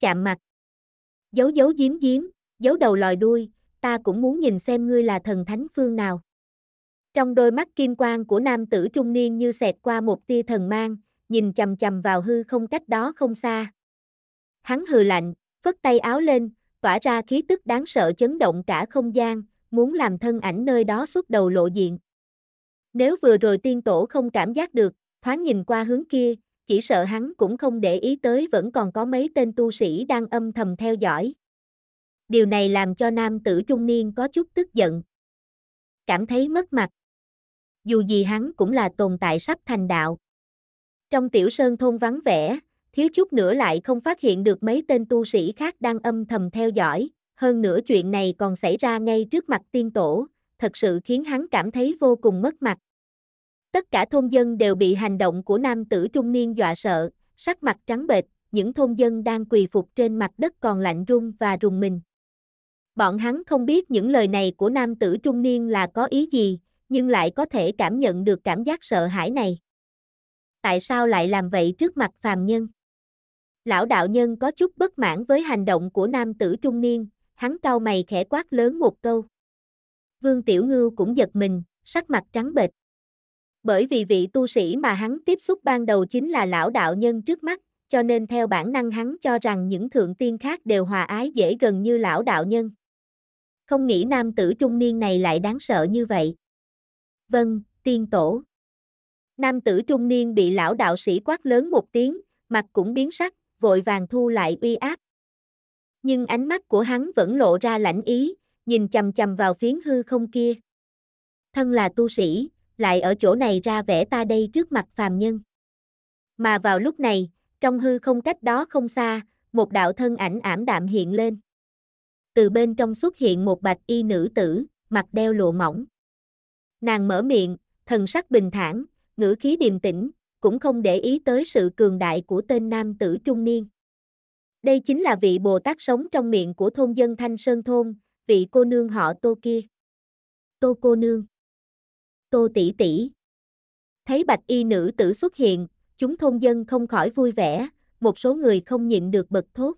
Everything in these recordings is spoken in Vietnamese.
chạm mặt. Giấu giấu giếm giếm, giấu đầu lòi đuôi, ta cũng muốn nhìn xem ngươi là thần thánh phương nào. Trong đôi mắt kim quang của nam tử trung niên như xẹt qua một tia thần mang, nhìn chầm chầm vào hư không cách đó không xa. Hắn hừ lạnh, phất tay áo lên, tỏa ra khí tức đáng sợ chấn động cả không gian, muốn làm thân ảnh nơi đó xuất đầu lộ diện. Nếu vừa rồi tiên tổ không cảm giác được, thoáng nhìn qua hướng kia, chỉ sợ hắn cũng không để ý tới vẫn còn có mấy tên tu sĩ đang âm thầm theo dõi. Điều này làm cho nam tử trung niên có chút tức giận. Cảm thấy mất mặt. Dù gì hắn cũng là tồn tại sắp thành đạo. Trong tiểu sơn thôn vắng vẻ, thiếu chút nữa lại không phát hiện được mấy tên tu sĩ khác đang âm thầm theo dõi. Hơn nữa chuyện này còn xảy ra ngay trước mặt tiên tổ, thật sự khiến hắn cảm thấy vô cùng mất mặt. Tất cả thôn dân đều bị hành động của nam tử trung niên dọa sợ, sắc mặt trắng bệch, những thôn dân đang quỳ phục trên mặt đất còn lạnh run và rùng mình. Bọn hắn không biết những lời này của nam tử trung niên là có ý gì, nhưng lại có thể cảm nhận được cảm giác sợ hãi này. Tại sao lại làm vậy trước mặt phàm nhân? Lão đạo nhân có chút bất mãn với hành động của nam tử trung niên, hắn cau mày khẽ quát lớn một câu. Vương Tiểu Ngưu cũng giật mình, sắc mặt trắng bệch bởi vì vị tu sĩ mà hắn tiếp xúc ban đầu chính là lão đạo nhân trước mắt, cho nên theo bản năng hắn cho rằng những thượng tiên khác đều hòa ái dễ gần như lão đạo nhân. Không nghĩ nam tử trung niên này lại đáng sợ như vậy. Vâng, tiên tổ. Nam tử trung niên bị lão đạo sĩ quát lớn một tiếng, mặt cũng biến sắc, vội vàng thu lại uy áp. Nhưng ánh mắt của hắn vẫn lộ ra lãnh ý, nhìn chầm chầm vào phiến hư không kia. Thân là tu sĩ, lại ở chỗ này ra vẽ ta đây trước mặt phàm nhân. Mà vào lúc này, trong hư không cách đó không xa, một đạo thân ảnh ảm đạm hiện lên. Từ bên trong xuất hiện một bạch y nữ tử, mặt đeo lụa mỏng. Nàng mở miệng, thần sắc bình thản, ngữ khí điềm tĩnh, cũng không để ý tới sự cường đại của tên nam tử trung niên. Đây chính là vị Bồ Tát sống trong miệng của thôn dân Thanh Sơn Thôn, vị cô nương họ Tô kia. Tô cô nương. Tô tỷ tỷ. Thấy bạch y nữ tử xuất hiện, chúng thôn dân không khỏi vui vẻ, một số người không nhịn được bật thốt.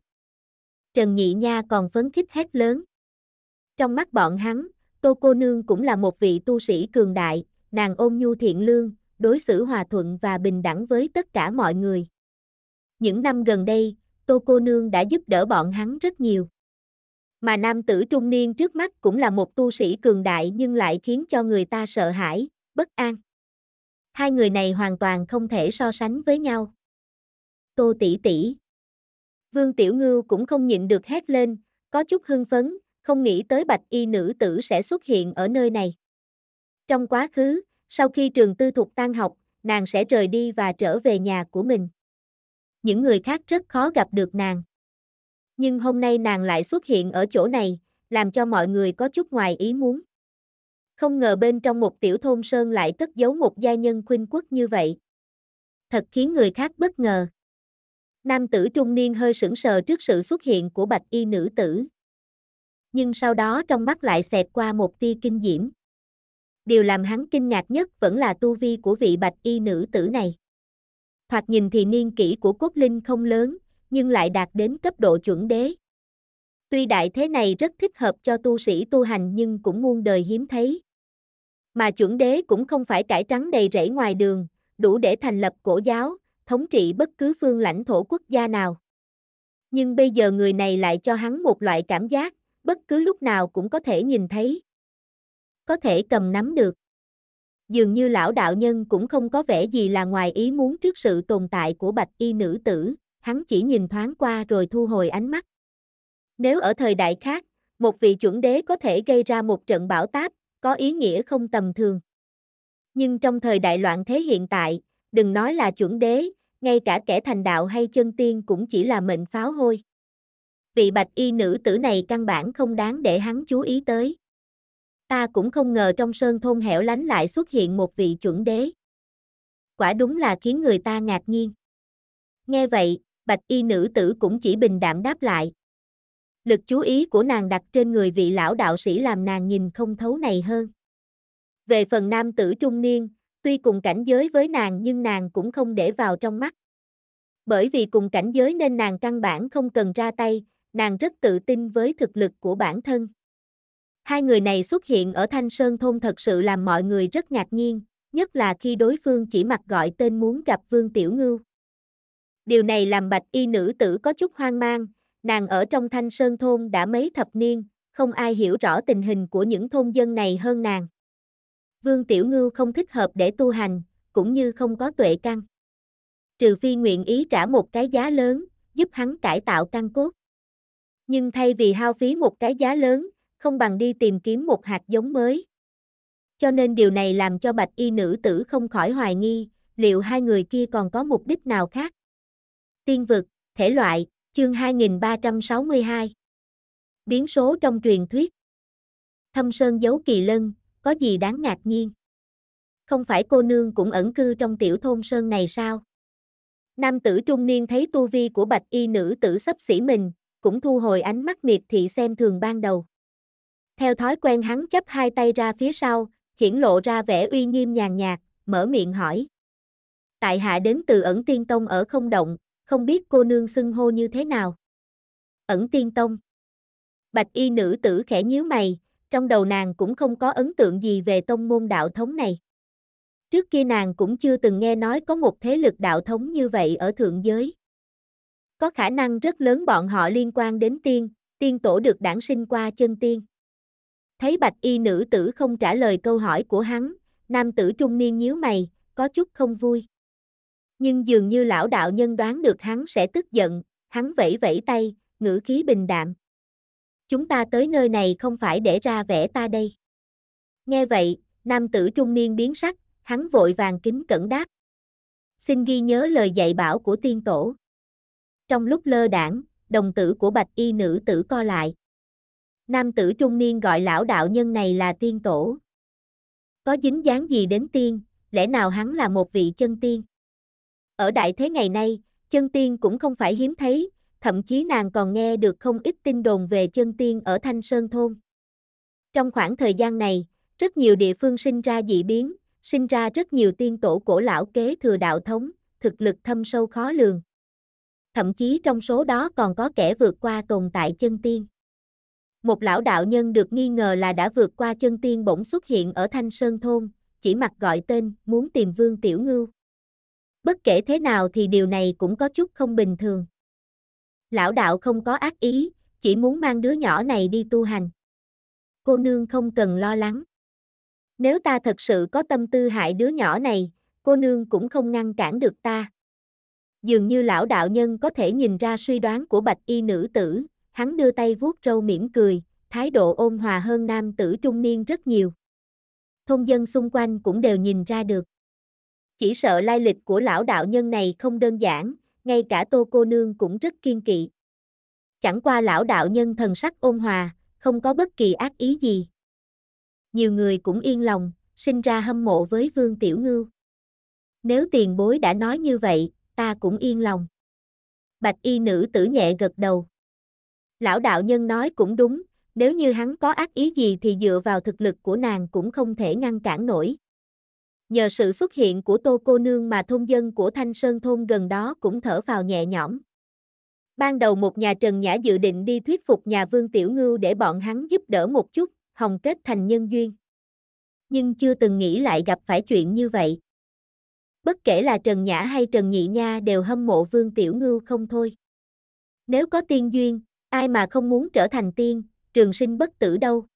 Trần Nhị Nha còn phấn khích hét lớn. Trong mắt bọn hắn, Tô cô nương cũng là một vị tu sĩ cường đại, nàng ôn nhu thiện lương, đối xử hòa thuận và bình đẳng với tất cả mọi người. Những năm gần đây, Tô cô nương đã giúp đỡ bọn hắn rất nhiều mà nam tử trung niên trước mắt cũng là một tu sĩ cường đại nhưng lại khiến cho người ta sợ hãi, bất an. Hai người này hoàn toàn không thể so sánh với nhau. Tô tỷ tỷ. Vương Tiểu Ngưu cũng không nhịn được hét lên, có chút hưng phấn, không nghĩ tới bạch y nữ tử sẽ xuất hiện ở nơi này. Trong quá khứ, sau khi trường tư thục tan học, nàng sẽ rời đi và trở về nhà của mình. Những người khác rất khó gặp được nàng nhưng hôm nay nàng lại xuất hiện ở chỗ này, làm cho mọi người có chút ngoài ý muốn. Không ngờ bên trong một tiểu thôn sơn lại cất giấu một gia nhân khuynh quốc như vậy. Thật khiến người khác bất ngờ. Nam tử trung niên hơi sững sờ trước sự xuất hiện của bạch y nữ tử. Nhưng sau đó trong mắt lại xẹt qua một tia kinh diễm. Điều làm hắn kinh ngạc nhất vẫn là tu vi của vị bạch y nữ tử này. Thoạt nhìn thì niên kỷ của cốt linh không lớn, nhưng lại đạt đến cấp độ chuẩn đế. Tuy đại thế này rất thích hợp cho tu sĩ tu hành nhưng cũng muôn đời hiếm thấy. Mà chuẩn đế cũng không phải cải trắng đầy rẫy ngoài đường, đủ để thành lập cổ giáo, thống trị bất cứ phương lãnh thổ quốc gia nào. Nhưng bây giờ người này lại cho hắn một loại cảm giác, bất cứ lúc nào cũng có thể nhìn thấy. Có thể cầm nắm được. Dường như lão đạo nhân cũng không có vẻ gì là ngoài ý muốn trước sự tồn tại của bạch y nữ tử hắn chỉ nhìn thoáng qua rồi thu hồi ánh mắt. Nếu ở thời đại khác, một vị chuẩn đế có thể gây ra một trận bão táp, có ý nghĩa không tầm thường. Nhưng trong thời đại loạn thế hiện tại, đừng nói là chuẩn đế, ngay cả kẻ thành đạo hay chân tiên cũng chỉ là mệnh pháo hôi. Vị bạch y nữ tử này căn bản không đáng để hắn chú ý tới. Ta cũng không ngờ trong sơn thôn hẻo lánh lại xuất hiện một vị chuẩn đế. Quả đúng là khiến người ta ngạc nhiên. Nghe vậy, bạch y nữ tử cũng chỉ bình đạm đáp lại. Lực chú ý của nàng đặt trên người vị lão đạo sĩ làm nàng nhìn không thấu này hơn. Về phần nam tử trung niên, tuy cùng cảnh giới với nàng nhưng nàng cũng không để vào trong mắt. Bởi vì cùng cảnh giới nên nàng căn bản không cần ra tay, nàng rất tự tin với thực lực của bản thân. Hai người này xuất hiện ở Thanh Sơn Thôn thật sự làm mọi người rất ngạc nhiên, nhất là khi đối phương chỉ mặc gọi tên muốn gặp Vương Tiểu Ngưu. Điều này làm bạch y nữ tử có chút hoang mang, nàng ở trong thanh sơn thôn đã mấy thập niên, không ai hiểu rõ tình hình của những thôn dân này hơn nàng. Vương Tiểu Ngưu không thích hợp để tu hành, cũng như không có tuệ căn. Trừ phi nguyện ý trả một cái giá lớn, giúp hắn cải tạo căn cốt. Nhưng thay vì hao phí một cái giá lớn, không bằng đi tìm kiếm một hạt giống mới. Cho nên điều này làm cho bạch y nữ tử không khỏi hoài nghi, liệu hai người kia còn có mục đích nào khác? Tiên vực, thể loại, chương 2362. Biến số trong truyền thuyết. Thâm Sơn giấu kỳ lân, có gì đáng ngạc nhiên? Không phải cô nương cũng ẩn cư trong tiểu thôn Sơn này sao? Nam tử trung niên thấy tu vi của bạch y nữ tử sấp xỉ mình, cũng thu hồi ánh mắt miệt thị xem thường ban đầu. Theo thói quen hắn chấp hai tay ra phía sau, hiển lộ ra vẻ uy nghiêm nhàn nhạt, mở miệng hỏi. Tại hạ đến từ ẩn tiên tông ở không động, không biết cô nương xưng hô như thế nào. Ẩn tiên tông. Bạch y nữ tử khẽ nhíu mày, trong đầu nàng cũng không có ấn tượng gì về tông môn đạo thống này. Trước kia nàng cũng chưa từng nghe nói có một thế lực đạo thống như vậy ở thượng giới. Có khả năng rất lớn bọn họ liên quan đến tiên, tiên tổ được đản sinh qua chân tiên. Thấy bạch y nữ tử không trả lời câu hỏi của hắn, nam tử trung niên nhíu mày, có chút không vui nhưng dường như lão đạo nhân đoán được hắn sẽ tức giận, hắn vẫy vẫy tay, ngữ khí bình đạm. Chúng ta tới nơi này không phải để ra vẽ ta đây. Nghe vậy, nam tử trung niên biến sắc, hắn vội vàng kính cẩn đáp. Xin ghi nhớ lời dạy bảo của tiên tổ. Trong lúc lơ đảng, đồng tử của bạch y nữ tử co lại. Nam tử trung niên gọi lão đạo nhân này là tiên tổ. Có dính dáng gì đến tiên, lẽ nào hắn là một vị chân tiên? Ở đại thế ngày nay, chân tiên cũng không phải hiếm thấy, thậm chí nàng còn nghe được không ít tin đồn về chân tiên ở Thanh Sơn Thôn. Trong khoảng thời gian này, rất nhiều địa phương sinh ra dị biến, sinh ra rất nhiều tiên tổ cổ lão kế thừa đạo thống, thực lực thâm sâu khó lường. Thậm chí trong số đó còn có kẻ vượt qua tồn tại chân tiên. Một lão đạo nhân được nghi ngờ là đã vượt qua chân tiên bỗng xuất hiện ở Thanh Sơn Thôn, chỉ mặt gọi tên, muốn tìm Vương Tiểu Ngưu bất kể thế nào thì điều này cũng có chút không bình thường. Lão đạo không có ác ý, chỉ muốn mang đứa nhỏ này đi tu hành. Cô nương không cần lo lắng. Nếu ta thật sự có tâm tư hại đứa nhỏ này, cô nương cũng không ngăn cản được ta. Dường như lão đạo nhân có thể nhìn ra suy đoán của bạch y nữ tử, hắn đưa tay vuốt râu mỉm cười, thái độ ôn hòa hơn nam tử trung niên rất nhiều. Thông dân xung quanh cũng đều nhìn ra được. Chỉ sợ lai lịch của lão đạo nhân này không đơn giản, ngay cả tô cô nương cũng rất kiên kỵ. Chẳng qua lão đạo nhân thần sắc ôn hòa, không có bất kỳ ác ý gì. Nhiều người cũng yên lòng, sinh ra hâm mộ với Vương Tiểu Ngưu. Nếu tiền bối đã nói như vậy, ta cũng yên lòng. Bạch y nữ tử nhẹ gật đầu. Lão đạo nhân nói cũng đúng, nếu như hắn có ác ý gì thì dựa vào thực lực của nàng cũng không thể ngăn cản nổi. Nhờ sự xuất hiện của Tô Cô Nương mà thôn dân của Thanh Sơn thôn gần đó cũng thở vào nhẹ nhõm. Ban đầu một nhà Trần Nhã dự định đi thuyết phục nhà Vương Tiểu Ngưu để bọn hắn giúp đỡ một chút, hồng kết thành nhân duyên. Nhưng chưa từng nghĩ lại gặp phải chuyện như vậy. Bất kể là Trần Nhã hay Trần Nhị Nha đều hâm mộ Vương Tiểu Ngưu không thôi. Nếu có tiên duyên, ai mà không muốn trở thành tiên, trường sinh bất tử đâu.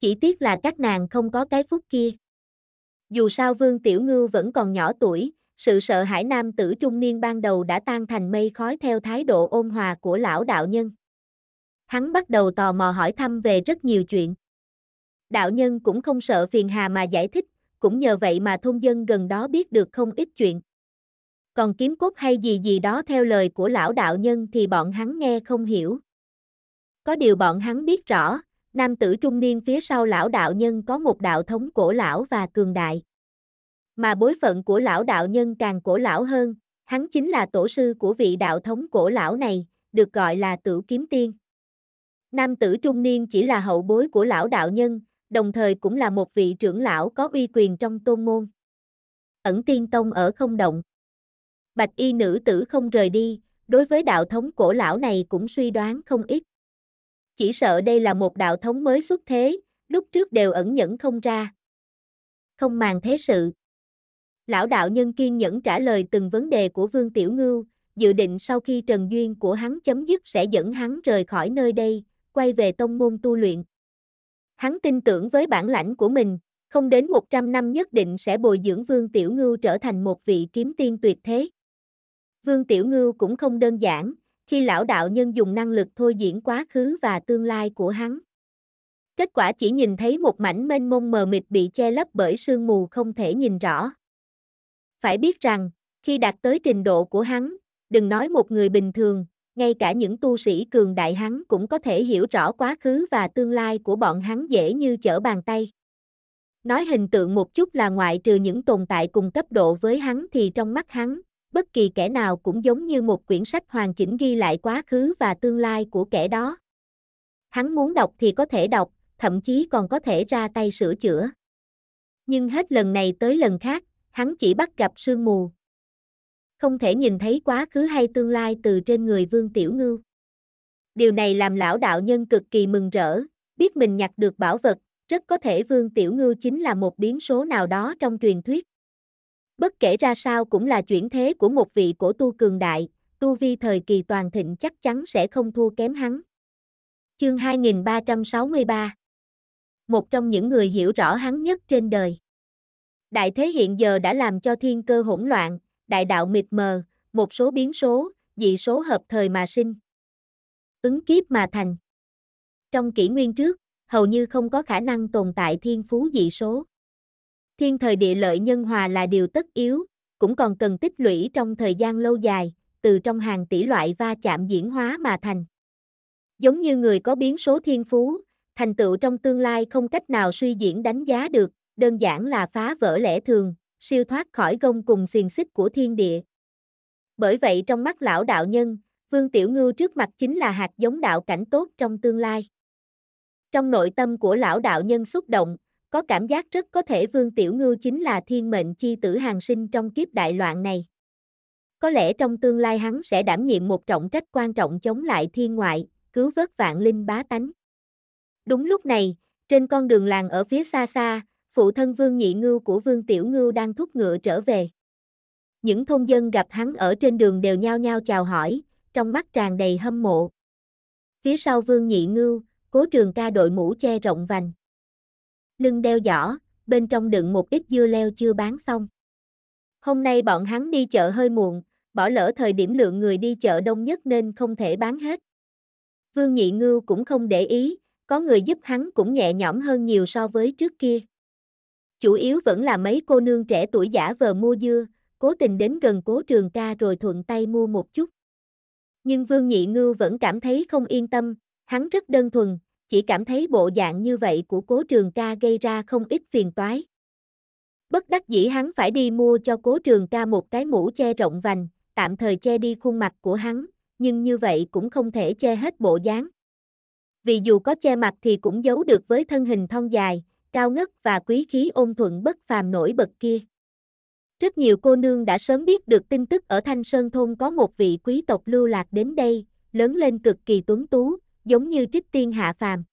Chỉ tiếc là các nàng không có cái phúc kia. Dù sao Vương Tiểu Ngưu vẫn còn nhỏ tuổi, sự sợ hãi nam tử trung niên ban đầu đã tan thành mây khói theo thái độ ôn hòa của lão đạo nhân. Hắn bắt đầu tò mò hỏi thăm về rất nhiều chuyện. Đạo nhân cũng không sợ phiền hà mà giải thích, cũng nhờ vậy mà thôn dân gần đó biết được không ít chuyện. Còn kiếm cốt hay gì gì đó theo lời của lão đạo nhân thì bọn hắn nghe không hiểu. Có điều bọn hắn biết rõ, nam tử trung niên phía sau lão đạo nhân có một đạo thống cổ lão và cường đại. Mà bối phận của lão đạo nhân càng cổ lão hơn, hắn chính là tổ sư của vị đạo thống cổ lão này, được gọi là tử kiếm tiên. Nam tử trung niên chỉ là hậu bối của lão đạo nhân, đồng thời cũng là một vị trưởng lão có uy quyền trong tôn môn. Ẩn tiên tông ở không động. Bạch y nữ tử không rời đi, đối với đạo thống cổ lão này cũng suy đoán không ít chỉ sợ đây là một đạo thống mới xuất thế, lúc trước đều ẩn nhẫn không ra. Không màng thế sự. Lão đạo nhân kiên nhẫn trả lời từng vấn đề của Vương Tiểu Ngưu, dự định sau khi trần duyên của hắn chấm dứt sẽ dẫn hắn rời khỏi nơi đây, quay về tông môn tu luyện. Hắn tin tưởng với bản lãnh của mình, không đến 100 năm nhất định sẽ bồi dưỡng Vương Tiểu Ngưu trở thành một vị kiếm tiên tuyệt thế. Vương Tiểu Ngưu cũng không đơn giản, khi lão đạo nhân dùng năng lực thôi diễn quá khứ và tương lai của hắn. Kết quả chỉ nhìn thấy một mảnh mênh mông mờ mịt bị che lấp bởi sương mù không thể nhìn rõ. Phải biết rằng, khi đạt tới trình độ của hắn, đừng nói một người bình thường, ngay cả những tu sĩ cường đại hắn cũng có thể hiểu rõ quá khứ và tương lai của bọn hắn dễ như chở bàn tay. Nói hình tượng một chút là ngoại trừ những tồn tại cùng cấp độ với hắn thì trong mắt hắn, bất kỳ kẻ nào cũng giống như một quyển sách hoàn chỉnh ghi lại quá khứ và tương lai của kẻ đó. Hắn muốn đọc thì có thể đọc, thậm chí còn có thể ra tay sửa chữa. Nhưng hết lần này tới lần khác, hắn chỉ bắt gặp sương mù. Không thể nhìn thấy quá khứ hay tương lai từ trên người Vương Tiểu Ngưu. Điều này làm lão đạo nhân cực kỳ mừng rỡ, biết mình nhặt được bảo vật, rất có thể Vương Tiểu Ngưu chính là một biến số nào đó trong truyền thuyết. Bất kể ra sao cũng là chuyển thế của một vị cổ tu cường đại, tu vi thời kỳ toàn thịnh chắc chắn sẽ không thua kém hắn. Chương 2363 Một trong những người hiểu rõ hắn nhất trên đời. Đại thế hiện giờ đã làm cho thiên cơ hỗn loạn, đại đạo mịt mờ, một số biến số, dị số hợp thời mà sinh. Ứng kiếp mà thành. Trong kỷ nguyên trước, hầu như không có khả năng tồn tại thiên phú dị số. Thiên thời địa lợi nhân hòa là điều tất yếu, cũng còn cần tích lũy trong thời gian lâu dài, từ trong hàng tỷ loại va chạm diễn hóa mà thành. Giống như người có biến số thiên phú, thành tựu trong tương lai không cách nào suy diễn đánh giá được, đơn giản là phá vỡ lẽ thường, siêu thoát khỏi gông cùng xiềng xích của thiên địa. Bởi vậy trong mắt lão đạo nhân, Vương Tiểu Ngưu trước mặt chính là hạt giống đạo cảnh tốt trong tương lai. Trong nội tâm của lão đạo nhân xúc động, có cảm giác rất có thể Vương Tiểu Ngưu chính là thiên mệnh chi tử hàng sinh trong kiếp đại loạn này. Có lẽ trong tương lai hắn sẽ đảm nhiệm một trọng trách quan trọng chống lại thiên ngoại, cứu vớt vạn linh bá tánh. Đúng lúc này, trên con đường làng ở phía xa xa, phụ thân Vương Nhị Ngưu của Vương Tiểu Ngưu đang thúc ngựa trở về. Những thôn dân gặp hắn ở trên đường đều nhao nhao chào hỏi, trong mắt tràn đầy hâm mộ. Phía sau Vương Nhị Ngưu, cố trường ca đội mũ che rộng vành lưng đeo giỏ, bên trong đựng một ít dưa leo chưa bán xong. Hôm nay bọn hắn đi chợ hơi muộn, bỏ lỡ thời điểm lượng người đi chợ đông nhất nên không thể bán hết. Vương Nhị Ngưu cũng không để ý, có người giúp hắn cũng nhẹ nhõm hơn nhiều so với trước kia. Chủ yếu vẫn là mấy cô nương trẻ tuổi giả vờ mua dưa, cố tình đến gần cố trường ca rồi thuận tay mua một chút. Nhưng Vương Nhị Ngưu vẫn cảm thấy không yên tâm, hắn rất đơn thuần, chỉ cảm thấy bộ dạng như vậy của cố trường ca gây ra không ít phiền toái. Bất đắc dĩ hắn phải đi mua cho cố trường ca một cái mũ che rộng vành, tạm thời che đi khuôn mặt của hắn, nhưng như vậy cũng không thể che hết bộ dáng. Vì dù có che mặt thì cũng giấu được với thân hình thon dài, cao ngất và quý khí ôn thuận bất phàm nổi bật kia. Rất nhiều cô nương đã sớm biết được tin tức ở Thanh Sơn Thôn có một vị quý tộc lưu lạc đến đây, lớn lên cực kỳ tuấn tú, giống như trích tiên hạ phàm.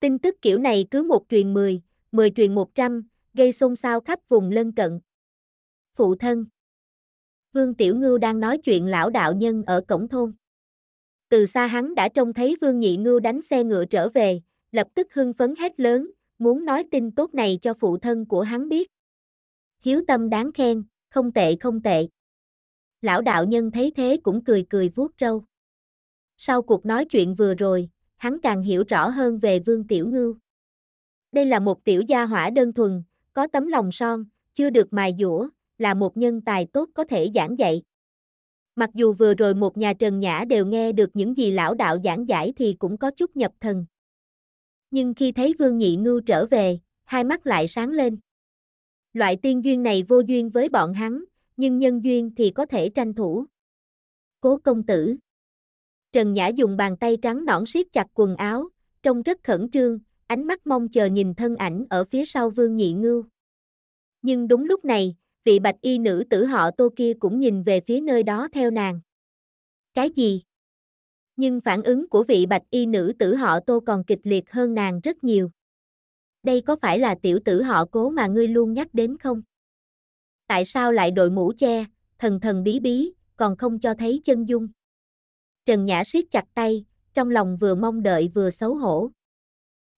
Tin tức kiểu này cứ một truyền 10, 10 truyền 100, gây xôn xao khắp vùng lân cận. Phụ thân Vương Tiểu Ngưu đang nói chuyện lão đạo nhân ở cổng thôn. Từ xa hắn đã trông thấy Vương Nhị Ngưu đánh xe ngựa trở về, lập tức hưng phấn hét lớn, muốn nói tin tốt này cho phụ thân của hắn biết. Hiếu tâm đáng khen, không tệ không tệ. Lão đạo nhân thấy thế cũng cười cười vuốt râu. Sau cuộc nói chuyện vừa rồi, hắn càng hiểu rõ hơn về Vương Tiểu Ngưu. Đây là một tiểu gia hỏa đơn thuần, có tấm lòng son, chưa được mài dũa, là một nhân tài tốt có thể giảng dạy. Mặc dù vừa rồi một nhà Trần Nhã đều nghe được những gì lão đạo giảng giải thì cũng có chút nhập thần. Nhưng khi thấy Vương Nhị Ngưu trở về, hai mắt lại sáng lên. Loại tiên duyên này vô duyên với bọn hắn, nhưng nhân duyên thì có thể tranh thủ. Cố công tử Trần Nhã dùng bàn tay trắng nõn siết chặt quần áo, trông rất khẩn trương, ánh mắt mong chờ nhìn thân ảnh ở phía sau Vương Nhị Ngưu. Nhưng đúng lúc này, vị bạch y nữ tử họ tô kia cũng nhìn về phía nơi đó theo nàng. Cái gì? Nhưng phản ứng của vị bạch y nữ tử họ tô còn kịch liệt hơn nàng rất nhiều. Đây có phải là tiểu tử họ cố mà ngươi luôn nhắc đến không? Tại sao lại đội mũ che, thần thần bí bí, còn không cho thấy chân dung? Trần Nhã siết chặt tay, trong lòng vừa mong đợi vừa xấu hổ.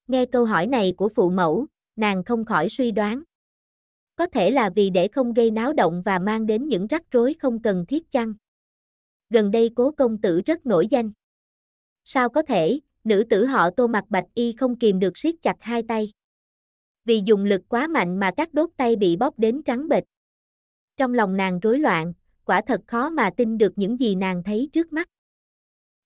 Nghe câu hỏi này của phụ mẫu, nàng không khỏi suy đoán. Có thể là vì để không gây náo động và mang đến những rắc rối không cần thiết chăng? Gần đây cố công tử rất nổi danh. Sao có thể, nữ tử họ tô mặt bạch y không kìm được siết chặt hai tay. Vì dùng lực quá mạnh mà các đốt tay bị bóp đến trắng bệch. Trong lòng nàng rối loạn, quả thật khó mà tin được những gì nàng thấy trước mắt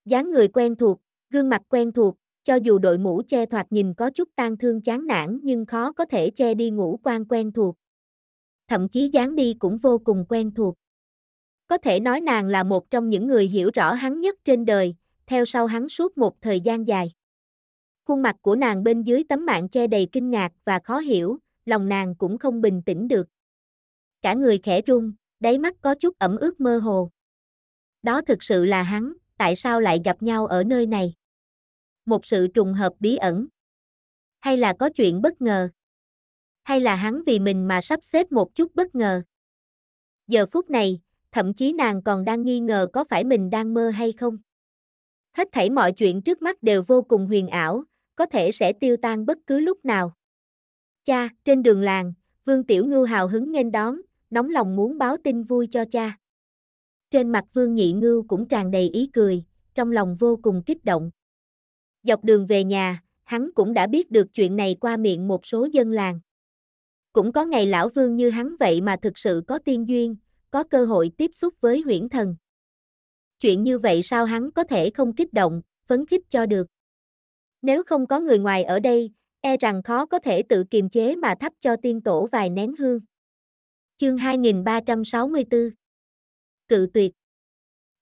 dáng người quen thuộc, gương mặt quen thuộc, cho dù đội mũ che thoạt nhìn có chút tan thương chán nản nhưng khó có thể che đi ngũ quan quen thuộc. Thậm chí dáng đi cũng vô cùng quen thuộc. Có thể nói nàng là một trong những người hiểu rõ hắn nhất trên đời, theo sau hắn suốt một thời gian dài. Khuôn mặt của nàng bên dưới tấm mạng che đầy kinh ngạc và khó hiểu, lòng nàng cũng không bình tĩnh được. Cả người khẽ run, đáy mắt có chút ẩm ướt mơ hồ. Đó thực sự là hắn, tại sao lại gặp nhau ở nơi này? Một sự trùng hợp bí ẩn. Hay là có chuyện bất ngờ? Hay là hắn vì mình mà sắp xếp một chút bất ngờ? Giờ phút này, thậm chí nàng còn đang nghi ngờ có phải mình đang mơ hay không. Hết thảy mọi chuyện trước mắt đều vô cùng huyền ảo, có thể sẽ tiêu tan bất cứ lúc nào. Cha, trên đường làng, Vương Tiểu Ngưu hào hứng nghênh đón, nóng lòng muốn báo tin vui cho cha trên mặt Vương Nhị Ngưu cũng tràn đầy ý cười, trong lòng vô cùng kích động. Dọc đường về nhà, hắn cũng đã biết được chuyện này qua miệng một số dân làng. Cũng có ngày lão Vương như hắn vậy mà thực sự có tiên duyên, có cơ hội tiếp xúc với huyễn thần. Chuyện như vậy sao hắn có thể không kích động, phấn khích cho được. Nếu không có người ngoài ở đây, e rằng khó có thể tự kiềm chế mà thắp cho tiên tổ vài nén hương. Chương 2364 cự tuyệt.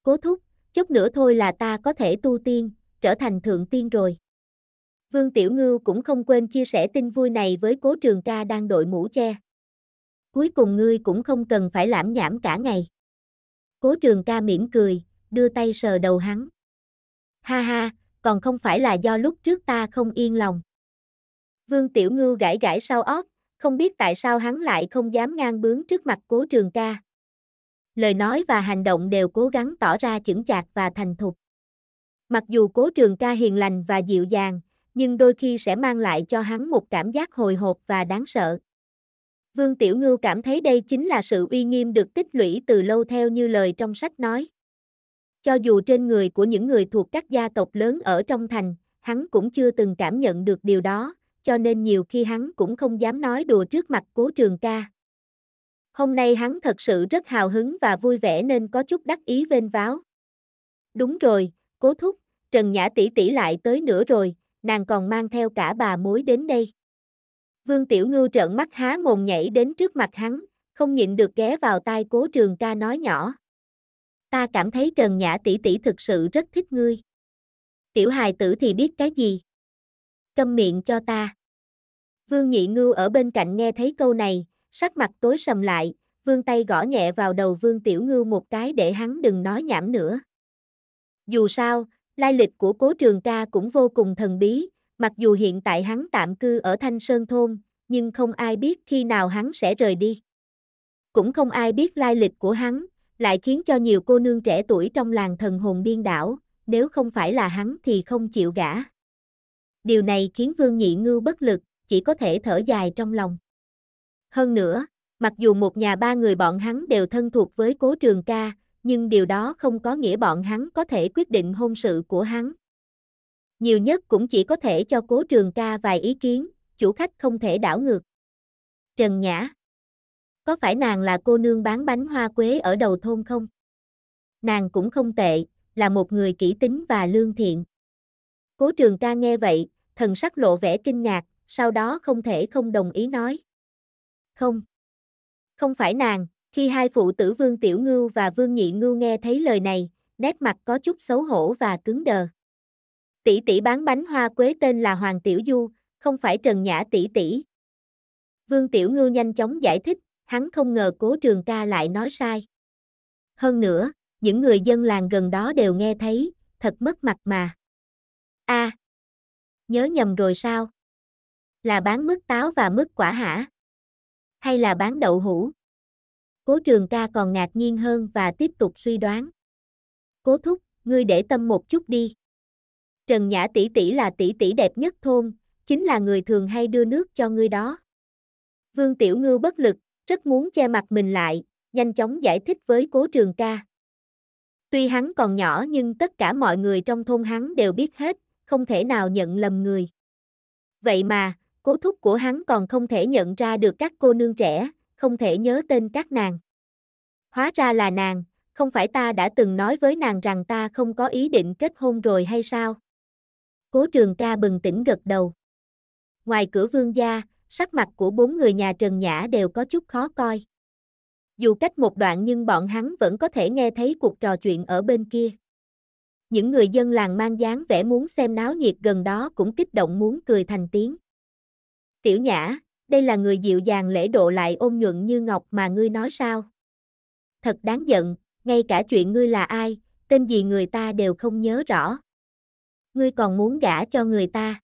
Cố thúc, chốc nữa thôi là ta có thể tu tiên, trở thành thượng tiên rồi. Vương Tiểu Ngưu cũng không quên chia sẻ tin vui này với cố trường ca đang đội mũ che. Cuối cùng ngươi cũng không cần phải lãm nhảm cả ngày. Cố trường ca mỉm cười, đưa tay sờ đầu hắn. Ha ha, còn không phải là do lúc trước ta không yên lòng. Vương Tiểu Ngưu gãi gãi sau óc, không biết tại sao hắn lại không dám ngang bướng trước mặt cố trường ca lời nói và hành động đều cố gắng tỏ ra chững chạc và thành thục. Mặc dù cố trường ca hiền lành và dịu dàng, nhưng đôi khi sẽ mang lại cho hắn một cảm giác hồi hộp và đáng sợ. Vương Tiểu Ngưu cảm thấy đây chính là sự uy nghiêm được tích lũy từ lâu theo như lời trong sách nói. Cho dù trên người của những người thuộc các gia tộc lớn ở trong thành, hắn cũng chưa từng cảm nhận được điều đó, cho nên nhiều khi hắn cũng không dám nói đùa trước mặt cố trường ca. Hôm nay hắn thật sự rất hào hứng và vui vẻ nên có chút đắc ý vênh váo. Đúng rồi, cố thúc, Trần Nhã tỷ tỷ lại tới nữa rồi, nàng còn mang theo cả bà mối đến đây. Vương Tiểu Ngư trợn mắt há mồm nhảy đến trước mặt hắn, không nhịn được ghé vào tai cố trường ca nói nhỏ. Ta cảm thấy Trần Nhã tỷ tỷ thực sự rất thích ngươi. Tiểu hài tử thì biết cái gì? Câm miệng cho ta. Vương Nhị Ngư ở bên cạnh nghe thấy câu này, sắc mặt tối sầm lại, vương tay gõ nhẹ vào đầu vương tiểu ngư một cái để hắn đừng nói nhảm nữa. Dù sao, lai lịch của cố trường ca cũng vô cùng thần bí, mặc dù hiện tại hắn tạm cư ở Thanh Sơn Thôn, nhưng không ai biết khi nào hắn sẽ rời đi. Cũng không ai biết lai lịch của hắn, lại khiến cho nhiều cô nương trẻ tuổi trong làng thần hồn điên đảo, nếu không phải là hắn thì không chịu gả. Điều này khiến Vương Nhị ngư bất lực, chỉ có thể thở dài trong lòng. Hơn nữa, mặc dù một nhà ba người bọn hắn đều thân thuộc với cố trường ca, nhưng điều đó không có nghĩa bọn hắn có thể quyết định hôn sự của hắn. Nhiều nhất cũng chỉ có thể cho cố trường ca vài ý kiến, chủ khách không thể đảo ngược. Trần Nhã Có phải nàng là cô nương bán bánh hoa quế ở đầu thôn không? Nàng cũng không tệ, là một người kỹ tính và lương thiện. Cố trường ca nghe vậy, thần sắc lộ vẻ kinh ngạc, sau đó không thể không đồng ý nói không? Không phải nàng, khi hai phụ tử Vương Tiểu Ngưu và Vương Nhị Ngưu nghe thấy lời này, nét mặt có chút xấu hổ và cứng đờ. Tỷ tỷ bán bánh hoa quế tên là Hoàng Tiểu Du, không phải Trần Nhã tỷ tỷ. Vương Tiểu Ngưu nhanh chóng giải thích, hắn không ngờ Cố Trường Ca lại nói sai. Hơn nữa, những người dân làng gần đó đều nghe thấy, thật mất mặt mà. A, nhớ nhầm rồi sao? Là bán mứt táo và mứt quả hả? hay là bán đậu hũ? Cố trường ca còn ngạc nhiên hơn và tiếp tục suy đoán. Cố thúc, ngươi để tâm một chút đi. Trần Nhã tỷ tỷ là tỷ tỷ đẹp nhất thôn, chính là người thường hay đưa nước cho ngươi đó. Vương Tiểu Ngư bất lực, rất muốn che mặt mình lại, nhanh chóng giải thích với cố trường ca. Tuy hắn còn nhỏ nhưng tất cả mọi người trong thôn hắn đều biết hết, không thể nào nhận lầm người. Vậy mà, cố thúc của hắn còn không thể nhận ra được các cô nương trẻ, không thể nhớ tên các nàng. Hóa ra là nàng, không phải ta đã từng nói với nàng rằng ta không có ý định kết hôn rồi hay sao? Cố trường ca bừng tỉnh gật đầu. Ngoài cửa vương gia, sắc mặt của bốn người nhà Trần Nhã đều có chút khó coi. Dù cách một đoạn nhưng bọn hắn vẫn có thể nghe thấy cuộc trò chuyện ở bên kia. Những người dân làng mang dáng vẻ muốn xem náo nhiệt gần đó cũng kích động muốn cười thành tiếng. Tiểu Nhã, đây là người dịu dàng lễ độ lại ôn nhuận như ngọc mà ngươi nói sao? Thật đáng giận, ngay cả chuyện ngươi là ai, tên gì người ta đều không nhớ rõ. Ngươi còn muốn gả cho người ta.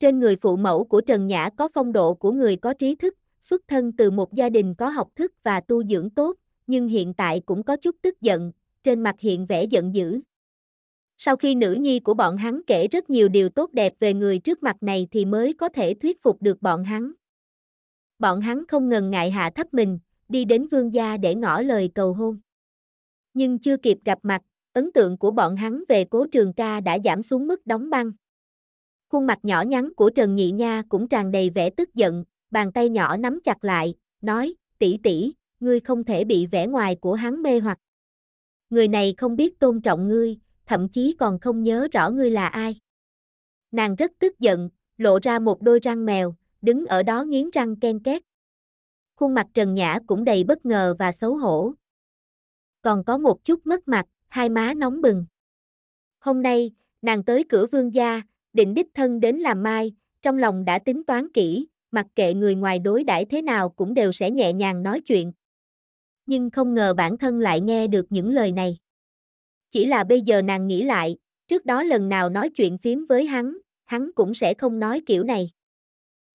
Trên người phụ mẫu của Trần Nhã có phong độ của người có trí thức, xuất thân từ một gia đình có học thức và tu dưỡng tốt, nhưng hiện tại cũng có chút tức giận, trên mặt hiện vẻ giận dữ. Sau khi nữ nhi của bọn hắn kể rất nhiều điều tốt đẹp về người trước mặt này thì mới có thể thuyết phục được bọn hắn. Bọn hắn không ngần ngại hạ thấp mình, đi đến vương gia để ngỏ lời cầu hôn. Nhưng chưa kịp gặp mặt, ấn tượng của bọn hắn về cố trường ca đã giảm xuống mức đóng băng. Khuôn mặt nhỏ nhắn của Trần Nhị Nha cũng tràn đầy vẻ tức giận, bàn tay nhỏ nắm chặt lại, nói, tỷ tỷ, ngươi không thể bị vẻ ngoài của hắn mê hoặc. Người này không biết tôn trọng ngươi, thậm chí còn không nhớ rõ ngươi là ai. Nàng rất tức giận, lộ ra một đôi răng mèo, đứng ở đó nghiến răng ken két. Khuôn mặt Trần Nhã cũng đầy bất ngờ và xấu hổ. Còn có một chút mất mặt, hai má nóng bừng. Hôm nay, nàng tới cửa vương gia, định đích thân đến làm mai, trong lòng đã tính toán kỹ, mặc kệ người ngoài đối đãi thế nào cũng đều sẽ nhẹ nhàng nói chuyện. Nhưng không ngờ bản thân lại nghe được những lời này chỉ là bây giờ nàng nghĩ lại, trước đó lần nào nói chuyện phím với hắn, hắn cũng sẽ không nói kiểu này.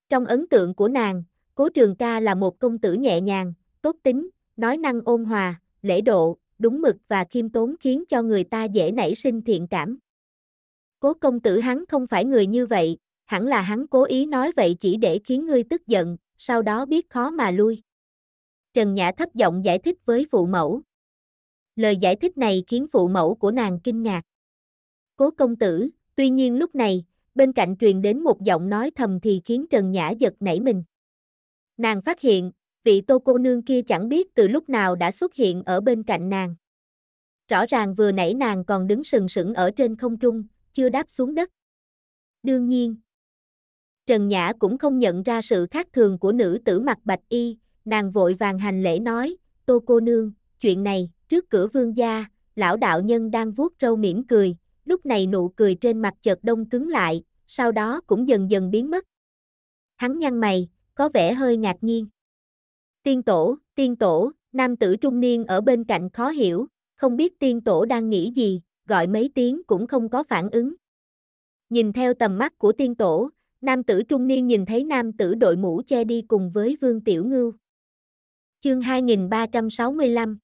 Trong ấn tượng của nàng, Cố Trường Ca là một công tử nhẹ nhàng, tốt tính, nói năng ôn hòa, lễ độ, đúng mực và khiêm tốn khiến cho người ta dễ nảy sinh thiện cảm. Cố công tử hắn không phải người như vậy, hẳn là hắn cố ý nói vậy chỉ để khiến ngươi tức giận, sau đó biết khó mà lui. Trần Nhã thấp giọng giải thích với phụ mẫu lời giải thích này khiến phụ mẫu của nàng kinh ngạc. Cố công tử, tuy nhiên lúc này, bên cạnh truyền đến một giọng nói thầm thì khiến Trần Nhã giật nảy mình. Nàng phát hiện, vị tô cô nương kia chẳng biết từ lúc nào đã xuất hiện ở bên cạnh nàng. Rõ ràng vừa nãy nàng còn đứng sừng sững ở trên không trung, chưa đáp xuống đất. Đương nhiên, Trần Nhã cũng không nhận ra sự khác thường của nữ tử mặt bạch y, nàng vội vàng hành lễ nói, tô cô nương, chuyện này, Trước cửa vương gia, lão đạo nhân đang vuốt râu mỉm cười, lúc này nụ cười trên mặt chợt đông cứng lại, sau đó cũng dần dần biến mất. Hắn nhăn mày, có vẻ hơi ngạc nhiên. Tiên tổ, tiên tổ, nam tử trung niên ở bên cạnh khó hiểu, không biết tiên tổ đang nghĩ gì, gọi mấy tiếng cũng không có phản ứng. Nhìn theo tầm mắt của tiên tổ, nam tử trung niên nhìn thấy nam tử đội mũ che đi cùng với Vương Tiểu Ngưu. Chương 2365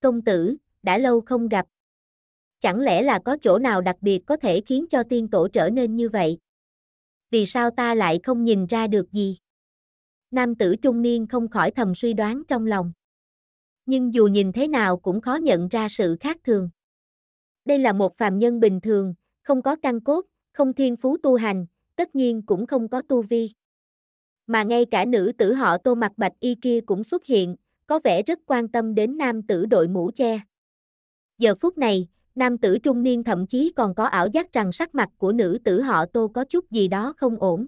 công tử, đã lâu không gặp. Chẳng lẽ là có chỗ nào đặc biệt có thể khiến cho tiên tổ trở nên như vậy? Vì sao ta lại không nhìn ra được gì? Nam tử trung niên không khỏi thầm suy đoán trong lòng. Nhưng dù nhìn thế nào cũng khó nhận ra sự khác thường. Đây là một phàm nhân bình thường, không có căn cốt, không thiên phú tu hành, tất nhiên cũng không có tu vi. Mà ngay cả nữ tử họ tô mặt bạch y kia cũng xuất hiện, có vẻ rất quan tâm đến nam tử đội mũ che. Giờ phút này, nam tử trung niên thậm chí còn có ảo giác rằng sắc mặt của nữ tử họ Tô có chút gì đó không ổn.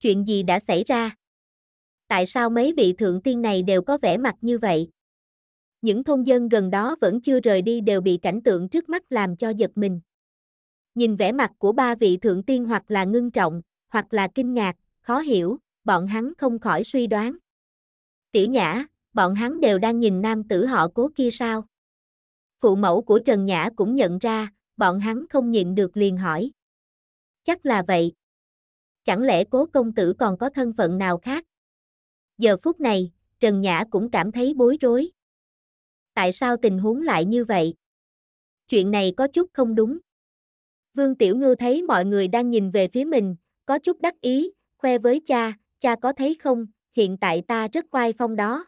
Chuyện gì đã xảy ra? Tại sao mấy vị thượng tiên này đều có vẻ mặt như vậy? Những thôn dân gần đó vẫn chưa rời đi đều bị cảnh tượng trước mắt làm cho giật mình. Nhìn vẻ mặt của ba vị thượng tiên hoặc là ngưng trọng, hoặc là kinh ngạc, khó hiểu, bọn hắn không khỏi suy đoán. Tiểu Nhã, bọn hắn đều đang nhìn nam tử họ cố kia sao. Phụ mẫu của Trần Nhã cũng nhận ra, bọn hắn không nhịn được liền hỏi. Chắc là vậy. Chẳng lẽ cố công tử còn có thân phận nào khác? Giờ phút này, Trần Nhã cũng cảm thấy bối rối. Tại sao tình huống lại như vậy? Chuyện này có chút không đúng. Vương Tiểu Ngư thấy mọi người đang nhìn về phía mình, có chút đắc ý, khoe với cha, cha có thấy không, hiện tại ta rất quay phong đó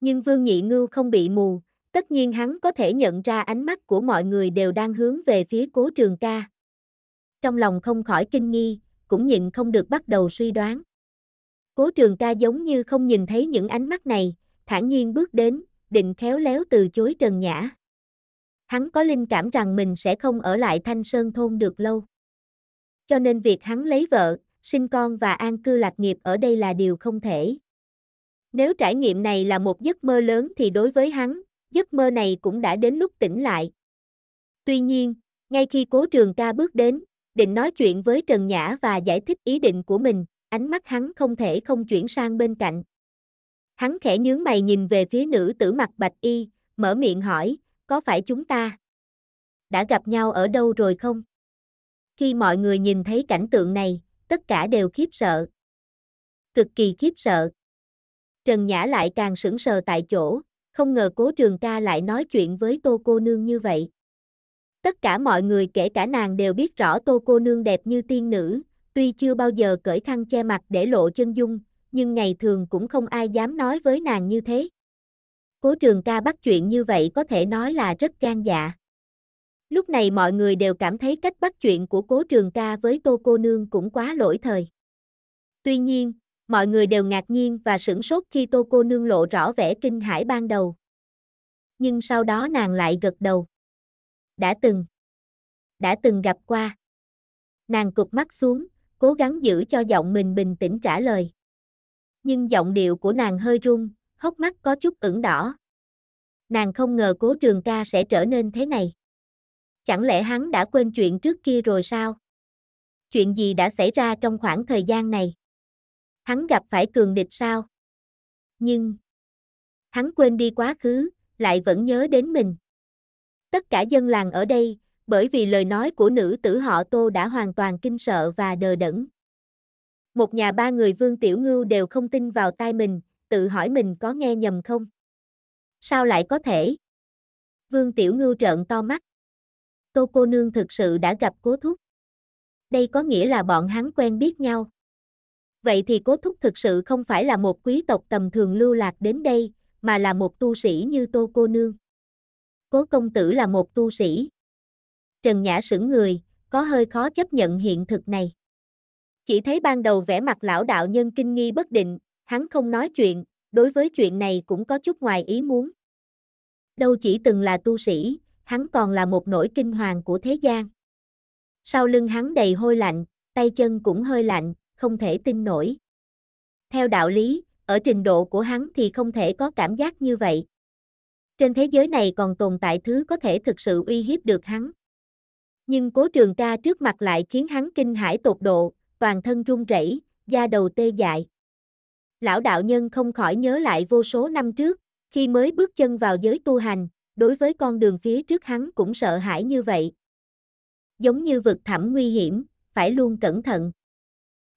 nhưng Vương Nhị Ngưu không bị mù, tất nhiên hắn có thể nhận ra ánh mắt của mọi người đều đang hướng về phía cố trường ca. Trong lòng không khỏi kinh nghi, cũng nhịn không được bắt đầu suy đoán. Cố trường ca giống như không nhìn thấy những ánh mắt này, thản nhiên bước đến, định khéo léo từ chối Trần Nhã. Hắn có linh cảm rằng mình sẽ không ở lại Thanh Sơn Thôn được lâu. Cho nên việc hắn lấy vợ, sinh con và an cư lạc nghiệp ở đây là điều không thể. Nếu trải nghiệm này là một giấc mơ lớn thì đối với hắn, giấc mơ này cũng đã đến lúc tỉnh lại. Tuy nhiên, ngay khi cố trường ca bước đến, định nói chuyện với Trần Nhã và giải thích ý định của mình, ánh mắt hắn không thể không chuyển sang bên cạnh. Hắn khẽ nhướng mày nhìn về phía nữ tử mặt bạch y, mở miệng hỏi, có phải chúng ta đã gặp nhau ở đâu rồi không? Khi mọi người nhìn thấy cảnh tượng này, tất cả đều khiếp sợ. Cực kỳ khiếp sợ. Trần Nhã lại càng sững sờ tại chỗ, không ngờ cố trường ca lại nói chuyện với tô cô nương như vậy. Tất cả mọi người kể cả nàng đều biết rõ tô cô nương đẹp như tiên nữ, tuy chưa bao giờ cởi khăn che mặt để lộ chân dung, nhưng ngày thường cũng không ai dám nói với nàng như thế. Cố trường ca bắt chuyện như vậy có thể nói là rất gan dạ. Lúc này mọi người đều cảm thấy cách bắt chuyện của cố trường ca với tô cô nương cũng quá lỗi thời. Tuy nhiên, mọi người đều ngạc nhiên và sửng sốt khi tô cô nương lộ rõ vẻ kinh hãi ban đầu. Nhưng sau đó nàng lại gật đầu. Đã từng, đã từng gặp qua. Nàng cụp mắt xuống, cố gắng giữ cho giọng mình bình tĩnh trả lời. Nhưng giọng điệu của nàng hơi run, hốc mắt có chút ửng đỏ. Nàng không ngờ cố trường ca sẽ trở nên thế này. Chẳng lẽ hắn đã quên chuyện trước kia rồi sao? Chuyện gì đã xảy ra trong khoảng thời gian này? hắn gặp phải cường địch sao? Nhưng, hắn quên đi quá khứ, lại vẫn nhớ đến mình. Tất cả dân làng ở đây, bởi vì lời nói của nữ tử họ Tô đã hoàn toàn kinh sợ và đờ đẫn. Một nhà ba người Vương Tiểu Ngưu đều không tin vào tai mình, tự hỏi mình có nghe nhầm không? Sao lại có thể? Vương Tiểu Ngưu trợn to mắt. Tô cô nương thực sự đã gặp cố thúc. Đây có nghĩa là bọn hắn quen biết nhau. Vậy thì cố thúc thực sự không phải là một quý tộc tầm thường lưu lạc đến đây, mà là một tu sĩ như tô cô nương. Cố công tử là một tu sĩ. Trần Nhã sững người, có hơi khó chấp nhận hiện thực này. Chỉ thấy ban đầu vẻ mặt lão đạo nhân kinh nghi bất định, hắn không nói chuyện, đối với chuyện này cũng có chút ngoài ý muốn. Đâu chỉ từng là tu sĩ, hắn còn là một nỗi kinh hoàng của thế gian. Sau lưng hắn đầy hôi lạnh, tay chân cũng hơi lạnh, không thể tin nổi. Theo đạo lý, ở trình độ của hắn thì không thể có cảm giác như vậy. Trên thế giới này còn tồn tại thứ có thể thực sự uy hiếp được hắn. Nhưng cố trường ca trước mặt lại khiến hắn kinh hãi tột độ, toàn thân run rẩy, da đầu tê dại. Lão đạo nhân không khỏi nhớ lại vô số năm trước, khi mới bước chân vào giới tu hành, đối với con đường phía trước hắn cũng sợ hãi như vậy. Giống như vực thẳm nguy hiểm, phải luôn cẩn thận.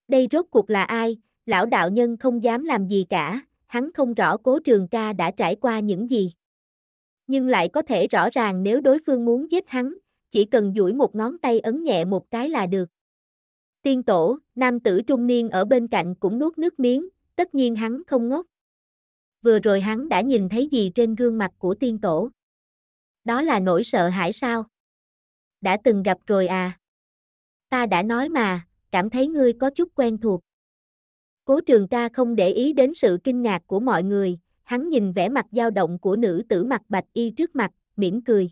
Đây rốt cuộc là ai? Lão đạo nhân không dám làm gì cả, hắn không rõ cố trường ca đã trải qua những gì. Nhưng lại có thể rõ ràng nếu đối phương muốn giết hắn, chỉ cần duỗi một ngón tay ấn nhẹ một cái là được. Tiên tổ, nam tử trung niên ở bên cạnh cũng nuốt nước miếng, tất nhiên hắn không ngốc. Vừa rồi hắn đã nhìn thấy gì trên gương mặt của tiên tổ? Đó là nỗi sợ hãi sao? Đã từng gặp rồi à? Ta đã nói mà, cảm thấy ngươi có chút quen thuộc. Cố trường ca không để ý đến sự kinh ngạc của mọi người, hắn nhìn vẻ mặt dao động của nữ tử mặt bạch y trước mặt, mỉm cười.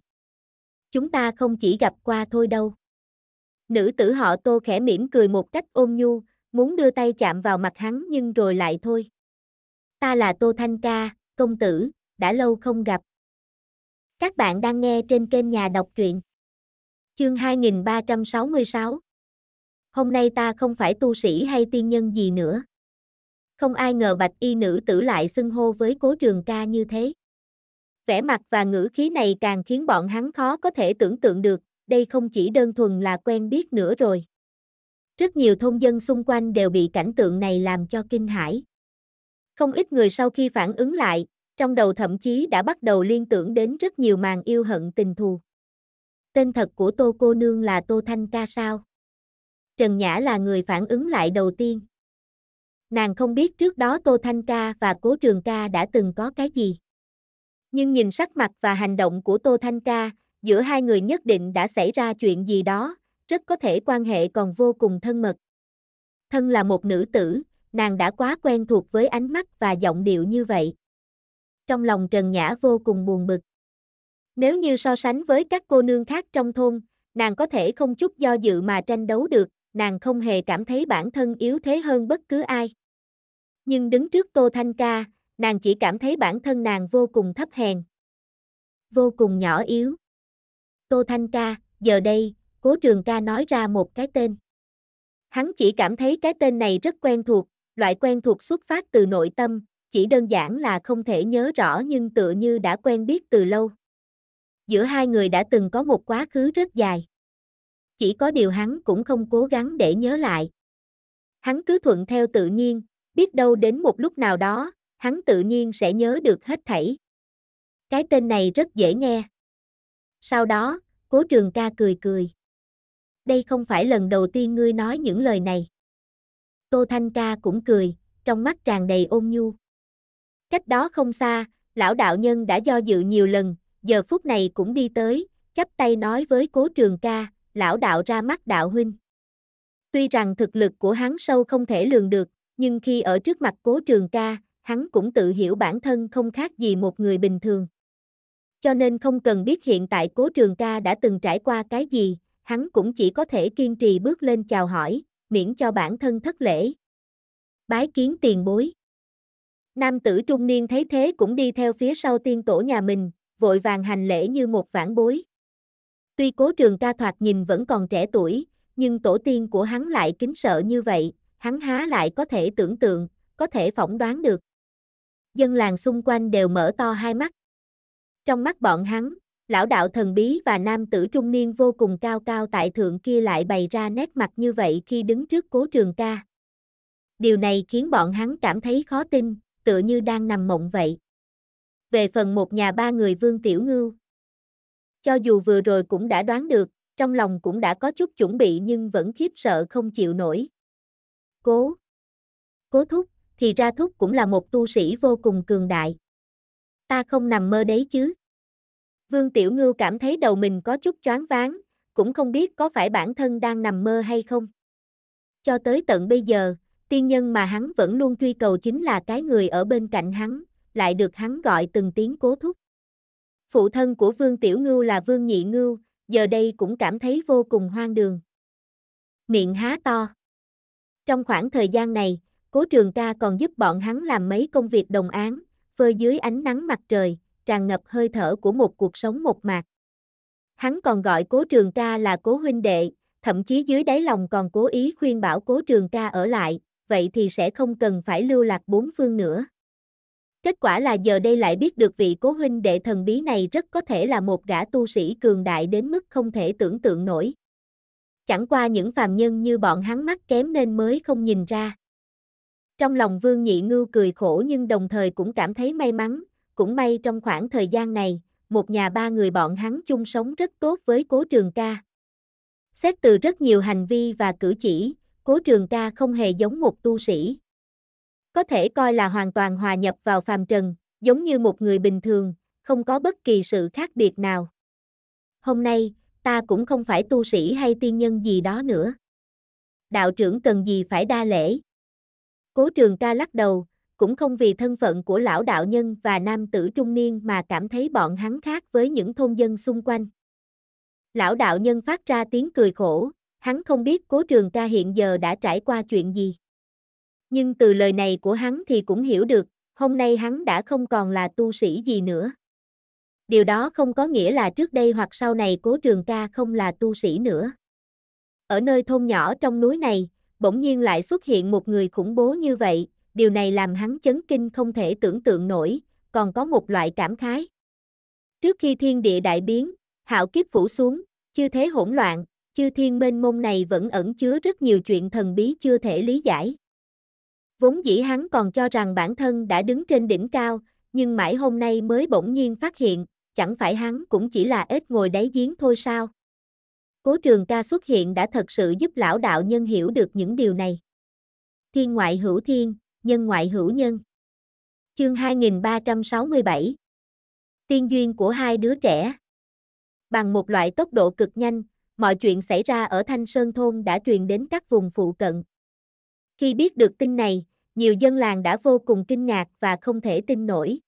Chúng ta không chỉ gặp qua thôi đâu. Nữ tử họ tô khẽ mỉm cười một cách ôn nhu, muốn đưa tay chạm vào mặt hắn nhưng rồi lại thôi. Ta là Tô Thanh Ca, công tử, đã lâu không gặp. Các bạn đang nghe trên kênh Nhà Đọc Truyện. Chương 2366 hôm nay ta không phải tu sĩ hay tiên nhân gì nữa. Không ai ngờ bạch y nữ tử lại xưng hô với cố trường ca như thế. Vẻ mặt và ngữ khí này càng khiến bọn hắn khó có thể tưởng tượng được, đây không chỉ đơn thuần là quen biết nữa rồi. Rất nhiều thôn dân xung quanh đều bị cảnh tượng này làm cho kinh hãi. Không ít người sau khi phản ứng lại, trong đầu thậm chí đã bắt đầu liên tưởng đến rất nhiều màn yêu hận tình thù. Tên thật của Tô cô nương là Tô Thanh Ca sao? Trần Nhã là người phản ứng lại đầu tiên. Nàng không biết trước đó Tô Thanh Ca và Cố Trường Ca đã từng có cái gì. Nhưng nhìn sắc mặt và hành động của Tô Thanh Ca, giữa hai người nhất định đã xảy ra chuyện gì đó, rất có thể quan hệ còn vô cùng thân mật. Thân là một nữ tử, nàng đã quá quen thuộc với ánh mắt và giọng điệu như vậy. Trong lòng Trần Nhã vô cùng buồn bực. Nếu như so sánh với các cô nương khác trong thôn, nàng có thể không chút do dự mà tranh đấu được, nàng không hề cảm thấy bản thân yếu thế hơn bất cứ ai. Nhưng đứng trước Tô Thanh Ca, nàng chỉ cảm thấy bản thân nàng vô cùng thấp hèn. Vô cùng nhỏ yếu. Tô Thanh Ca, giờ đây, Cố Trường Ca nói ra một cái tên. Hắn chỉ cảm thấy cái tên này rất quen thuộc, loại quen thuộc xuất phát từ nội tâm, chỉ đơn giản là không thể nhớ rõ nhưng tựa như đã quen biết từ lâu. Giữa hai người đã từng có một quá khứ rất dài chỉ có điều hắn cũng không cố gắng để nhớ lại. Hắn cứ thuận theo tự nhiên, biết đâu đến một lúc nào đó, hắn tự nhiên sẽ nhớ được hết thảy. Cái tên này rất dễ nghe. Sau đó, cố trường ca cười cười. Đây không phải lần đầu tiên ngươi nói những lời này. Tô Thanh ca cũng cười, trong mắt tràn đầy ôn nhu. Cách đó không xa, lão đạo nhân đã do dự nhiều lần, giờ phút này cũng đi tới, chắp tay nói với cố trường ca, lão đạo ra mắt đạo huynh. Tuy rằng thực lực của hắn sâu không thể lường được, nhưng khi ở trước mặt cố trường ca, hắn cũng tự hiểu bản thân không khác gì một người bình thường. Cho nên không cần biết hiện tại cố trường ca đã từng trải qua cái gì, hắn cũng chỉ có thể kiên trì bước lên chào hỏi, miễn cho bản thân thất lễ. Bái kiến tiền bối. Nam tử trung niên thấy thế cũng đi theo phía sau tiên tổ nhà mình, vội vàng hành lễ như một vãn bối. Tuy cố trường ca thoạt nhìn vẫn còn trẻ tuổi, nhưng tổ tiên của hắn lại kính sợ như vậy, hắn há lại có thể tưởng tượng, có thể phỏng đoán được. Dân làng xung quanh đều mở to hai mắt. Trong mắt bọn hắn, lão đạo thần bí và nam tử trung niên vô cùng cao cao tại thượng kia lại bày ra nét mặt như vậy khi đứng trước cố trường ca. Điều này khiến bọn hắn cảm thấy khó tin, tựa như đang nằm mộng vậy. Về phần một nhà ba người Vương Tiểu Ngưu, cho dù vừa rồi cũng đã đoán được, trong lòng cũng đã có chút chuẩn bị nhưng vẫn khiếp sợ không chịu nổi. Cố. Cố thúc, thì ra thúc cũng là một tu sĩ vô cùng cường đại. Ta không nằm mơ đấy chứ. Vương Tiểu Ngưu cảm thấy đầu mình có chút choáng váng, cũng không biết có phải bản thân đang nằm mơ hay không. Cho tới tận bây giờ, tiên nhân mà hắn vẫn luôn truy cầu chính là cái người ở bên cạnh hắn, lại được hắn gọi từng tiếng cố thúc. Phụ thân của Vương Tiểu Ngưu là Vương Nhị Ngưu, giờ đây cũng cảm thấy vô cùng hoang đường. Miệng há to. Trong khoảng thời gian này, Cố Trường Ca còn giúp bọn hắn làm mấy công việc đồng án, phơi dưới ánh nắng mặt trời, tràn ngập hơi thở của một cuộc sống một mạc. Hắn còn gọi Cố Trường Ca là Cố huynh đệ, thậm chí dưới đáy lòng còn cố ý khuyên bảo Cố Trường Ca ở lại, vậy thì sẽ không cần phải lưu lạc bốn phương nữa. Kết quả là giờ đây lại biết được vị cố huynh đệ thần bí này rất có thể là một gã tu sĩ cường đại đến mức không thể tưởng tượng nổi. Chẳng qua những phàm nhân như bọn hắn mắt kém nên mới không nhìn ra. Trong lòng Vương Nhị Ngưu cười khổ nhưng đồng thời cũng cảm thấy may mắn, cũng may trong khoảng thời gian này, một nhà ba người bọn hắn chung sống rất tốt với cố trường ca. Xét từ rất nhiều hành vi và cử chỉ, cố trường ca không hề giống một tu sĩ, có thể coi là hoàn toàn hòa nhập vào phàm trần, giống như một người bình thường, không có bất kỳ sự khác biệt nào. Hôm nay, ta cũng không phải tu sĩ hay tiên nhân gì đó nữa. Đạo trưởng cần gì phải đa lễ? Cố trường ca lắc đầu, cũng không vì thân phận của lão đạo nhân và nam tử trung niên mà cảm thấy bọn hắn khác với những thôn dân xung quanh. Lão đạo nhân phát ra tiếng cười khổ, hắn không biết cố trường ca hiện giờ đã trải qua chuyện gì nhưng từ lời này của hắn thì cũng hiểu được, hôm nay hắn đã không còn là tu sĩ gì nữa. Điều đó không có nghĩa là trước đây hoặc sau này cố trường ca không là tu sĩ nữa. Ở nơi thôn nhỏ trong núi này, bỗng nhiên lại xuất hiện một người khủng bố như vậy, điều này làm hắn chấn kinh không thể tưởng tượng nổi, còn có một loại cảm khái. Trước khi thiên địa đại biến, hạo kiếp phủ xuống, chư thế hỗn loạn, chư thiên mênh mông này vẫn ẩn chứa rất nhiều chuyện thần bí chưa thể lý giải. Vốn dĩ hắn còn cho rằng bản thân đã đứng trên đỉnh cao, nhưng mãi hôm nay mới bỗng nhiên phát hiện, chẳng phải hắn cũng chỉ là ếch ngồi đáy giếng thôi sao. Cố trường ca xuất hiện đã thật sự giúp lão đạo nhân hiểu được những điều này. Thiên ngoại hữu thiên, nhân ngoại hữu nhân. Chương 2367 Tiên duyên của hai đứa trẻ Bằng một loại tốc độ cực nhanh, mọi chuyện xảy ra ở Thanh Sơn Thôn đã truyền đến các vùng phụ cận. Khi biết được tin này, nhiều dân làng đã vô cùng kinh ngạc và không thể tin nổi.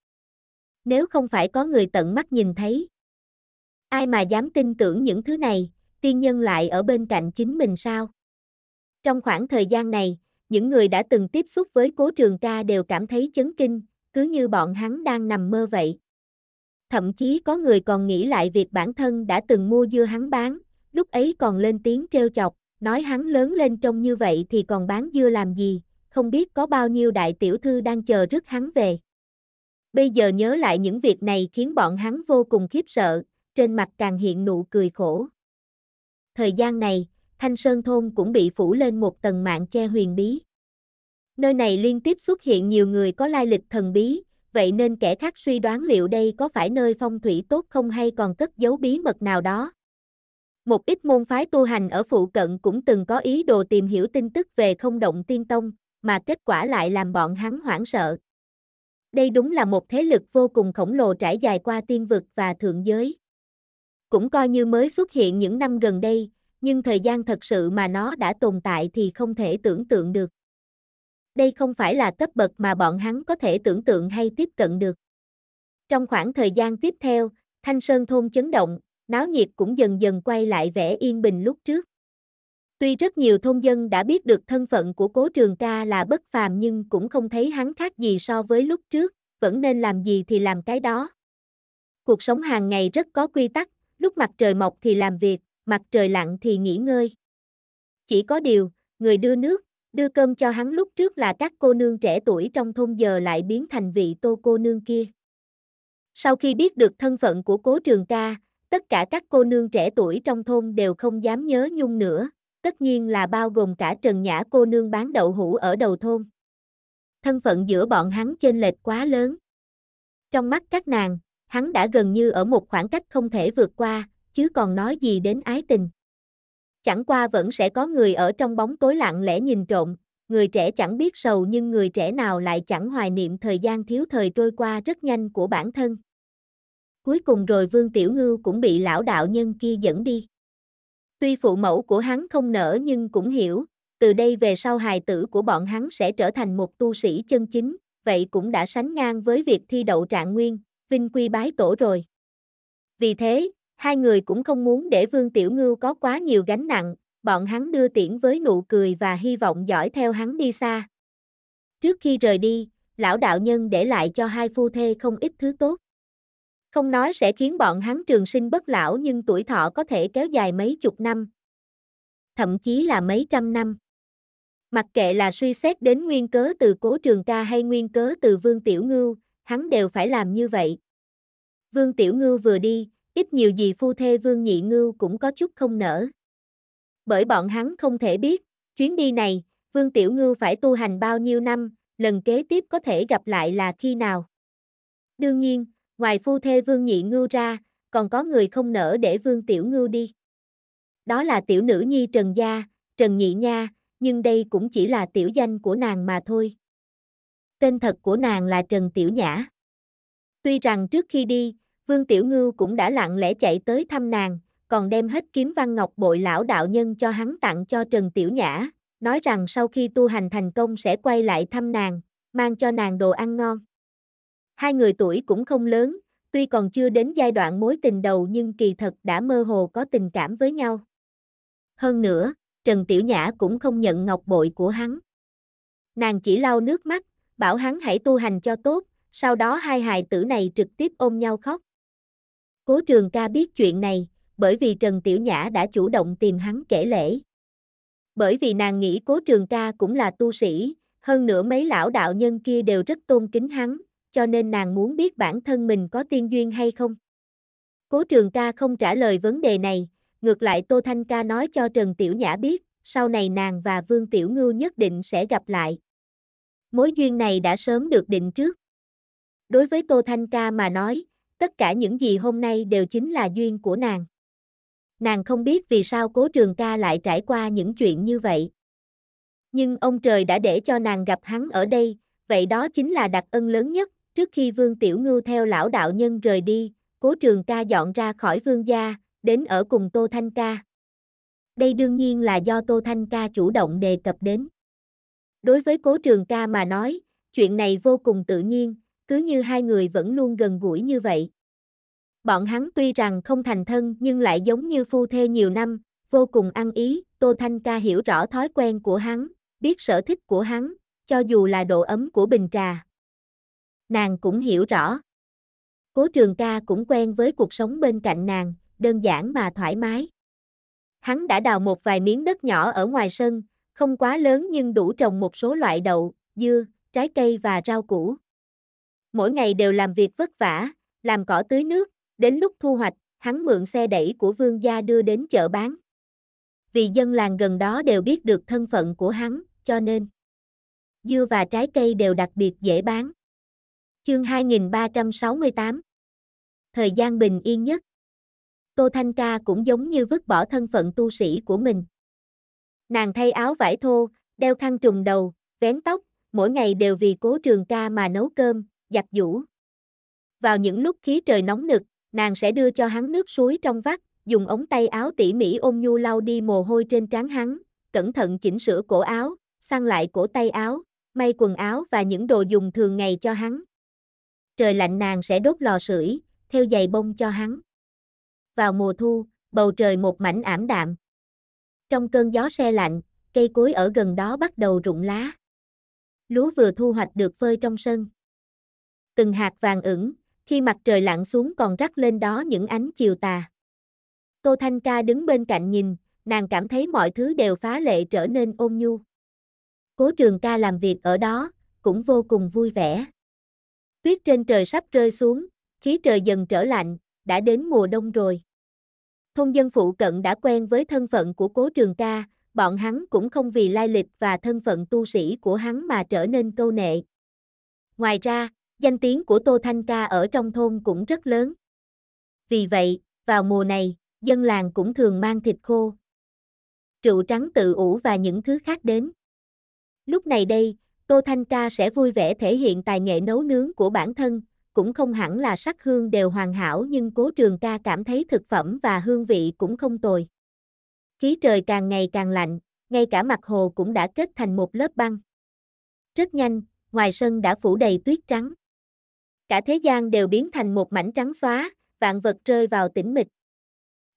Nếu không phải có người tận mắt nhìn thấy, ai mà dám tin tưởng những thứ này, tiên nhân lại ở bên cạnh chính mình sao? Trong khoảng thời gian này, những người đã từng tiếp xúc với cố trường ca đều cảm thấy chấn kinh, cứ như bọn hắn đang nằm mơ vậy. Thậm chí có người còn nghĩ lại việc bản thân đã từng mua dưa hắn bán, lúc ấy còn lên tiếng trêu chọc, nói hắn lớn lên trông như vậy thì còn bán dưa làm gì, không biết có bao nhiêu đại tiểu thư đang chờ rước hắn về. Bây giờ nhớ lại những việc này khiến bọn hắn vô cùng khiếp sợ, trên mặt càng hiện nụ cười khổ. Thời gian này, Thanh Sơn Thôn cũng bị phủ lên một tầng mạng che huyền bí. Nơi này liên tiếp xuất hiện nhiều người có lai lịch thần bí, vậy nên kẻ khác suy đoán liệu đây có phải nơi phong thủy tốt không hay còn cất giấu bí mật nào đó. Một ít môn phái tu hành ở phụ cận cũng từng có ý đồ tìm hiểu tin tức về không động tiên tông, mà kết quả lại làm bọn hắn hoảng sợ. Đây đúng là một thế lực vô cùng khổng lồ trải dài qua tiên vực và thượng giới. Cũng coi như mới xuất hiện những năm gần đây, nhưng thời gian thật sự mà nó đã tồn tại thì không thể tưởng tượng được. Đây không phải là cấp bậc mà bọn hắn có thể tưởng tượng hay tiếp cận được. Trong khoảng thời gian tiếp theo, Thanh Sơn thôn chấn động, náo nhiệt cũng dần dần quay lại vẻ yên bình lúc trước. Tuy rất nhiều thôn dân đã biết được thân phận của cố trường ca là bất phàm nhưng cũng không thấy hắn khác gì so với lúc trước, vẫn nên làm gì thì làm cái đó. Cuộc sống hàng ngày rất có quy tắc, lúc mặt trời mọc thì làm việc, mặt trời lặn thì nghỉ ngơi. Chỉ có điều, người đưa nước, đưa cơm cho hắn lúc trước là các cô nương trẻ tuổi trong thôn giờ lại biến thành vị tô cô nương kia. Sau khi biết được thân phận của cố trường ca, tất cả các cô nương trẻ tuổi trong thôn đều không dám nhớ nhung nữa, tất nhiên là bao gồm cả Trần Nhã cô nương bán đậu hũ ở đầu thôn. Thân phận giữa bọn hắn chênh lệch quá lớn. Trong mắt các nàng, hắn đã gần như ở một khoảng cách không thể vượt qua, chứ còn nói gì đến ái tình. Chẳng qua vẫn sẽ có người ở trong bóng tối lặng lẽ nhìn trộm, người trẻ chẳng biết sầu nhưng người trẻ nào lại chẳng hoài niệm thời gian thiếu thời trôi qua rất nhanh của bản thân. Cuối cùng rồi Vương Tiểu Ngưu cũng bị lão đạo nhân kia dẫn đi. Tuy phụ mẫu của hắn không nở nhưng cũng hiểu, từ đây về sau hài tử của bọn hắn sẽ trở thành một tu sĩ chân chính, vậy cũng đã sánh ngang với việc thi đậu trạng nguyên, vinh quy bái tổ rồi. Vì thế, hai người cũng không muốn để Vương Tiểu Ngưu có quá nhiều gánh nặng, bọn hắn đưa tiễn với nụ cười và hy vọng giỏi theo hắn đi xa. Trước khi rời đi, lão đạo nhân để lại cho hai phu thê không ít thứ tốt. Không nói sẽ khiến bọn hắn trường sinh bất lão nhưng tuổi thọ có thể kéo dài mấy chục năm. Thậm chí là mấy trăm năm. Mặc kệ là suy xét đến nguyên cớ từ cố trường ca hay nguyên cớ từ Vương Tiểu Ngưu, hắn đều phải làm như vậy. Vương Tiểu Ngưu vừa đi, ít nhiều gì phu thê Vương Nhị Ngưu cũng có chút không nở. Bởi bọn hắn không thể biết, chuyến đi này, Vương Tiểu Ngưu phải tu hành bao nhiêu năm, lần kế tiếp có thể gặp lại là khi nào. Đương nhiên, ngoài phu thê Vương Nhị Ngưu ra, còn có người không nỡ để Vương Tiểu Ngưu đi. Đó là tiểu nữ nhi Trần Gia, Trần Nhị Nha, nhưng đây cũng chỉ là tiểu danh của nàng mà thôi. Tên thật của nàng là Trần Tiểu Nhã. Tuy rằng trước khi đi, Vương Tiểu Ngưu cũng đã lặng lẽ chạy tới thăm nàng, còn đem hết kiếm văn ngọc bội lão đạo nhân cho hắn tặng cho Trần Tiểu Nhã, nói rằng sau khi tu hành thành công sẽ quay lại thăm nàng, mang cho nàng đồ ăn ngon. Hai người tuổi cũng không lớn, tuy còn chưa đến giai đoạn mối tình đầu nhưng kỳ thật đã mơ hồ có tình cảm với nhau. Hơn nữa, Trần Tiểu Nhã cũng không nhận ngọc bội của hắn. Nàng chỉ lau nước mắt, bảo hắn hãy tu hành cho tốt, sau đó hai hài tử này trực tiếp ôm nhau khóc. Cố trường ca biết chuyện này, bởi vì Trần Tiểu Nhã đã chủ động tìm hắn kể lễ. Bởi vì nàng nghĩ cố trường ca cũng là tu sĩ, hơn nữa mấy lão đạo nhân kia đều rất tôn kính hắn, cho nên nàng muốn biết bản thân mình có tiên duyên hay không. Cố trường ca không trả lời vấn đề này, ngược lại Tô Thanh ca nói cho Trần Tiểu Nhã biết, sau này nàng và Vương Tiểu Ngưu nhất định sẽ gặp lại. Mối duyên này đã sớm được định trước. Đối với Tô Thanh ca mà nói, tất cả những gì hôm nay đều chính là duyên của nàng. Nàng không biết vì sao cố trường ca lại trải qua những chuyện như vậy. Nhưng ông trời đã để cho nàng gặp hắn ở đây, vậy đó chính là đặc ân lớn nhất. Trước khi Vương Tiểu Ngưu theo lão đạo nhân rời đi, Cố Trường Ca dọn ra khỏi Vương gia, đến ở cùng Tô Thanh Ca. Đây đương nhiên là do Tô Thanh Ca chủ động đề cập đến. Đối với Cố Trường Ca mà nói, chuyện này vô cùng tự nhiên, cứ như hai người vẫn luôn gần gũi như vậy. Bọn hắn tuy rằng không thành thân nhưng lại giống như phu thê nhiều năm, vô cùng ăn ý, Tô Thanh Ca hiểu rõ thói quen của hắn, biết sở thích của hắn, cho dù là độ ấm của bình trà, nàng cũng hiểu rõ. Cố trường ca cũng quen với cuộc sống bên cạnh nàng, đơn giản mà thoải mái. Hắn đã đào một vài miếng đất nhỏ ở ngoài sân, không quá lớn nhưng đủ trồng một số loại đậu, dưa, trái cây và rau củ. Mỗi ngày đều làm việc vất vả, làm cỏ tưới nước, đến lúc thu hoạch, hắn mượn xe đẩy của vương gia đưa đến chợ bán. Vì dân làng gần đó đều biết được thân phận của hắn, cho nên dưa và trái cây đều đặc biệt dễ bán. Chương 2368 Thời gian bình yên nhất Tô Thanh Ca cũng giống như vứt bỏ thân phận tu sĩ của mình. Nàng thay áo vải thô, đeo khăn trùng đầu, vén tóc, mỗi ngày đều vì cố trường ca mà nấu cơm, giặt giũ. Vào những lúc khí trời nóng nực, nàng sẽ đưa cho hắn nước suối trong vắt, dùng ống tay áo tỉ mỉ ôm nhu lau đi mồ hôi trên trán hắn, cẩn thận chỉnh sửa cổ áo, sang lại cổ tay áo, may quần áo và những đồ dùng thường ngày cho hắn trời lạnh nàng sẽ đốt lò sưởi, theo giày bông cho hắn. Vào mùa thu, bầu trời một mảnh ảm đạm. Trong cơn gió se lạnh, cây cối ở gần đó bắt đầu rụng lá. Lúa vừa thu hoạch được phơi trong sân. Từng hạt vàng ửng, khi mặt trời lặn xuống còn rắc lên đó những ánh chiều tà. Tô Thanh Ca đứng bên cạnh nhìn, nàng cảm thấy mọi thứ đều phá lệ trở nên ôn nhu. Cố trường ca làm việc ở đó, cũng vô cùng vui vẻ. Tuyết trên trời sắp rơi xuống, khí trời dần trở lạnh, đã đến mùa đông rồi. Thôn dân phụ cận đã quen với thân phận của cố trường ca, bọn hắn cũng không vì lai lịch và thân phận tu sĩ của hắn mà trở nên câu nệ. Ngoài ra, danh tiếng của Tô Thanh Ca ở trong thôn cũng rất lớn. Vì vậy, vào mùa này, dân làng cũng thường mang thịt khô, rượu trắng tự ủ và những thứ khác đến. Lúc này đây, Tô Thanh Ca sẽ vui vẻ thể hiện tài nghệ nấu nướng của bản thân, cũng không hẳn là sắc hương đều hoàn hảo nhưng Cố Trường Ca cảm thấy thực phẩm và hương vị cũng không tồi. Khí trời càng ngày càng lạnh, ngay cả mặt hồ cũng đã kết thành một lớp băng. Rất nhanh, ngoài sân đã phủ đầy tuyết trắng. Cả thế gian đều biến thành một mảnh trắng xóa, vạn vật rơi vào tĩnh mịch.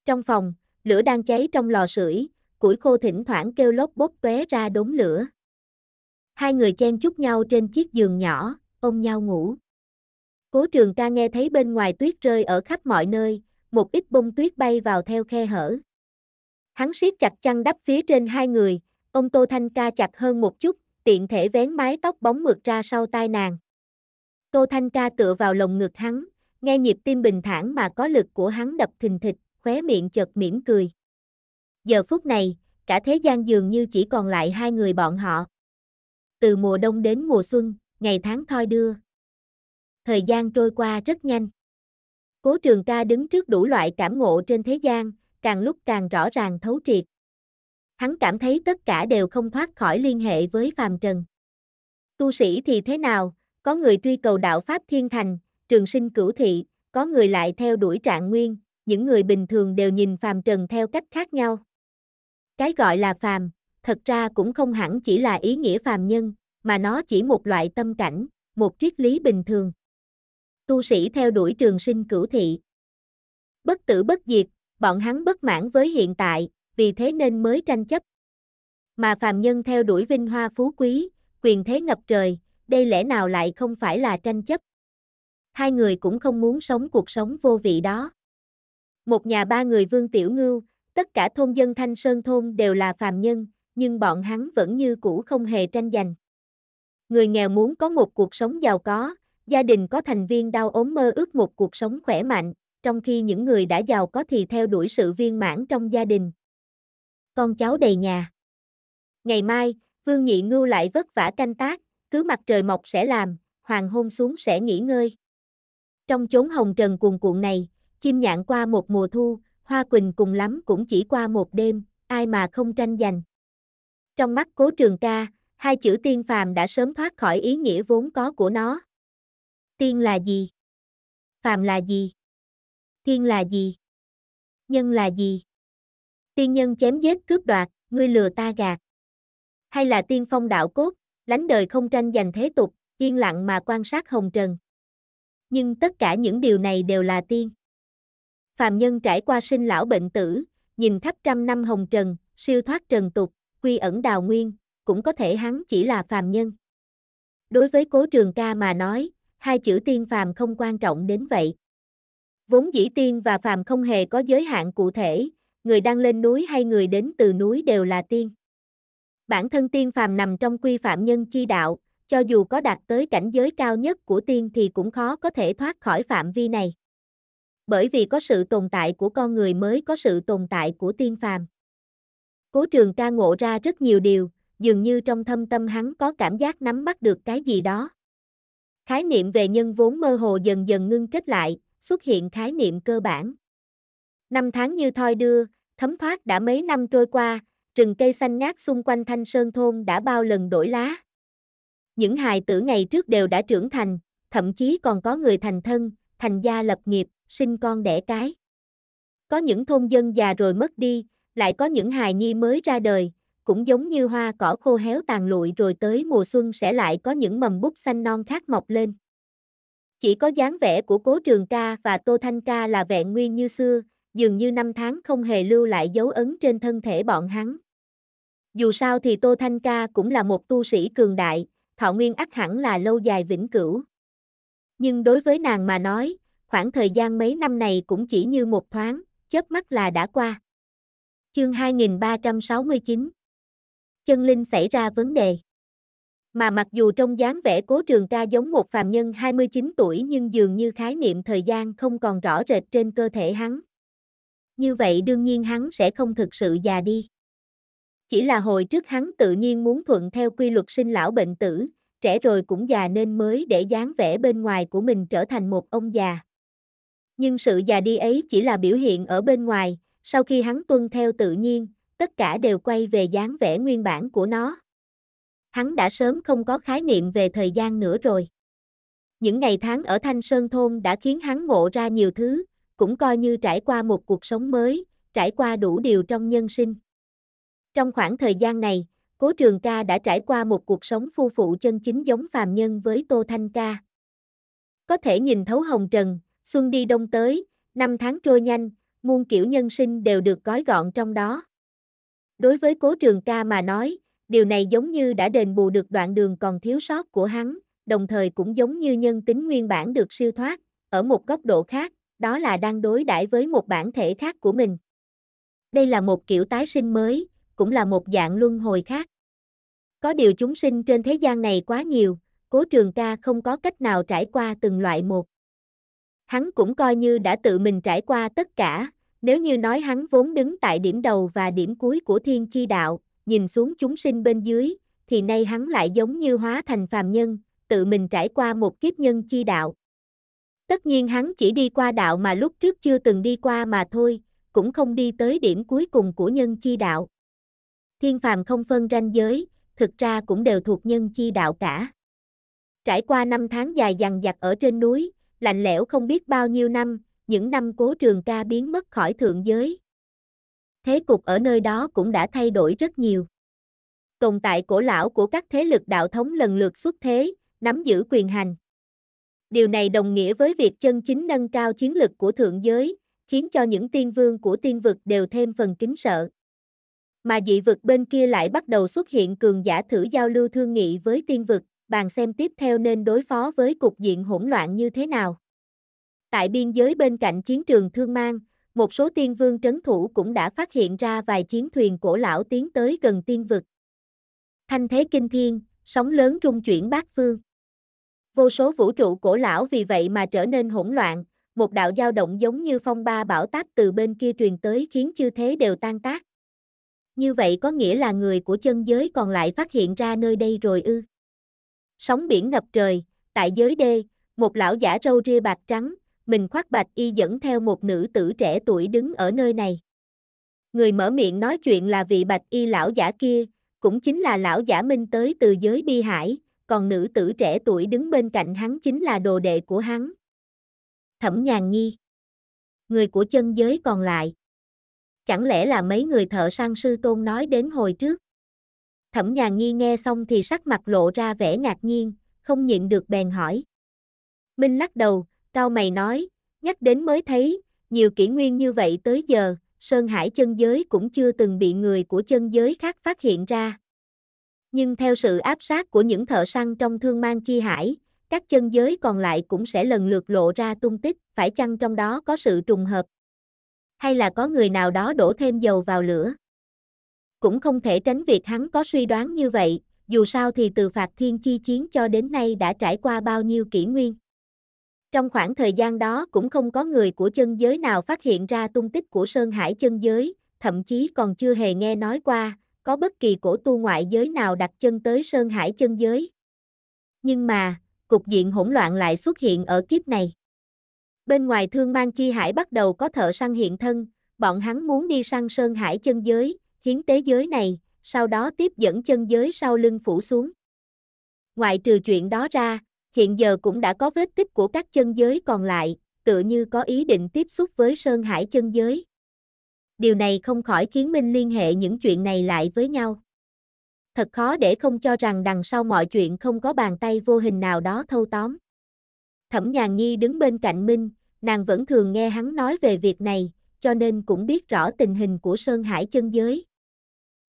Trong phòng, lửa đang cháy trong lò sưởi, củi khô thỉnh thoảng kêu lốc bốc tóe ra đốm lửa hai người chen chúc nhau trên chiếc giường nhỏ, ôm nhau ngủ. Cố trường ca nghe thấy bên ngoài tuyết rơi ở khắp mọi nơi, một ít bông tuyết bay vào theo khe hở. Hắn siết chặt chăn đắp phía trên hai người, ông Tô Thanh Ca chặt hơn một chút, tiện thể vén mái tóc bóng mượt ra sau tai nàng. Tô Thanh Ca tựa vào lồng ngực hắn, nghe nhịp tim bình thản mà có lực của hắn đập thình thịch, khóe miệng chợt mỉm cười. Giờ phút này, cả thế gian dường như chỉ còn lại hai người bọn họ từ mùa đông đến mùa xuân, ngày tháng thoi đưa. Thời gian trôi qua rất nhanh. Cố trường ca đứng trước đủ loại cảm ngộ trên thế gian, càng lúc càng rõ ràng thấu triệt. Hắn cảm thấy tất cả đều không thoát khỏi liên hệ với phàm trần. Tu sĩ thì thế nào, có người truy cầu đạo Pháp Thiên Thành, trường sinh cửu thị, có người lại theo đuổi trạng nguyên, những người bình thường đều nhìn phàm trần theo cách khác nhau. Cái gọi là phàm, thật ra cũng không hẳn chỉ là ý nghĩa phàm nhân, mà nó chỉ một loại tâm cảnh, một triết lý bình thường. Tu sĩ theo đuổi trường sinh cửu thị. Bất tử bất diệt, bọn hắn bất mãn với hiện tại, vì thế nên mới tranh chấp. Mà phàm nhân theo đuổi vinh hoa phú quý, quyền thế ngập trời, đây lẽ nào lại không phải là tranh chấp. Hai người cũng không muốn sống cuộc sống vô vị đó. Một nhà ba người Vương Tiểu Ngưu, tất cả thôn dân Thanh Sơn thôn đều là phàm nhân, nhưng bọn hắn vẫn như cũ không hề tranh giành. Người nghèo muốn có một cuộc sống giàu có, gia đình có thành viên đau ốm mơ ước một cuộc sống khỏe mạnh, trong khi những người đã giàu có thì theo đuổi sự viên mãn trong gia đình. Con cháu đầy nhà. Ngày mai, Vương Nhị Ngưu lại vất vả canh tác, cứ mặt trời mọc sẽ làm, hoàng hôn xuống sẽ nghỉ ngơi. Trong chốn hồng trần cuồn cuộn này, chim nhạn qua một mùa thu, hoa quỳnh cùng lắm cũng chỉ qua một đêm, ai mà không tranh giành. Trong mắt cố trường ca, hai chữ tiên phàm đã sớm thoát khỏi ý nghĩa vốn có của nó. Tiên là gì? Phàm là gì? Thiên là gì? Nhân là gì? Tiên nhân chém giết cướp đoạt, ngươi lừa ta gạt. Hay là tiên phong đạo cốt, lánh đời không tranh giành thế tục, yên lặng mà quan sát hồng trần. Nhưng tất cả những điều này đều là tiên. Phàm nhân trải qua sinh lão bệnh tử, nhìn khắp trăm năm hồng trần, siêu thoát trần tục, quy ẩn đào nguyên, cũng có thể hắn chỉ là phàm nhân. Đối với cố trường ca mà nói, hai chữ tiên phàm không quan trọng đến vậy. Vốn dĩ tiên và phàm không hề có giới hạn cụ thể, người đang lên núi hay người đến từ núi đều là tiên. Bản thân tiên phàm nằm trong quy phạm nhân chi đạo, cho dù có đạt tới cảnh giới cao nhất của tiên thì cũng khó có thể thoát khỏi phạm vi này. Bởi vì có sự tồn tại của con người mới có sự tồn tại của tiên phàm. Cố trường ca ngộ ra rất nhiều điều, dường như trong thâm tâm hắn có cảm giác nắm bắt được cái gì đó. Khái niệm về nhân vốn mơ hồ dần dần ngưng kết lại, xuất hiện khái niệm cơ bản. Năm tháng như thoi đưa, thấm thoát đã mấy năm trôi qua, rừng cây xanh ngát xung quanh thanh sơn thôn đã bao lần đổi lá. Những hài tử ngày trước đều đã trưởng thành, thậm chí còn có người thành thân, thành gia lập nghiệp, sinh con đẻ cái. Có những thôn dân già rồi mất đi, lại có những hài nhi mới ra đời, cũng giống như hoa cỏ khô héo tàn lụi rồi tới mùa xuân sẽ lại có những mầm bút xanh non khác mọc lên. Chỉ có dáng vẻ của Cố Trường Ca và Tô Thanh Ca là vẹn nguyên như xưa, dường như năm tháng không hề lưu lại dấu ấn trên thân thể bọn hắn. Dù sao thì Tô Thanh Ca cũng là một tu sĩ cường đại, thọ nguyên ắt hẳn là lâu dài vĩnh cửu. Nhưng đối với nàng mà nói, khoảng thời gian mấy năm này cũng chỉ như một thoáng, chớp mắt là đã qua. Chương 2369 Chân linh xảy ra vấn đề Mà mặc dù trong dáng vẻ cố trường ca giống một phàm nhân 29 tuổi nhưng dường như khái niệm thời gian không còn rõ rệt trên cơ thể hắn. Như vậy đương nhiên hắn sẽ không thực sự già đi. Chỉ là hồi trước hắn tự nhiên muốn thuận theo quy luật sinh lão bệnh tử, trẻ rồi cũng già nên mới để dáng vẻ bên ngoài của mình trở thành một ông già. Nhưng sự già đi ấy chỉ là biểu hiện ở bên ngoài, sau khi hắn tuân theo tự nhiên, tất cả đều quay về dáng vẻ nguyên bản của nó. Hắn đã sớm không có khái niệm về thời gian nữa rồi. Những ngày tháng ở Thanh Sơn Thôn đã khiến hắn ngộ ra nhiều thứ, cũng coi như trải qua một cuộc sống mới, trải qua đủ điều trong nhân sinh. Trong khoảng thời gian này, Cố Trường Ca đã trải qua một cuộc sống phu phụ chân chính giống phàm nhân với Tô Thanh Ca. Có thể nhìn thấu hồng trần, xuân đi đông tới, năm tháng trôi nhanh, muôn kiểu nhân sinh đều được gói gọn trong đó. Đối với cố trường ca mà nói, điều này giống như đã đền bù được đoạn đường còn thiếu sót của hắn, đồng thời cũng giống như nhân tính nguyên bản được siêu thoát, ở một góc độ khác, đó là đang đối đãi với một bản thể khác của mình. Đây là một kiểu tái sinh mới, cũng là một dạng luân hồi khác. Có điều chúng sinh trên thế gian này quá nhiều, cố trường ca không có cách nào trải qua từng loại một. Hắn cũng coi như đã tự mình trải qua tất cả, nếu như nói hắn vốn đứng tại điểm đầu và điểm cuối của thiên chi đạo, nhìn xuống chúng sinh bên dưới, thì nay hắn lại giống như hóa thành phàm nhân, tự mình trải qua một kiếp nhân chi đạo. Tất nhiên hắn chỉ đi qua đạo mà lúc trước chưa từng đi qua mà thôi, cũng không đi tới điểm cuối cùng của nhân chi đạo. Thiên phàm không phân ranh giới, thực ra cũng đều thuộc nhân chi đạo cả. Trải qua năm tháng dài dằng dặc ở trên núi, lạnh lẽo không biết bao nhiêu năm, những năm cố trường ca biến mất khỏi thượng giới. Thế cục ở nơi đó cũng đã thay đổi rất nhiều. Tồn tại cổ lão của các thế lực đạo thống lần lượt xuất thế, nắm giữ quyền hành. Điều này đồng nghĩa với việc chân chính nâng cao chiến lực của thượng giới, khiến cho những tiên vương của tiên vực đều thêm phần kính sợ. Mà dị vực bên kia lại bắt đầu xuất hiện cường giả thử giao lưu thương nghị với tiên vực, bàn xem tiếp theo nên đối phó với cục diện hỗn loạn như thế nào. Tại biên giới bên cạnh chiến trường Thương Mang, một số tiên vương trấn thủ cũng đã phát hiện ra vài chiến thuyền cổ lão tiến tới gần tiên vực. Thanh thế kinh thiên, sóng lớn rung chuyển bát phương. Vô số vũ trụ cổ lão vì vậy mà trở nên hỗn loạn, một đạo dao động giống như phong ba bão táp từ bên kia truyền tới khiến chư thế đều tan tác. Như vậy có nghĩa là người của chân giới còn lại phát hiện ra nơi đây rồi ư. Sóng biển ngập trời, tại giới đê, một lão giả râu ria bạc trắng, mình khoác bạch y dẫn theo một nữ tử trẻ tuổi đứng ở nơi này. Người mở miệng nói chuyện là vị bạch y lão giả kia, cũng chính là lão giả minh tới từ giới bi hải, còn nữ tử trẻ tuổi đứng bên cạnh hắn chính là đồ đệ của hắn. Thẩm nhàn nhi. Người của chân giới còn lại. Chẳng lẽ là mấy người thợ săn sư tôn nói đến hồi trước? Thẩm nhàn nhi nghe xong thì sắc mặt lộ ra vẻ ngạc nhiên, không nhịn được bèn hỏi. Minh lắc đầu, Cao mày nói, nhắc đến mới thấy, nhiều kỷ nguyên như vậy tới giờ, Sơn Hải chân giới cũng chưa từng bị người của chân giới khác phát hiện ra. Nhưng theo sự áp sát của những thợ săn trong thương mang chi hải, các chân giới còn lại cũng sẽ lần lượt lộ ra tung tích, phải chăng trong đó có sự trùng hợp? Hay là có người nào đó đổ thêm dầu vào lửa? Cũng không thể tránh việc hắn có suy đoán như vậy, dù sao thì từ phạt thiên chi chiến cho đến nay đã trải qua bao nhiêu kỷ nguyên. Trong khoảng thời gian đó cũng không có người của chân giới nào phát hiện ra tung tích của Sơn Hải chân giới, thậm chí còn chưa hề nghe nói qua, có bất kỳ cổ tu ngoại giới nào đặt chân tới Sơn Hải chân giới. Nhưng mà, cục diện hỗn loạn lại xuất hiện ở kiếp này. Bên ngoài thương mang chi hải bắt đầu có thợ săn hiện thân, bọn hắn muốn đi săn Sơn Hải chân giới, hiến tế giới này, sau đó tiếp dẫn chân giới sau lưng phủ xuống. Ngoại trừ chuyện đó ra, hiện giờ cũng đã có vết tích của các chân giới còn lại, tựa như có ý định tiếp xúc với Sơn Hải chân giới. Điều này không khỏi khiến Minh liên hệ những chuyện này lại với nhau. Thật khó để không cho rằng đằng sau mọi chuyện không có bàn tay vô hình nào đó thâu tóm. Thẩm Nhàn Nhi đứng bên cạnh Minh, nàng vẫn thường nghe hắn nói về việc này, cho nên cũng biết rõ tình hình của Sơn Hải chân giới.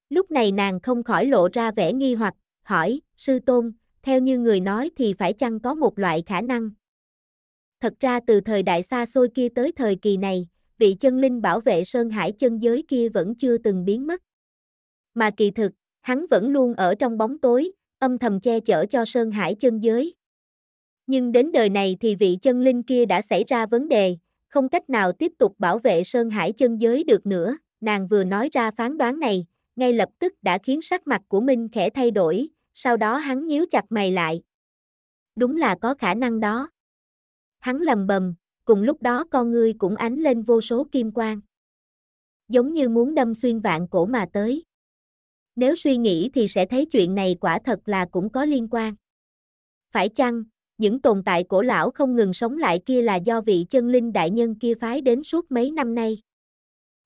Lúc này nàng không khỏi lộ ra vẻ nghi hoặc, hỏi, sư tôn, theo như người nói thì phải chăng có một loại khả năng. Thật ra từ thời đại xa xôi kia tới thời kỳ này, vị chân linh bảo vệ Sơn Hải chân giới kia vẫn chưa từng biến mất. Mà kỳ thực, hắn vẫn luôn ở trong bóng tối, âm thầm che chở cho Sơn Hải chân giới. Nhưng đến đời này thì vị chân linh kia đã xảy ra vấn đề, không cách nào tiếp tục bảo vệ Sơn Hải chân giới được nữa, nàng vừa nói ra phán đoán này, ngay lập tức đã khiến sắc mặt của Minh khẽ thay đổi, sau đó hắn nhíu chặt mày lại. Đúng là có khả năng đó. Hắn lầm bầm, cùng lúc đó con ngươi cũng ánh lên vô số kim quang. Giống như muốn đâm xuyên vạn cổ mà tới. Nếu suy nghĩ thì sẽ thấy chuyện này quả thật là cũng có liên quan. Phải chăng, những tồn tại cổ lão không ngừng sống lại kia là do vị chân linh đại nhân kia phái đến suốt mấy năm nay.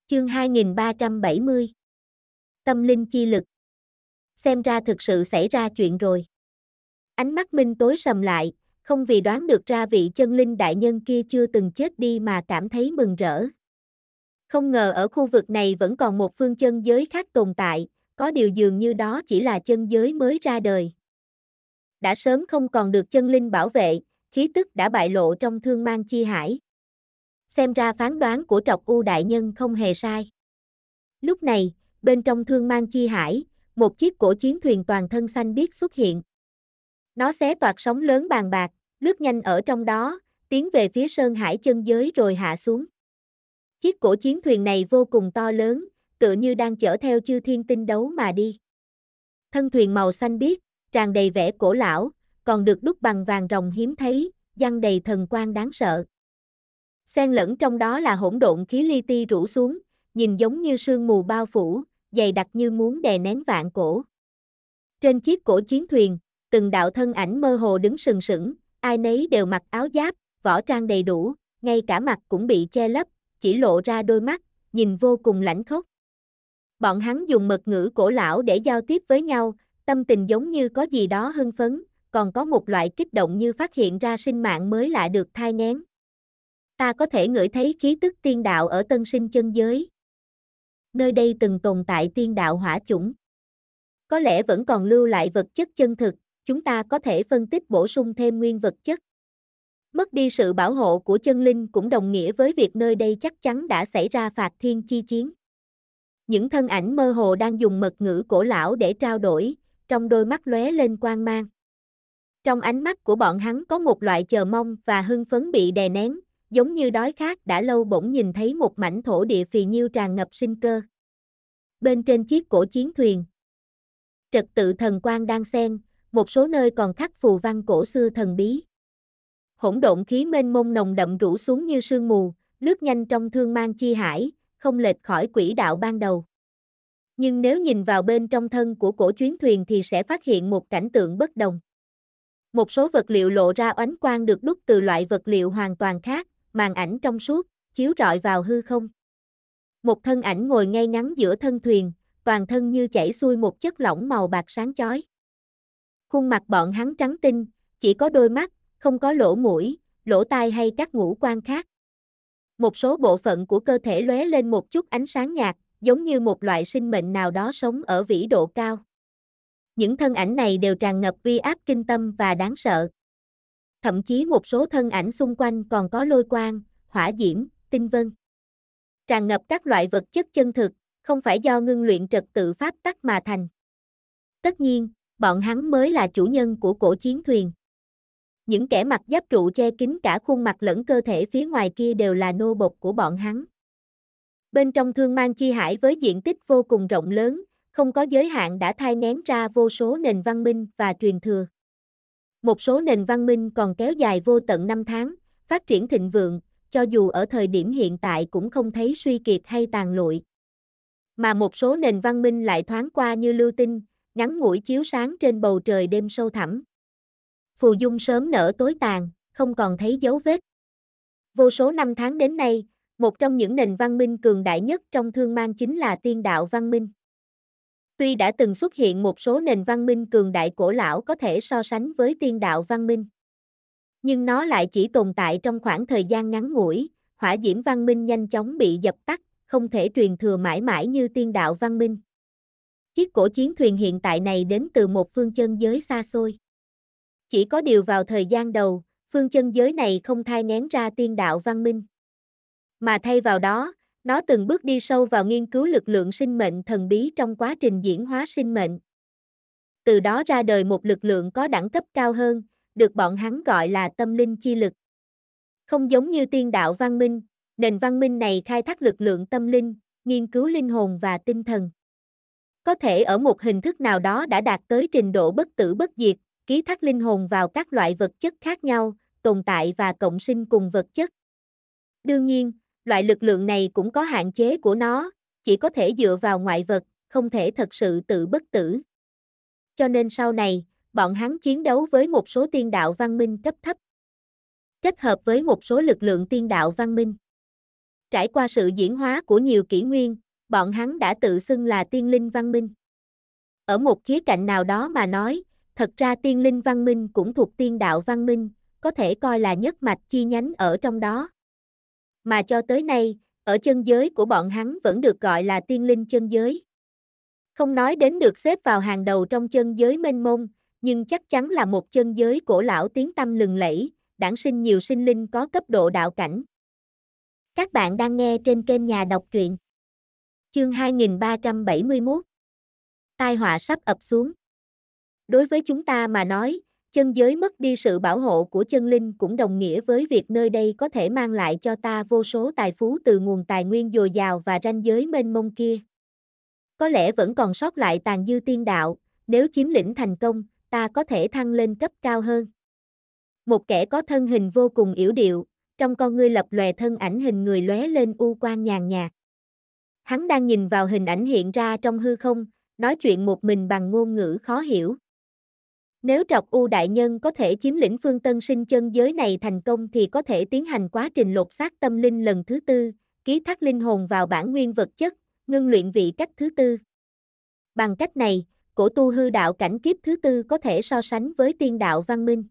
Chương 2370 Tâm linh chi lực xem ra thực sự xảy ra chuyện rồi. Ánh mắt Minh tối sầm lại, không vì đoán được ra vị chân linh đại nhân kia chưa từng chết đi mà cảm thấy mừng rỡ. Không ngờ ở khu vực này vẫn còn một phương chân giới khác tồn tại, có điều dường như đó chỉ là chân giới mới ra đời. Đã sớm không còn được chân linh bảo vệ, khí tức đã bại lộ trong thương mang chi hải. Xem ra phán đoán của trọc U đại nhân không hề sai. Lúc này, bên trong thương mang chi hải, một chiếc cổ chiến thuyền toàn thân xanh biếc xuất hiện. Nó xé toạc sóng lớn bàn bạc, lướt nhanh ở trong đó, tiến về phía sơn hải chân giới rồi hạ xuống. Chiếc cổ chiến thuyền này vô cùng to lớn, tựa như đang chở theo chư thiên tinh đấu mà đi. Thân thuyền màu xanh biếc, tràn đầy vẻ cổ lão, còn được đúc bằng vàng rồng hiếm thấy, giăng đầy thần quan đáng sợ. Xen lẫn trong đó là hỗn độn khí li ti rủ xuống, nhìn giống như sương mù bao phủ, dày đặc như muốn đè nén vạn cổ. Trên chiếc cổ chiến thuyền, từng đạo thân ảnh mơ hồ đứng sừng sững, ai nấy đều mặc áo giáp, võ trang đầy đủ, ngay cả mặt cũng bị che lấp, chỉ lộ ra đôi mắt, nhìn vô cùng lãnh khốc. Bọn hắn dùng mật ngữ cổ lão để giao tiếp với nhau, tâm tình giống như có gì đó hưng phấn, còn có một loại kích động như phát hiện ra sinh mạng mới lạ được thai nén. Ta có thể ngửi thấy khí tức tiên đạo ở tân sinh chân giới nơi đây từng tồn tại tiên đạo hỏa chủng. Có lẽ vẫn còn lưu lại vật chất chân thực, chúng ta có thể phân tích bổ sung thêm nguyên vật chất. Mất đi sự bảo hộ của chân linh cũng đồng nghĩa với việc nơi đây chắc chắn đã xảy ra phạt thiên chi chiến. Những thân ảnh mơ hồ đang dùng mật ngữ cổ lão để trao đổi, trong đôi mắt lóe lên quang mang. Trong ánh mắt của bọn hắn có một loại chờ mong và hưng phấn bị đè nén, giống như đói khát đã lâu bỗng nhìn thấy một mảnh thổ địa phì nhiêu tràn ngập sinh cơ. Bên trên chiếc cổ chiến thuyền, trật tự thần quan đang xen, một số nơi còn khắc phù văn cổ xưa thần bí. Hỗn độn khí mênh mông nồng đậm rủ xuống như sương mù, lướt nhanh trong thương mang chi hải, không lệch khỏi quỹ đạo ban đầu. Nhưng nếu nhìn vào bên trong thân của cổ chuyến thuyền thì sẽ phát hiện một cảnh tượng bất đồng. Một số vật liệu lộ ra oánh quang được đúc từ loại vật liệu hoàn toàn khác, màn ảnh trong suốt, chiếu rọi vào hư không. Một thân ảnh ngồi ngay ngắn giữa thân thuyền, toàn thân như chảy xuôi một chất lỏng màu bạc sáng chói. Khuôn mặt bọn hắn trắng tinh, chỉ có đôi mắt, không có lỗ mũi, lỗ tai hay các ngũ quan khác. Một số bộ phận của cơ thể lóe lên một chút ánh sáng nhạt, giống như một loại sinh mệnh nào đó sống ở vĩ độ cao. Những thân ảnh này đều tràn ngập uy áp kinh tâm và đáng sợ thậm chí một số thân ảnh xung quanh còn có lôi quang, hỏa diễm, tinh vân. Tràn ngập các loại vật chất chân thực, không phải do ngưng luyện trật tự pháp tắc mà thành. Tất nhiên, bọn hắn mới là chủ nhân của cổ chiến thuyền. Những kẻ mặc giáp trụ che kín cả khuôn mặt lẫn cơ thể phía ngoài kia đều là nô bộc của bọn hắn. Bên trong thương mang chi hải với diện tích vô cùng rộng lớn, không có giới hạn đã thai nén ra vô số nền văn minh và truyền thừa. Một số nền văn minh còn kéo dài vô tận năm tháng, phát triển thịnh vượng, cho dù ở thời điểm hiện tại cũng không thấy suy kiệt hay tàn lụi. Mà một số nền văn minh lại thoáng qua như lưu tinh, ngắn ngủi chiếu sáng trên bầu trời đêm sâu thẳm. Phù dung sớm nở tối tàn, không còn thấy dấu vết. Vô số năm tháng đến nay, một trong những nền văn minh cường đại nhất trong thương mang chính là tiên đạo văn minh. Tuy đã từng xuất hiện một số nền văn minh cường đại cổ lão có thể so sánh với tiên đạo văn minh, nhưng nó lại chỉ tồn tại trong khoảng thời gian ngắn ngủi, hỏa diễm văn minh nhanh chóng bị dập tắt, không thể truyền thừa mãi mãi như tiên đạo văn minh. Chiếc cổ chiến thuyền hiện tại này đến từ một phương chân giới xa xôi. Chỉ có điều vào thời gian đầu, phương chân giới này không thai nén ra tiên đạo văn minh. Mà thay vào đó, nó từng bước đi sâu vào nghiên cứu lực lượng sinh mệnh thần bí trong quá trình diễn hóa sinh mệnh. Từ đó ra đời một lực lượng có đẳng cấp cao hơn, được bọn hắn gọi là tâm linh chi lực. Không giống như tiên đạo văn minh, nền văn minh này khai thác lực lượng tâm linh, nghiên cứu linh hồn và tinh thần. Có thể ở một hình thức nào đó đã đạt tới trình độ bất tử bất diệt, ký thác linh hồn vào các loại vật chất khác nhau, tồn tại và cộng sinh cùng vật chất. Đương nhiên, loại lực lượng này cũng có hạn chế của nó, chỉ có thể dựa vào ngoại vật, không thể thật sự tự bất tử. Cho nên sau này, bọn hắn chiến đấu với một số tiên đạo văn minh cấp thấp, kết hợp với một số lực lượng tiên đạo văn minh. Trải qua sự diễn hóa của nhiều kỷ nguyên, bọn hắn đã tự xưng là tiên linh văn minh. Ở một khía cạnh nào đó mà nói, thật ra tiên linh văn minh cũng thuộc tiên đạo văn minh, có thể coi là nhất mạch chi nhánh ở trong đó mà cho tới nay, ở chân giới của bọn hắn vẫn được gọi là tiên linh chân giới. Không nói đến được xếp vào hàng đầu trong chân giới mênh mông, nhưng chắc chắn là một chân giới cổ lão tiếng tâm lừng lẫy, đản sinh nhiều sinh linh có cấp độ đạo cảnh. Các bạn đang nghe trên kênh Nhà đọc truyện. Chương 2371 Tai họa sắp ập xuống. Đối với chúng ta mà nói, Chân giới mất đi sự bảo hộ của chân linh cũng đồng nghĩa với việc nơi đây có thể mang lại cho ta vô số tài phú từ nguồn tài nguyên dồi dào và ranh giới mênh mông kia. Có lẽ vẫn còn sót lại tàn dư tiên đạo, nếu chiếm lĩnh thành công, ta có thể thăng lên cấp cao hơn. Một kẻ có thân hình vô cùng yếu điệu, trong con ngươi lập lòe thân ảnh hình người lóe lên u quan nhàn nhạt. Hắn đang nhìn vào hình ảnh hiện ra trong hư không, nói chuyện một mình bằng ngôn ngữ khó hiểu. Nếu trọc U Đại Nhân có thể chiếm lĩnh phương tân sinh chân giới này thành công thì có thể tiến hành quá trình lột xác tâm linh lần thứ tư, ký thác linh hồn vào bản nguyên vật chất, ngưng luyện vị cách thứ tư. Bằng cách này, cổ tu hư đạo cảnh kiếp thứ tư có thể so sánh với tiên đạo văn minh.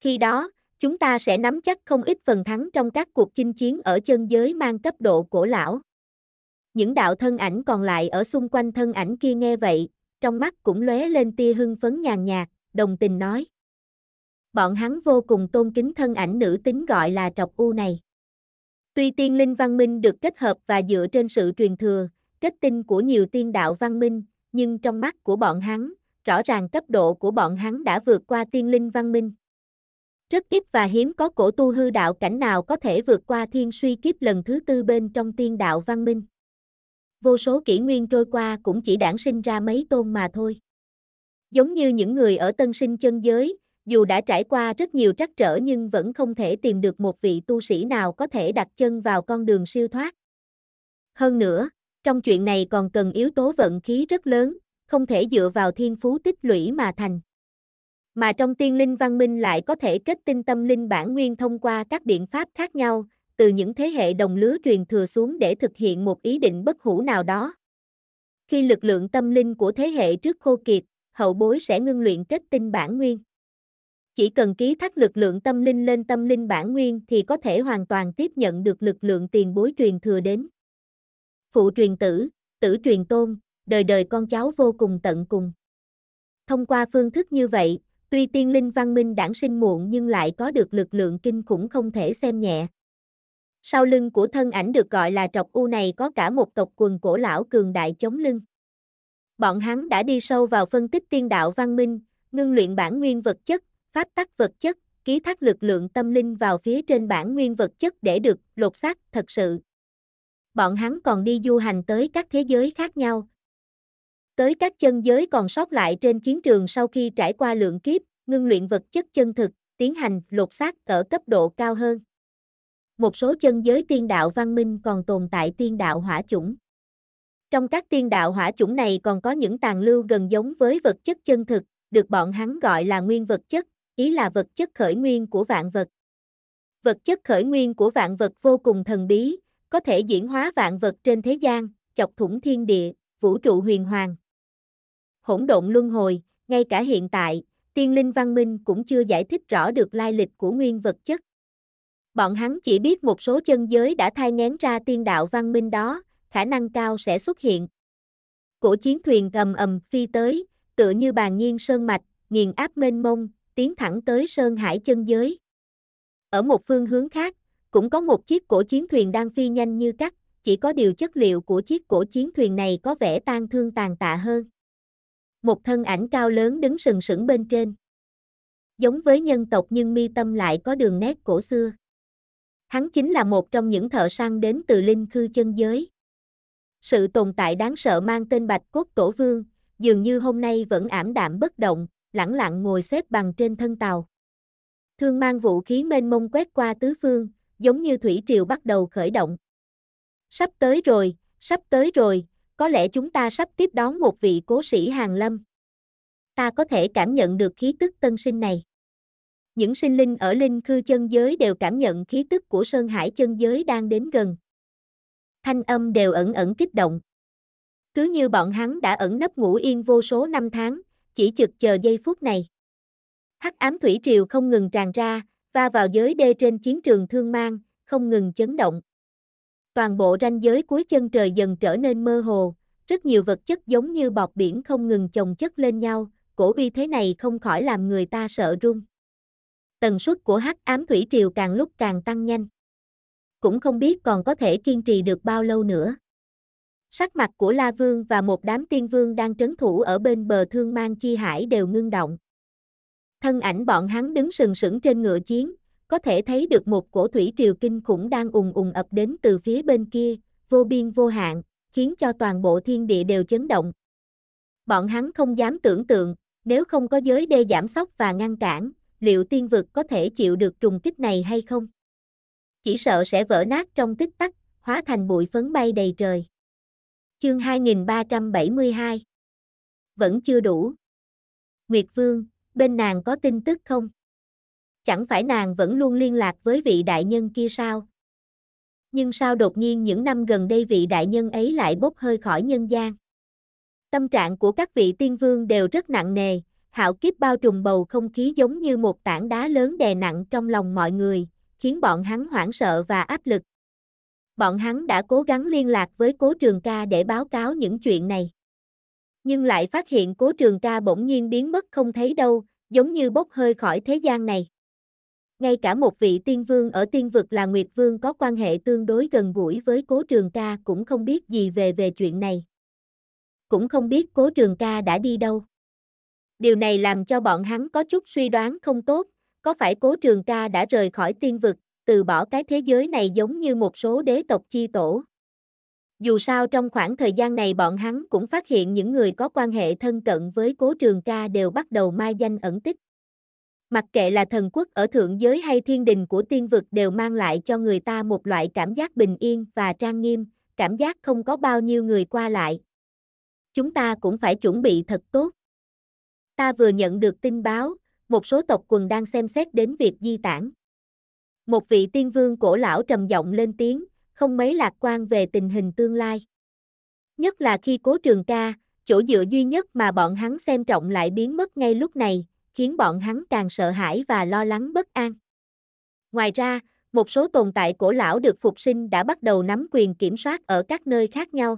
Khi đó, chúng ta sẽ nắm chắc không ít phần thắng trong các cuộc chinh chiến ở chân giới mang cấp độ cổ lão. Những đạo thân ảnh còn lại ở xung quanh thân ảnh kia nghe vậy, trong mắt cũng lóe lên tia hưng phấn nhàn nhạt, đồng tình nói. Bọn hắn vô cùng tôn kính thân ảnh nữ tính gọi là trọc u này. Tuy tiên linh văn minh được kết hợp và dựa trên sự truyền thừa, kết tinh của nhiều tiên đạo văn minh, nhưng trong mắt của bọn hắn, rõ ràng cấp độ của bọn hắn đã vượt qua tiên linh văn minh. Rất ít và hiếm có cổ tu hư đạo cảnh nào có thể vượt qua thiên suy kiếp lần thứ tư bên trong tiên đạo văn minh vô số kỷ nguyên trôi qua cũng chỉ đản sinh ra mấy tôn mà thôi. Giống như những người ở tân sinh chân giới, dù đã trải qua rất nhiều trắc trở nhưng vẫn không thể tìm được một vị tu sĩ nào có thể đặt chân vào con đường siêu thoát. Hơn nữa, trong chuyện này còn cần yếu tố vận khí rất lớn, không thể dựa vào thiên phú tích lũy mà thành. Mà trong tiên linh văn minh lại có thể kết tinh tâm linh bản nguyên thông qua các biện pháp khác nhau, từ những thế hệ đồng lứa truyền thừa xuống để thực hiện một ý định bất hủ nào đó. Khi lực lượng tâm linh của thế hệ trước khô kiệt, hậu bối sẽ ngưng luyện kết tinh bản nguyên. Chỉ cần ký thác lực lượng tâm linh lên tâm linh bản nguyên thì có thể hoàn toàn tiếp nhận được lực lượng tiền bối truyền thừa đến. Phụ truyền tử, tử truyền tôn, đời đời con cháu vô cùng tận cùng. Thông qua phương thức như vậy, tuy tiên linh văn minh đảng sinh muộn nhưng lại có được lực lượng kinh khủng không thể xem nhẹ. Sau lưng của thân ảnh được gọi là trọc u này có cả một tộc quần cổ lão cường đại chống lưng. Bọn hắn đã đi sâu vào phân tích tiên đạo văn minh, ngưng luyện bản nguyên vật chất, pháp tắc vật chất, ký thác lực lượng tâm linh vào phía trên bản nguyên vật chất để được lột xác thật sự. Bọn hắn còn đi du hành tới các thế giới khác nhau. Tới các chân giới còn sót lại trên chiến trường sau khi trải qua lượng kiếp, ngưng luyện vật chất chân thực, tiến hành lột xác ở cấp độ cao hơn một số chân giới tiên đạo văn minh còn tồn tại tiên đạo hỏa chủng. Trong các tiên đạo hỏa chủng này còn có những tàn lưu gần giống với vật chất chân thực, được bọn hắn gọi là nguyên vật chất, ý là vật chất khởi nguyên của vạn vật. Vật chất khởi nguyên của vạn vật vô cùng thần bí, có thể diễn hóa vạn vật trên thế gian, chọc thủng thiên địa, vũ trụ huyền hoàng. Hỗn độn luân hồi, ngay cả hiện tại, tiên linh văn minh cũng chưa giải thích rõ được lai lịch của nguyên vật chất. Bọn hắn chỉ biết một số chân giới đã thai ngén ra tiên đạo văn minh đó, khả năng cao sẽ xuất hiện. Cổ chiến thuyền ầm ầm phi tới, tựa như bàn nhiên sơn mạch, nghiền áp mênh mông, tiến thẳng tới sơn hải chân giới. Ở một phương hướng khác, cũng có một chiếc cổ chiến thuyền đang phi nhanh như cắt, chỉ có điều chất liệu của chiếc cổ chiến thuyền này có vẻ tan thương tàn tạ hơn. Một thân ảnh cao lớn đứng sừng sững bên trên. Giống với nhân tộc nhưng mi tâm lại có đường nét cổ xưa. Hắn chính là một trong những thợ săn đến từ linh khư chân giới. Sự tồn tại đáng sợ mang tên Bạch Cốt Tổ Vương, dường như hôm nay vẫn ảm đạm bất động, lẳng lặng ngồi xếp bằng trên thân tàu. Thương mang vũ khí mênh mông quét qua tứ phương, giống như thủy triều bắt đầu khởi động. Sắp tới rồi, sắp tới rồi, có lẽ chúng ta sắp tiếp đón một vị cố sĩ hàng lâm. Ta có thể cảm nhận được khí tức tân sinh này những sinh linh ở linh cư chân giới đều cảm nhận khí tức của Sơn Hải chân giới đang đến gần. Thanh âm đều ẩn ẩn kích động. Cứ như bọn hắn đã ẩn nấp ngủ yên vô số năm tháng, chỉ chực chờ giây phút này. Hắc ám thủy triều không ngừng tràn ra, va vào giới đê trên chiến trường thương mang, không ngừng chấn động. Toàn bộ ranh giới cuối chân trời dần trở nên mơ hồ, rất nhiều vật chất giống như bọt biển không ngừng chồng chất lên nhau, cổ uy thế này không khỏi làm người ta sợ run tần suất của hắc ám thủy triều càng lúc càng tăng nhanh. Cũng không biết còn có thể kiên trì được bao lâu nữa. Sắc mặt của La Vương và một đám tiên vương đang trấn thủ ở bên bờ thương mang chi hải đều ngưng động. Thân ảnh bọn hắn đứng sừng sững trên ngựa chiến, có thể thấy được một cổ thủy triều kinh khủng đang ùn ùn ập đến từ phía bên kia, vô biên vô hạn, khiến cho toàn bộ thiên địa đều chấn động. Bọn hắn không dám tưởng tượng, nếu không có giới đê giảm sóc và ngăn cản, liệu tiên vực có thể chịu được trùng kích này hay không? Chỉ sợ sẽ vỡ nát trong tích tắc, hóa thành bụi phấn bay đầy trời. Chương 2372 Vẫn chưa đủ. Nguyệt Vương, bên nàng có tin tức không? Chẳng phải nàng vẫn luôn liên lạc với vị đại nhân kia sao? Nhưng sao đột nhiên những năm gần đây vị đại nhân ấy lại bốc hơi khỏi nhân gian? Tâm trạng của các vị tiên vương đều rất nặng nề, hạo kiếp bao trùm bầu không khí giống như một tảng đá lớn đè nặng trong lòng mọi người, khiến bọn hắn hoảng sợ và áp lực. Bọn hắn đã cố gắng liên lạc với cố trường ca để báo cáo những chuyện này. Nhưng lại phát hiện cố trường ca bỗng nhiên biến mất không thấy đâu, giống như bốc hơi khỏi thế gian này. Ngay cả một vị tiên vương ở tiên vực là Nguyệt Vương có quan hệ tương đối gần gũi với cố trường ca cũng không biết gì về về chuyện này. Cũng không biết cố trường ca đã đi đâu điều này làm cho bọn hắn có chút suy đoán không tốt, có phải cố trường ca đã rời khỏi tiên vực, từ bỏ cái thế giới này giống như một số đế tộc chi tổ. Dù sao trong khoảng thời gian này bọn hắn cũng phát hiện những người có quan hệ thân cận với cố trường ca đều bắt đầu mai danh ẩn tích. Mặc kệ là thần quốc ở thượng giới hay thiên đình của tiên vực đều mang lại cho người ta một loại cảm giác bình yên và trang nghiêm, cảm giác không có bao nhiêu người qua lại. Chúng ta cũng phải chuẩn bị thật tốt ta vừa nhận được tin báo, một số tộc quần đang xem xét đến việc di tản. Một vị tiên vương cổ lão trầm giọng lên tiếng, không mấy lạc quan về tình hình tương lai. Nhất là khi cố trường ca, chỗ dựa duy nhất mà bọn hắn xem trọng lại biến mất ngay lúc này, khiến bọn hắn càng sợ hãi và lo lắng bất an. Ngoài ra, một số tồn tại cổ lão được phục sinh đã bắt đầu nắm quyền kiểm soát ở các nơi khác nhau.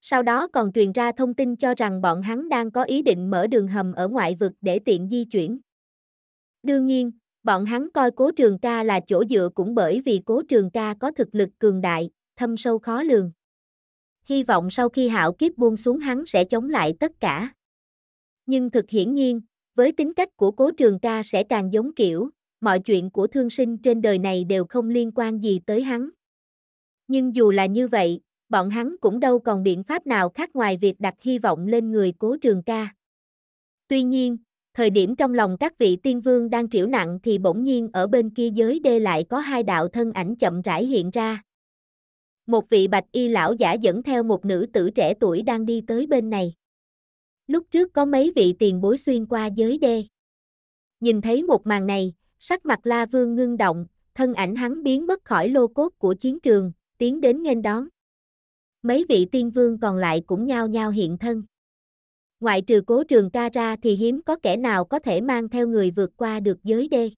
Sau đó còn truyền ra thông tin cho rằng bọn hắn đang có ý định mở đường hầm ở ngoại vực để tiện di chuyển. Đương nhiên, bọn hắn coi Cố Trường Ca là chỗ dựa cũng bởi vì Cố Trường Ca có thực lực cường đại, thâm sâu khó lường. Hy vọng sau khi hạo kiếp buông xuống hắn sẽ chống lại tất cả. Nhưng thực hiển nhiên, với tính cách của Cố Trường Ca sẽ càng giống kiểu, mọi chuyện của thương sinh trên đời này đều không liên quan gì tới hắn. Nhưng dù là như vậy, bọn hắn cũng đâu còn biện pháp nào khác ngoài việc đặt hy vọng lên người cố trường ca. Tuy nhiên, thời điểm trong lòng các vị tiên vương đang triểu nặng thì bỗng nhiên ở bên kia giới đê lại có hai đạo thân ảnh chậm rãi hiện ra. Một vị bạch y lão giả dẫn theo một nữ tử trẻ tuổi đang đi tới bên này. Lúc trước có mấy vị tiền bối xuyên qua giới đê. Nhìn thấy một màn này, sắc mặt La Vương ngưng động, thân ảnh hắn biến mất khỏi lô cốt của chiến trường, tiến đến nghênh đón mấy vị tiên vương còn lại cũng nhao nhao hiện thân. Ngoại trừ cố trường ca ra thì hiếm có kẻ nào có thể mang theo người vượt qua được giới đê.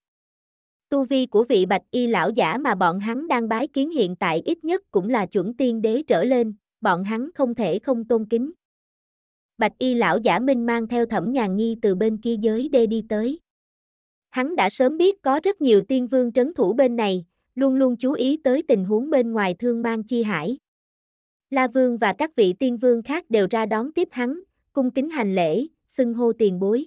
Tu vi của vị bạch y lão giả mà bọn hắn đang bái kiến hiện tại ít nhất cũng là chuẩn tiên đế trở lên, bọn hắn không thể không tôn kính. Bạch y lão giả minh mang theo thẩm nhàn nhi từ bên kia giới đê đi tới. Hắn đã sớm biết có rất nhiều tiên vương trấn thủ bên này, luôn luôn chú ý tới tình huống bên ngoài thương mang chi hải. La Vương và các vị tiên vương khác đều ra đón tiếp hắn, cung kính hành lễ, xưng hô tiền bối.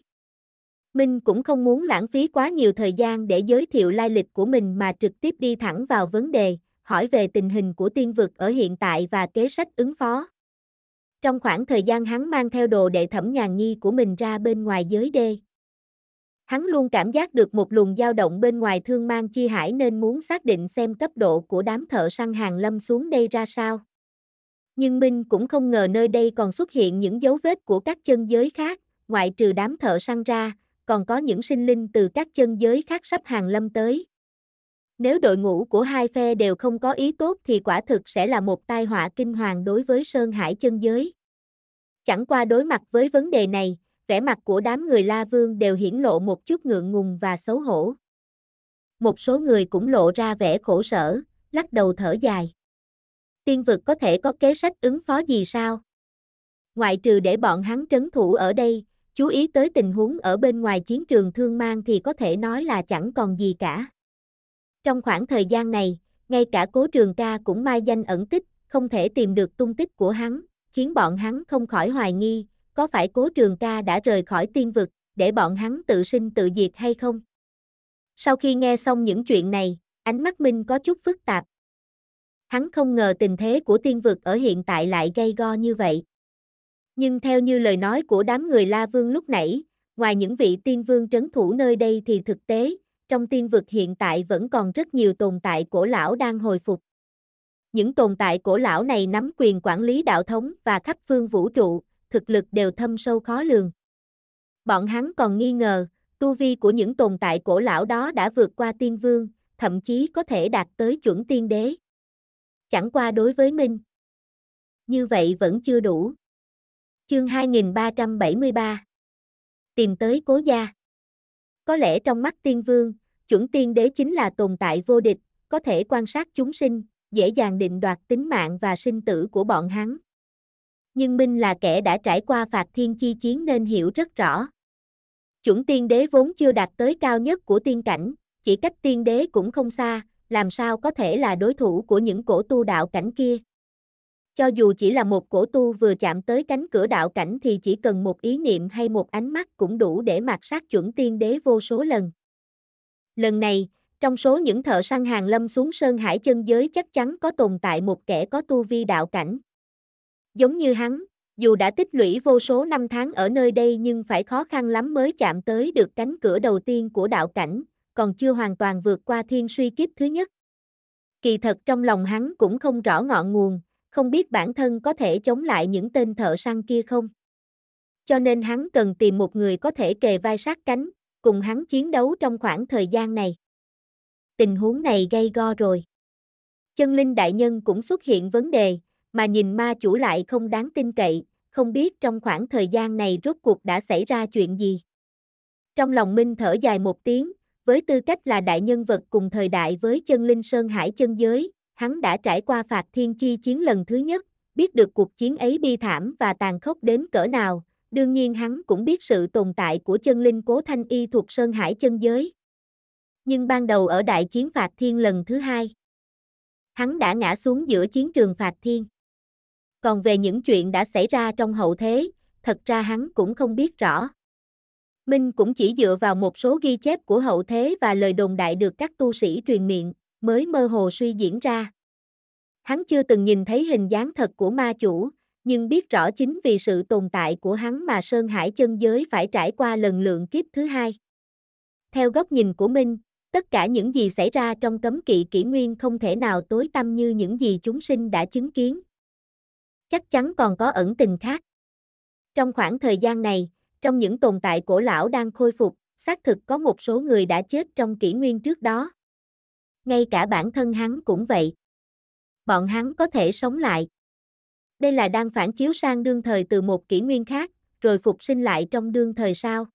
Minh cũng không muốn lãng phí quá nhiều thời gian để giới thiệu lai lịch của mình mà trực tiếp đi thẳng vào vấn đề, hỏi về tình hình của tiên vực ở hiện tại và kế sách ứng phó. Trong khoảng thời gian hắn mang theo đồ đệ thẩm nhàn nhi của mình ra bên ngoài giới đê. Hắn luôn cảm giác được một luồng dao động bên ngoài thương mang chi hải nên muốn xác định xem cấp độ của đám thợ săn hàng lâm xuống đây ra sao. Nhưng Minh cũng không ngờ nơi đây còn xuất hiện những dấu vết của các chân giới khác, ngoại trừ đám thợ săn ra, còn có những sinh linh từ các chân giới khác sắp hàng lâm tới. Nếu đội ngũ của hai phe đều không có ý tốt thì quả thực sẽ là một tai họa kinh hoàng đối với Sơn Hải chân giới. Chẳng qua đối mặt với vấn đề này, vẻ mặt của đám người La Vương đều hiển lộ một chút ngượng ngùng và xấu hổ. Một số người cũng lộ ra vẻ khổ sở, lắc đầu thở dài tiên vực có thể có kế sách ứng phó gì sao? Ngoại trừ để bọn hắn trấn thủ ở đây, chú ý tới tình huống ở bên ngoài chiến trường thương mang thì có thể nói là chẳng còn gì cả. Trong khoảng thời gian này, ngay cả cố trường ca cũng mai danh ẩn tích, không thể tìm được tung tích của hắn, khiến bọn hắn không khỏi hoài nghi, có phải cố trường ca đã rời khỏi tiên vực, để bọn hắn tự sinh tự diệt hay không? Sau khi nghe xong những chuyện này, ánh mắt Minh có chút phức tạp hắn không ngờ tình thế của tiên vực ở hiện tại lại gây go như vậy. Nhưng theo như lời nói của đám người La Vương lúc nãy, ngoài những vị tiên vương trấn thủ nơi đây thì thực tế, trong tiên vực hiện tại vẫn còn rất nhiều tồn tại cổ lão đang hồi phục. Những tồn tại cổ lão này nắm quyền quản lý đạo thống và khắp phương vũ trụ, thực lực đều thâm sâu khó lường. Bọn hắn còn nghi ngờ, tu vi của những tồn tại cổ lão đó đã vượt qua tiên vương, thậm chí có thể đạt tới chuẩn tiên đế chẳng qua đối với Minh. Như vậy vẫn chưa đủ. Chương 2373 Tìm tới cố gia Có lẽ trong mắt tiên vương, chuẩn tiên đế chính là tồn tại vô địch, có thể quan sát chúng sinh, dễ dàng định đoạt tính mạng và sinh tử của bọn hắn. Nhưng Minh là kẻ đã trải qua phạt thiên chi chiến nên hiểu rất rõ. Chuẩn tiên đế vốn chưa đạt tới cao nhất của tiên cảnh, chỉ cách tiên đế cũng không xa, làm sao có thể là đối thủ của những cổ tu đạo cảnh kia. Cho dù chỉ là một cổ tu vừa chạm tới cánh cửa đạo cảnh thì chỉ cần một ý niệm hay một ánh mắt cũng đủ để mặc sát chuẩn tiên đế vô số lần. Lần này, trong số những thợ săn hàng lâm xuống Sơn Hải chân giới chắc chắn có tồn tại một kẻ có tu vi đạo cảnh. Giống như hắn, dù đã tích lũy vô số năm tháng ở nơi đây nhưng phải khó khăn lắm mới chạm tới được cánh cửa đầu tiên của đạo cảnh, còn chưa hoàn toàn vượt qua thiên suy kiếp thứ nhất. Kỳ thật trong lòng hắn cũng không rõ ngọn nguồn, không biết bản thân có thể chống lại những tên thợ săn kia không. Cho nên hắn cần tìm một người có thể kề vai sát cánh, cùng hắn chiến đấu trong khoảng thời gian này. Tình huống này gây go rồi. Chân linh đại nhân cũng xuất hiện vấn đề, mà nhìn ma chủ lại không đáng tin cậy, không biết trong khoảng thời gian này rốt cuộc đã xảy ra chuyện gì. Trong lòng Minh thở dài một tiếng, với tư cách là đại nhân vật cùng thời đại với chân linh Sơn Hải chân giới, hắn đã trải qua phạt thiên chi chiến lần thứ nhất, biết được cuộc chiến ấy bi thảm và tàn khốc đến cỡ nào, đương nhiên hắn cũng biết sự tồn tại của chân linh cố thanh y thuộc Sơn Hải chân giới. Nhưng ban đầu ở đại chiến phạt thiên lần thứ hai, hắn đã ngã xuống giữa chiến trường phạt thiên. Còn về những chuyện đã xảy ra trong hậu thế, thật ra hắn cũng không biết rõ. Minh cũng chỉ dựa vào một số ghi chép của hậu thế và lời đồn đại được các tu sĩ truyền miệng, mới mơ hồ suy diễn ra. Hắn chưa từng nhìn thấy hình dáng thật của ma chủ, nhưng biết rõ chính vì sự tồn tại của hắn mà Sơn Hải chân giới phải trải qua lần lượng kiếp thứ hai. Theo góc nhìn của Minh, tất cả những gì xảy ra trong cấm kỵ kỷ nguyên không thể nào tối tăm như những gì chúng sinh đã chứng kiến. Chắc chắn còn có ẩn tình khác. Trong khoảng thời gian này, trong những tồn tại cổ lão đang khôi phục, xác thực có một số người đã chết trong kỷ nguyên trước đó. Ngay cả bản thân hắn cũng vậy. Bọn hắn có thể sống lại. Đây là đang phản chiếu sang đương thời từ một kỷ nguyên khác, rồi phục sinh lại trong đương thời sau.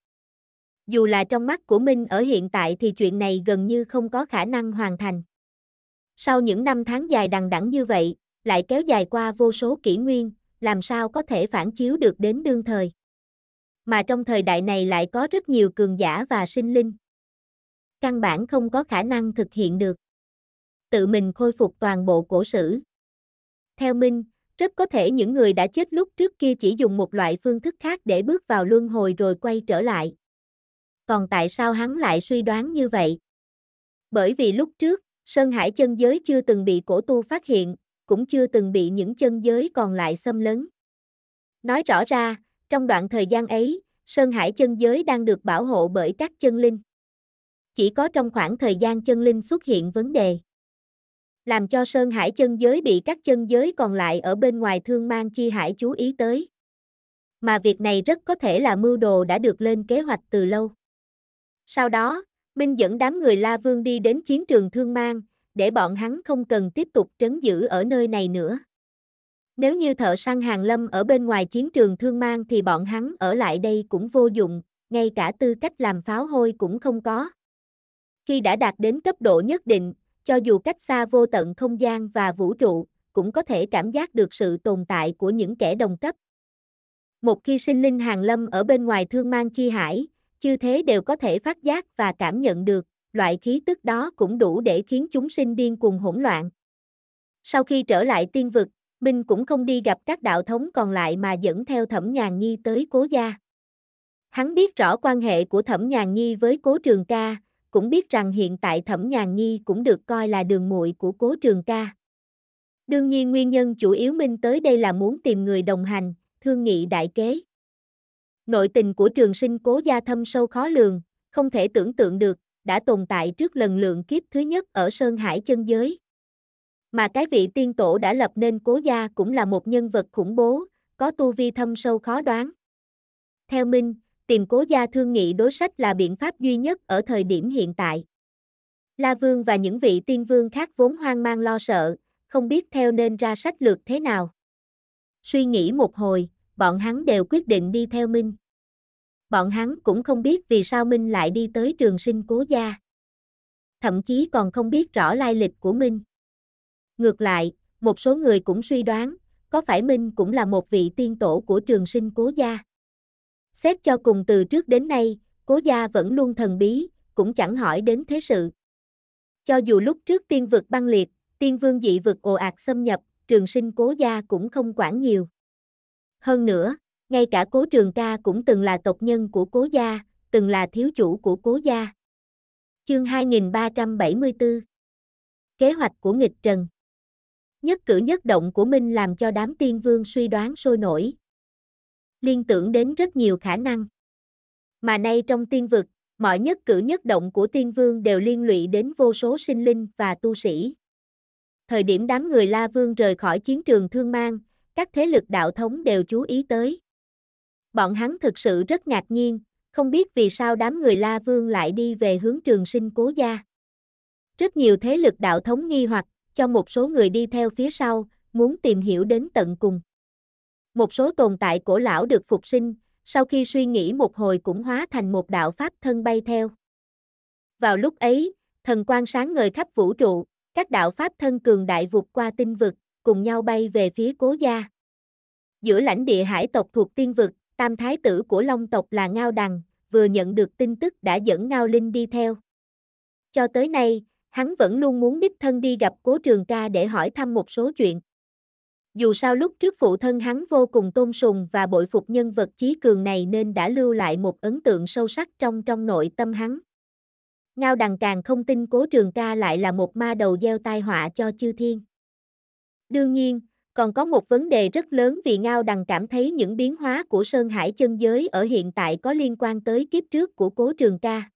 Dù là trong mắt của Minh ở hiện tại thì chuyện này gần như không có khả năng hoàn thành. Sau những năm tháng dài đằng đẵng như vậy, lại kéo dài qua vô số kỷ nguyên, làm sao có thể phản chiếu được đến đương thời mà trong thời đại này lại có rất nhiều cường giả và sinh linh. Căn bản không có khả năng thực hiện được. Tự mình khôi phục toàn bộ cổ sử. Theo Minh, rất có thể những người đã chết lúc trước kia chỉ dùng một loại phương thức khác để bước vào luân hồi rồi quay trở lại. Còn tại sao hắn lại suy đoán như vậy? Bởi vì lúc trước, Sơn Hải chân giới chưa từng bị cổ tu phát hiện, cũng chưa từng bị những chân giới còn lại xâm lấn. Nói rõ ra, trong đoạn thời gian ấy, Sơn Hải chân giới đang được bảo hộ bởi các chân linh. Chỉ có trong khoảng thời gian chân linh xuất hiện vấn đề, làm cho Sơn Hải chân giới bị các chân giới còn lại ở bên ngoài thương mang chi hải chú ý tới. Mà việc này rất có thể là mưu đồ đã được lên kế hoạch từ lâu. Sau đó, Minh dẫn đám người La Vương đi đến chiến trường thương mang, để bọn hắn không cần tiếp tục trấn giữ ở nơi này nữa. Nếu như thợ săn hàng lâm ở bên ngoài chiến trường thương mang thì bọn hắn ở lại đây cũng vô dụng, ngay cả tư cách làm pháo hôi cũng không có. Khi đã đạt đến cấp độ nhất định, cho dù cách xa vô tận không gian và vũ trụ, cũng có thể cảm giác được sự tồn tại của những kẻ đồng cấp. Một khi sinh linh hàng lâm ở bên ngoài thương mang chi hải, chư thế đều có thể phát giác và cảm nhận được, loại khí tức đó cũng đủ để khiến chúng sinh điên cuồng hỗn loạn. Sau khi trở lại tiên vực, Minh cũng không đi gặp các đạo thống còn lại mà dẫn theo Thẩm Nhàn Nhi tới Cố gia. Hắn biết rõ quan hệ của Thẩm Nhàn Nhi với Cố Trường Ca, cũng biết rằng hiện tại Thẩm Nhàn Nhi cũng được coi là đường muội của Cố Trường Ca. Đương nhiên nguyên nhân chủ yếu Minh tới đây là muốn tìm người đồng hành, thương nghị đại kế. Nội tình của trường sinh cố gia thâm sâu khó lường, không thể tưởng tượng được, đã tồn tại trước lần lượng kiếp thứ nhất ở Sơn Hải chân giới. Mà cái vị tiên tổ đã lập nên cố gia cũng là một nhân vật khủng bố, có tu vi thâm sâu khó đoán. Theo Minh, tìm cố gia thương nghị đối sách là biện pháp duy nhất ở thời điểm hiện tại. La Vương và những vị tiên vương khác vốn hoang mang lo sợ, không biết theo nên ra sách lược thế nào. Suy nghĩ một hồi, bọn hắn đều quyết định đi theo Minh. Bọn hắn cũng không biết vì sao Minh lại đi tới trường sinh cố gia. Thậm chí còn không biết rõ lai lịch của Minh. Ngược lại, một số người cũng suy đoán, có phải Minh cũng là một vị tiên tổ của trường sinh cố gia. Xét cho cùng từ trước đến nay, cố gia vẫn luôn thần bí, cũng chẳng hỏi đến thế sự. Cho dù lúc trước tiên vực băng liệt, tiên vương dị vực ồ ạt xâm nhập, trường sinh cố gia cũng không quản nhiều. Hơn nữa, ngay cả cố trường ca cũng từng là tộc nhân của cố gia, từng là thiếu chủ của cố gia. Chương 2374 Kế hoạch của nghịch trần nhất cử nhất động của Minh làm cho đám tiên vương suy đoán sôi nổi. Liên tưởng đến rất nhiều khả năng. Mà nay trong tiên vực, mọi nhất cử nhất động của tiên vương đều liên lụy đến vô số sinh linh và tu sĩ. Thời điểm đám người La Vương rời khỏi chiến trường thương mang, các thế lực đạo thống đều chú ý tới. Bọn hắn thực sự rất ngạc nhiên, không biết vì sao đám người La Vương lại đi về hướng trường sinh cố gia. Rất nhiều thế lực đạo thống nghi hoặc cho một số người đi theo phía sau, muốn tìm hiểu đến tận cùng. Một số tồn tại cổ lão được phục sinh, sau khi suy nghĩ một hồi cũng hóa thành một đạo pháp thân bay theo. Vào lúc ấy, thần quang sáng ngời khắp vũ trụ, các đạo pháp thân cường đại vụt qua tinh vực, cùng nhau bay về phía cố gia. Giữa lãnh địa hải tộc thuộc tiên vực, tam thái tử của long tộc là Ngao Đằng, vừa nhận được tin tức đã dẫn Ngao Linh đi theo. Cho tới nay, hắn vẫn luôn muốn đích thân đi gặp cố trường ca để hỏi thăm một số chuyện. Dù sao lúc trước phụ thân hắn vô cùng tôn sùng và bội phục nhân vật trí cường này nên đã lưu lại một ấn tượng sâu sắc trong trong nội tâm hắn. Ngao đằng càng không tin cố trường ca lại là một ma đầu gieo tai họa cho chư thiên. Đương nhiên, còn có một vấn đề rất lớn vì Ngao đằng cảm thấy những biến hóa của Sơn Hải chân giới ở hiện tại có liên quan tới kiếp trước của cố trường ca.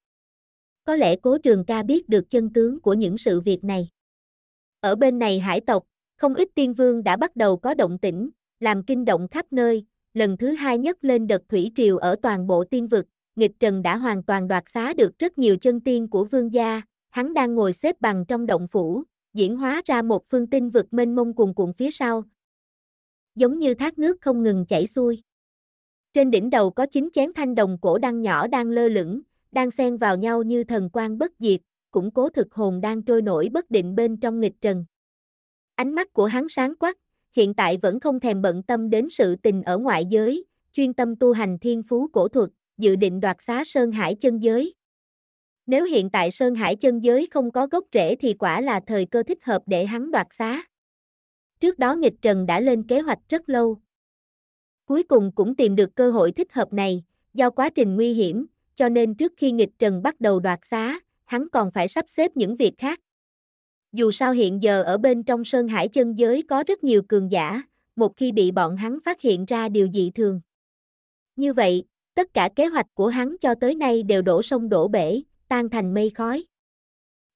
Có lẽ cố trường ca biết được chân tướng của những sự việc này. Ở bên này hải tộc, không ít tiên vương đã bắt đầu có động tĩnh, làm kinh động khắp nơi, lần thứ hai nhất lên đợt thủy triều ở toàn bộ tiên vực, nghịch trần đã hoàn toàn đoạt xá được rất nhiều chân tiên của vương gia, hắn đang ngồi xếp bằng trong động phủ, diễn hóa ra một phương tinh vực mênh mông cuồn cuộn phía sau. Giống như thác nước không ngừng chảy xuôi. Trên đỉnh đầu có chín chén thanh đồng cổ đăng nhỏ đang lơ lửng, đang xen vào nhau như thần quan bất diệt, củng cố thực hồn đang trôi nổi bất định bên trong nghịch trần. Ánh mắt của hắn sáng quắc, hiện tại vẫn không thèm bận tâm đến sự tình ở ngoại giới, chuyên tâm tu hành thiên phú cổ thuật, dự định đoạt xá Sơn Hải chân giới. Nếu hiện tại Sơn Hải chân giới không có gốc rễ thì quả là thời cơ thích hợp để hắn đoạt xá. Trước đó nghịch trần đã lên kế hoạch rất lâu. Cuối cùng cũng tìm được cơ hội thích hợp này, do quá trình nguy hiểm, cho nên trước khi nghịch trần bắt đầu đoạt xá, hắn còn phải sắp xếp những việc khác. Dù sao hiện giờ ở bên trong Sơn Hải chân giới có rất nhiều cường giả, một khi bị bọn hắn phát hiện ra điều dị thường. Như vậy, tất cả kế hoạch của hắn cho tới nay đều đổ sông đổ bể, tan thành mây khói.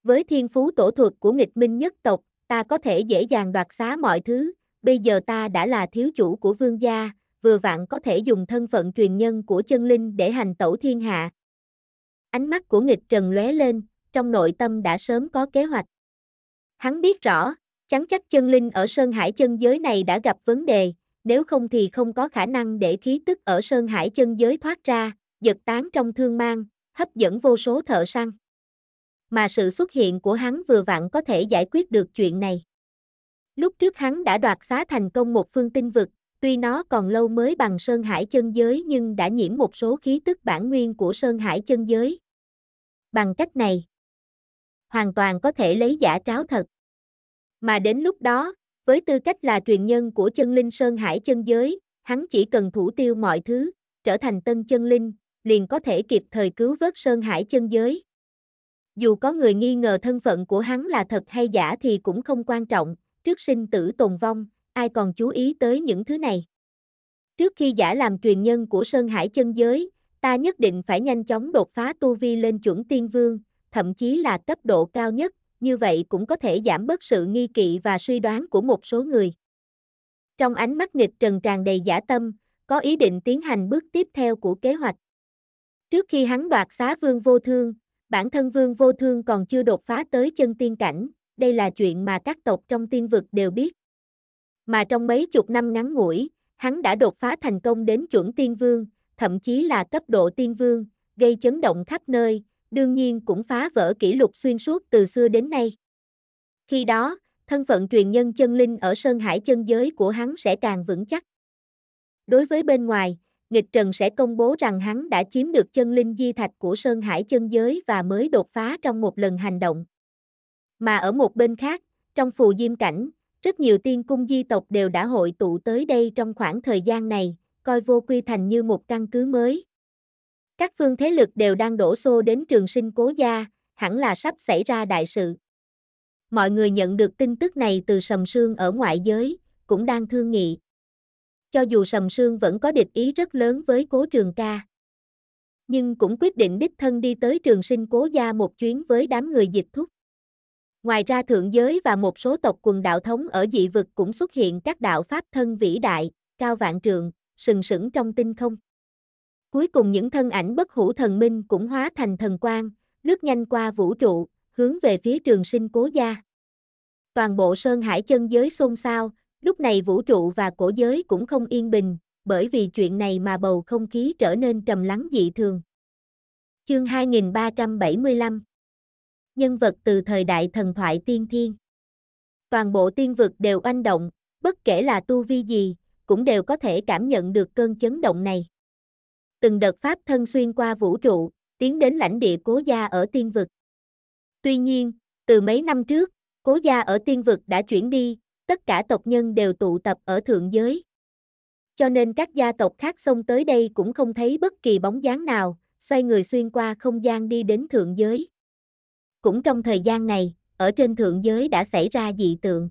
Với thiên phú tổ thuật của nghịch minh nhất tộc, ta có thể dễ dàng đoạt xá mọi thứ, bây giờ ta đã là thiếu chủ của vương gia, vừa vặn có thể dùng thân phận truyền nhân của chân linh để hành tẩu thiên hạ. Ánh mắt của nghịch trần lóe lên, trong nội tâm đã sớm có kế hoạch. Hắn biết rõ, chắn chắc chân linh ở Sơn Hải chân giới này đã gặp vấn đề, nếu không thì không có khả năng để khí tức ở Sơn Hải chân giới thoát ra, giật tán trong thương mang, hấp dẫn vô số thợ săn. Mà sự xuất hiện của hắn vừa vặn có thể giải quyết được chuyện này. Lúc trước hắn đã đoạt xá thành công một phương tinh vực, Tuy nó còn lâu mới bằng Sơn Hải chân giới nhưng đã nhiễm một số khí tức bản nguyên của Sơn Hải chân giới. Bằng cách này, hoàn toàn có thể lấy giả tráo thật. Mà đến lúc đó, với tư cách là truyền nhân của chân linh Sơn Hải chân giới, hắn chỉ cần thủ tiêu mọi thứ, trở thành tân chân linh, liền có thể kịp thời cứu vớt Sơn Hải chân giới. Dù có người nghi ngờ thân phận của hắn là thật hay giả thì cũng không quan trọng, trước sinh tử tồn vong, ai còn chú ý tới những thứ này. Trước khi giả làm truyền nhân của Sơn Hải chân giới, ta nhất định phải nhanh chóng đột phá tu vi lên chuẩn tiên vương, thậm chí là cấp độ cao nhất, như vậy cũng có thể giảm bớt sự nghi kỵ và suy đoán của một số người. Trong ánh mắt nghịch trần tràn đầy giả tâm, có ý định tiến hành bước tiếp theo của kế hoạch. Trước khi hắn đoạt xá vương vô thương, bản thân vương vô thương còn chưa đột phá tới chân tiên cảnh, đây là chuyện mà các tộc trong tiên vực đều biết mà trong mấy chục năm ngắn ngủi, hắn đã đột phá thành công đến chuẩn tiên vương, thậm chí là cấp độ tiên vương, gây chấn động khắp nơi, đương nhiên cũng phá vỡ kỷ lục xuyên suốt từ xưa đến nay. Khi đó, thân phận truyền nhân chân linh ở Sơn Hải chân giới của hắn sẽ càng vững chắc. Đối với bên ngoài, nghịch trần sẽ công bố rằng hắn đã chiếm được chân linh di thạch của Sơn Hải chân giới và mới đột phá trong một lần hành động. Mà ở một bên khác, trong phù diêm cảnh, rất nhiều tiên cung di tộc đều đã hội tụ tới đây trong khoảng thời gian này, coi vô quy thành như một căn cứ mới. Các phương thế lực đều đang đổ xô đến trường sinh cố gia, hẳn là sắp xảy ra đại sự. Mọi người nhận được tin tức này từ sầm sương ở ngoại giới, cũng đang thương nghị. Cho dù sầm sương vẫn có địch ý rất lớn với cố trường ca, nhưng cũng quyết định đích thân đi tới trường sinh cố gia một chuyến với đám người dịch thúc. Ngoài ra thượng giới và một số tộc quần đạo thống ở dị vực cũng xuất hiện các đạo pháp thân vĩ đại, cao vạn trường sừng sững trong tinh không. Cuối cùng những thân ảnh bất hủ thần minh cũng hóa thành thần quang, lướt nhanh qua vũ trụ, hướng về phía trường sinh cố gia. Toàn bộ sơn hải chân giới xôn xao, lúc này vũ trụ và cổ giới cũng không yên bình, bởi vì chuyện này mà bầu không khí trở nên trầm lắng dị thường. Chương 2375 nhân vật từ thời đại thần thoại tiên thiên. Toàn bộ tiên vực đều oanh động, bất kể là tu vi gì, cũng đều có thể cảm nhận được cơn chấn động này. Từng đợt pháp thân xuyên qua vũ trụ, tiến đến lãnh địa cố gia ở tiên vực. Tuy nhiên, từ mấy năm trước, cố gia ở tiên vực đã chuyển đi, tất cả tộc nhân đều tụ tập ở thượng giới. Cho nên các gia tộc khác xông tới đây cũng không thấy bất kỳ bóng dáng nào, xoay người xuyên qua không gian đi đến thượng giới. Cũng trong thời gian này, ở trên thượng giới đã xảy ra dị tượng.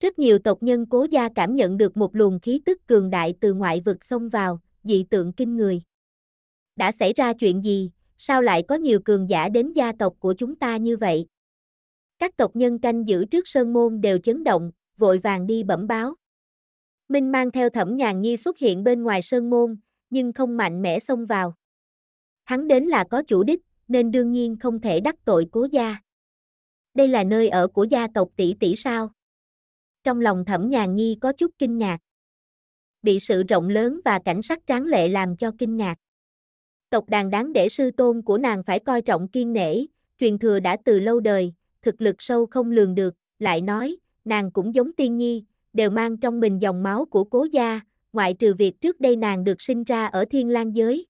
Rất nhiều tộc nhân cố gia cảm nhận được một luồng khí tức cường đại từ ngoại vực xông vào, dị tượng kinh người. Đã xảy ra chuyện gì, sao lại có nhiều cường giả đến gia tộc của chúng ta như vậy? Các tộc nhân canh giữ trước sơn môn đều chấn động, vội vàng đi bẩm báo. Minh mang theo thẩm nhàn nhi xuất hiện bên ngoài sơn môn, nhưng không mạnh mẽ xông vào. Hắn đến là có chủ đích, nên đương nhiên không thể đắc tội cố gia. Đây là nơi ở của gia tộc tỷ tỷ sao? Trong lòng thẩm nhàn nghi có chút kinh ngạc. Bị sự rộng lớn và cảnh sắc tráng lệ làm cho kinh ngạc. Tộc đàn đáng để sư tôn của nàng phải coi trọng kiên nể, truyền thừa đã từ lâu đời, thực lực sâu không lường được, lại nói, nàng cũng giống tiên nhi, đều mang trong mình dòng máu của cố gia, ngoại trừ việc trước đây nàng được sinh ra ở thiên lang giới,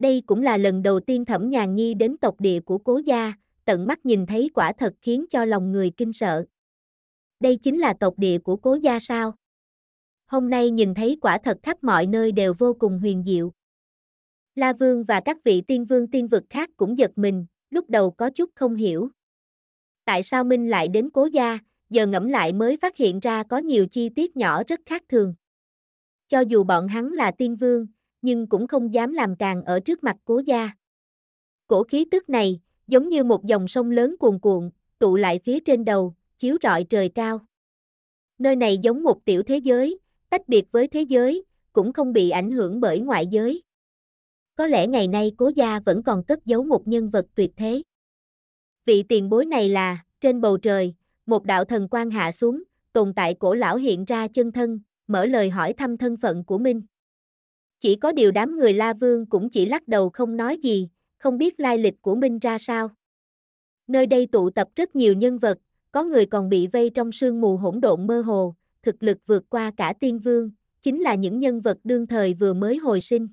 đây cũng là lần đầu tiên Thẩm Nhàn Nhi đến tộc địa của cố gia, tận mắt nhìn thấy quả thật khiến cho lòng người kinh sợ. Đây chính là tộc địa của cố gia sao? Hôm nay nhìn thấy quả thật khắp mọi nơi đều vô cùng huyền diệu. La Vương và các vị tiên vương tiên vực khác cũng giật mình, lúc đầu có chút không hiểu. Tại sao Minh lại đến cố gia, giờ ngẫm lại mới phát hiện ra có nhiều chi tiết nhỏ rất khác thường. Cho dù bọn hắn là tiên vương, nhưng cũng không dám làm càng ở trước mặt cố gia. Cổ khí tức này, giống như một dòng sông lớn cuồn cuộn, tụ lại phía trên đầu, chiếu rọi trời cao. Nơi này giống một tiểu thế giới, tách biệt với thế giới, cũng không bị ảnh hưởng bởi ngoại giới. Có lẽ ngày nay cố gia vẫn còn cất giấu một nhân vật tuyệt thế. Vị tiền bối này là, trên bầu trời, một đạo thần quan hạ xuống, tồn tại cổ lão hiện ra chân thân, mở lời hỏi thăm thân phận của Minh. Chỉ có điều đám người La Vương cũng chỉ lắc đầu không nói gì, không biết lai lịch của Minh ra sao. Nơi đây tụ tập rất nhiều nhân vật, có người còn bị vây trong sương mù hỗn độn mơ hồ, thực lực vượt qua cả tiên vương, chính là những nhân vật đương thời vừa mới hồi sinh.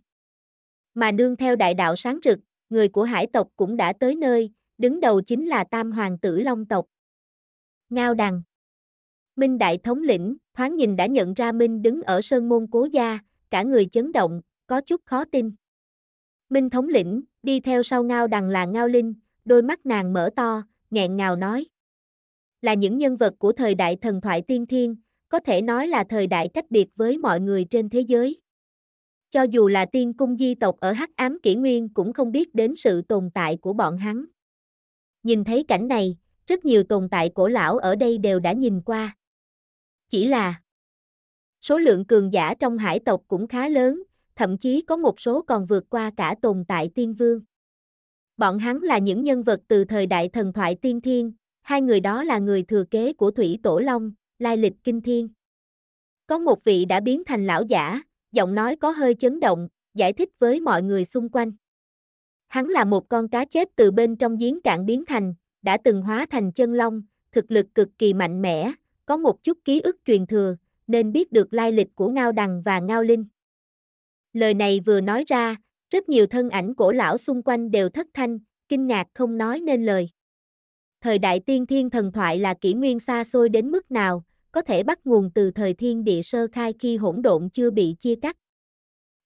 Mà nương theo đại đạo sáng rực, người của hải tộc cũng đã tới nơi, đứng đầu chính là tam hoàng tử long tộc. Ngao đằng Minh đại thống lĩnh, thoáng nhìn đã nhận ra Minh đứng ở sơn môn cố gia, cả người chấn động, có chút khó tin. Minh thống lĩnh, đi theo sau ngao đằng là ngao linh, đôi mắt nàng mở to, nghẹn ngào nói. Là những nhân vật của thời đại thần thoại tiên thiên, có thể nói là thời đại cách biệt với mọi người trên thế giới. Cho dù là tiên cung di tộc ở Hắc Ám Kỷ Nguyên cũng không biết đến sự tồn tại của bọn hắn. Nhìn thấy cảnh này, rất nhiều tồn tại cổ lão ở đây đều đã nhìn qua. Chỉ là số lượng cường giả trong hải tộc cũng khá lớn, thậm chí có một số còn vượt qua cả tồn tại tiên vương. Bọn hắn là những nhân vật từ thời đại thần thoại tiên thiên, hai người đó là người thừa kế của Thủy Tổ Long, lai lịch kinh thiên. Có một vị đã biến thành lão giả, giọng nói có hơi chấn động, giải thích với mọi người xung quanh. Hắn là một con cá chết từ bên trong giếng cạn biến thành, đã từng hóa thành chân long, thực lực cực kỳ mạnh mẽ, có một chút ký ức truyền thừa, nên biết được lai lịch của Ngao Đằng và Ngao Linh. Lời này vừa nói ra, rất nhiều thân ảnh cổ lão xung quanh đều thất thanh, kinh ngạc không nói nên lời. Thời đại tiên thiên thần thoại là kỷ nguyên xa xôi đến mức nào, có thể bắt nguồn từ thời thiên địa sơ khai khi hỗn độn chưa bị chia cắt.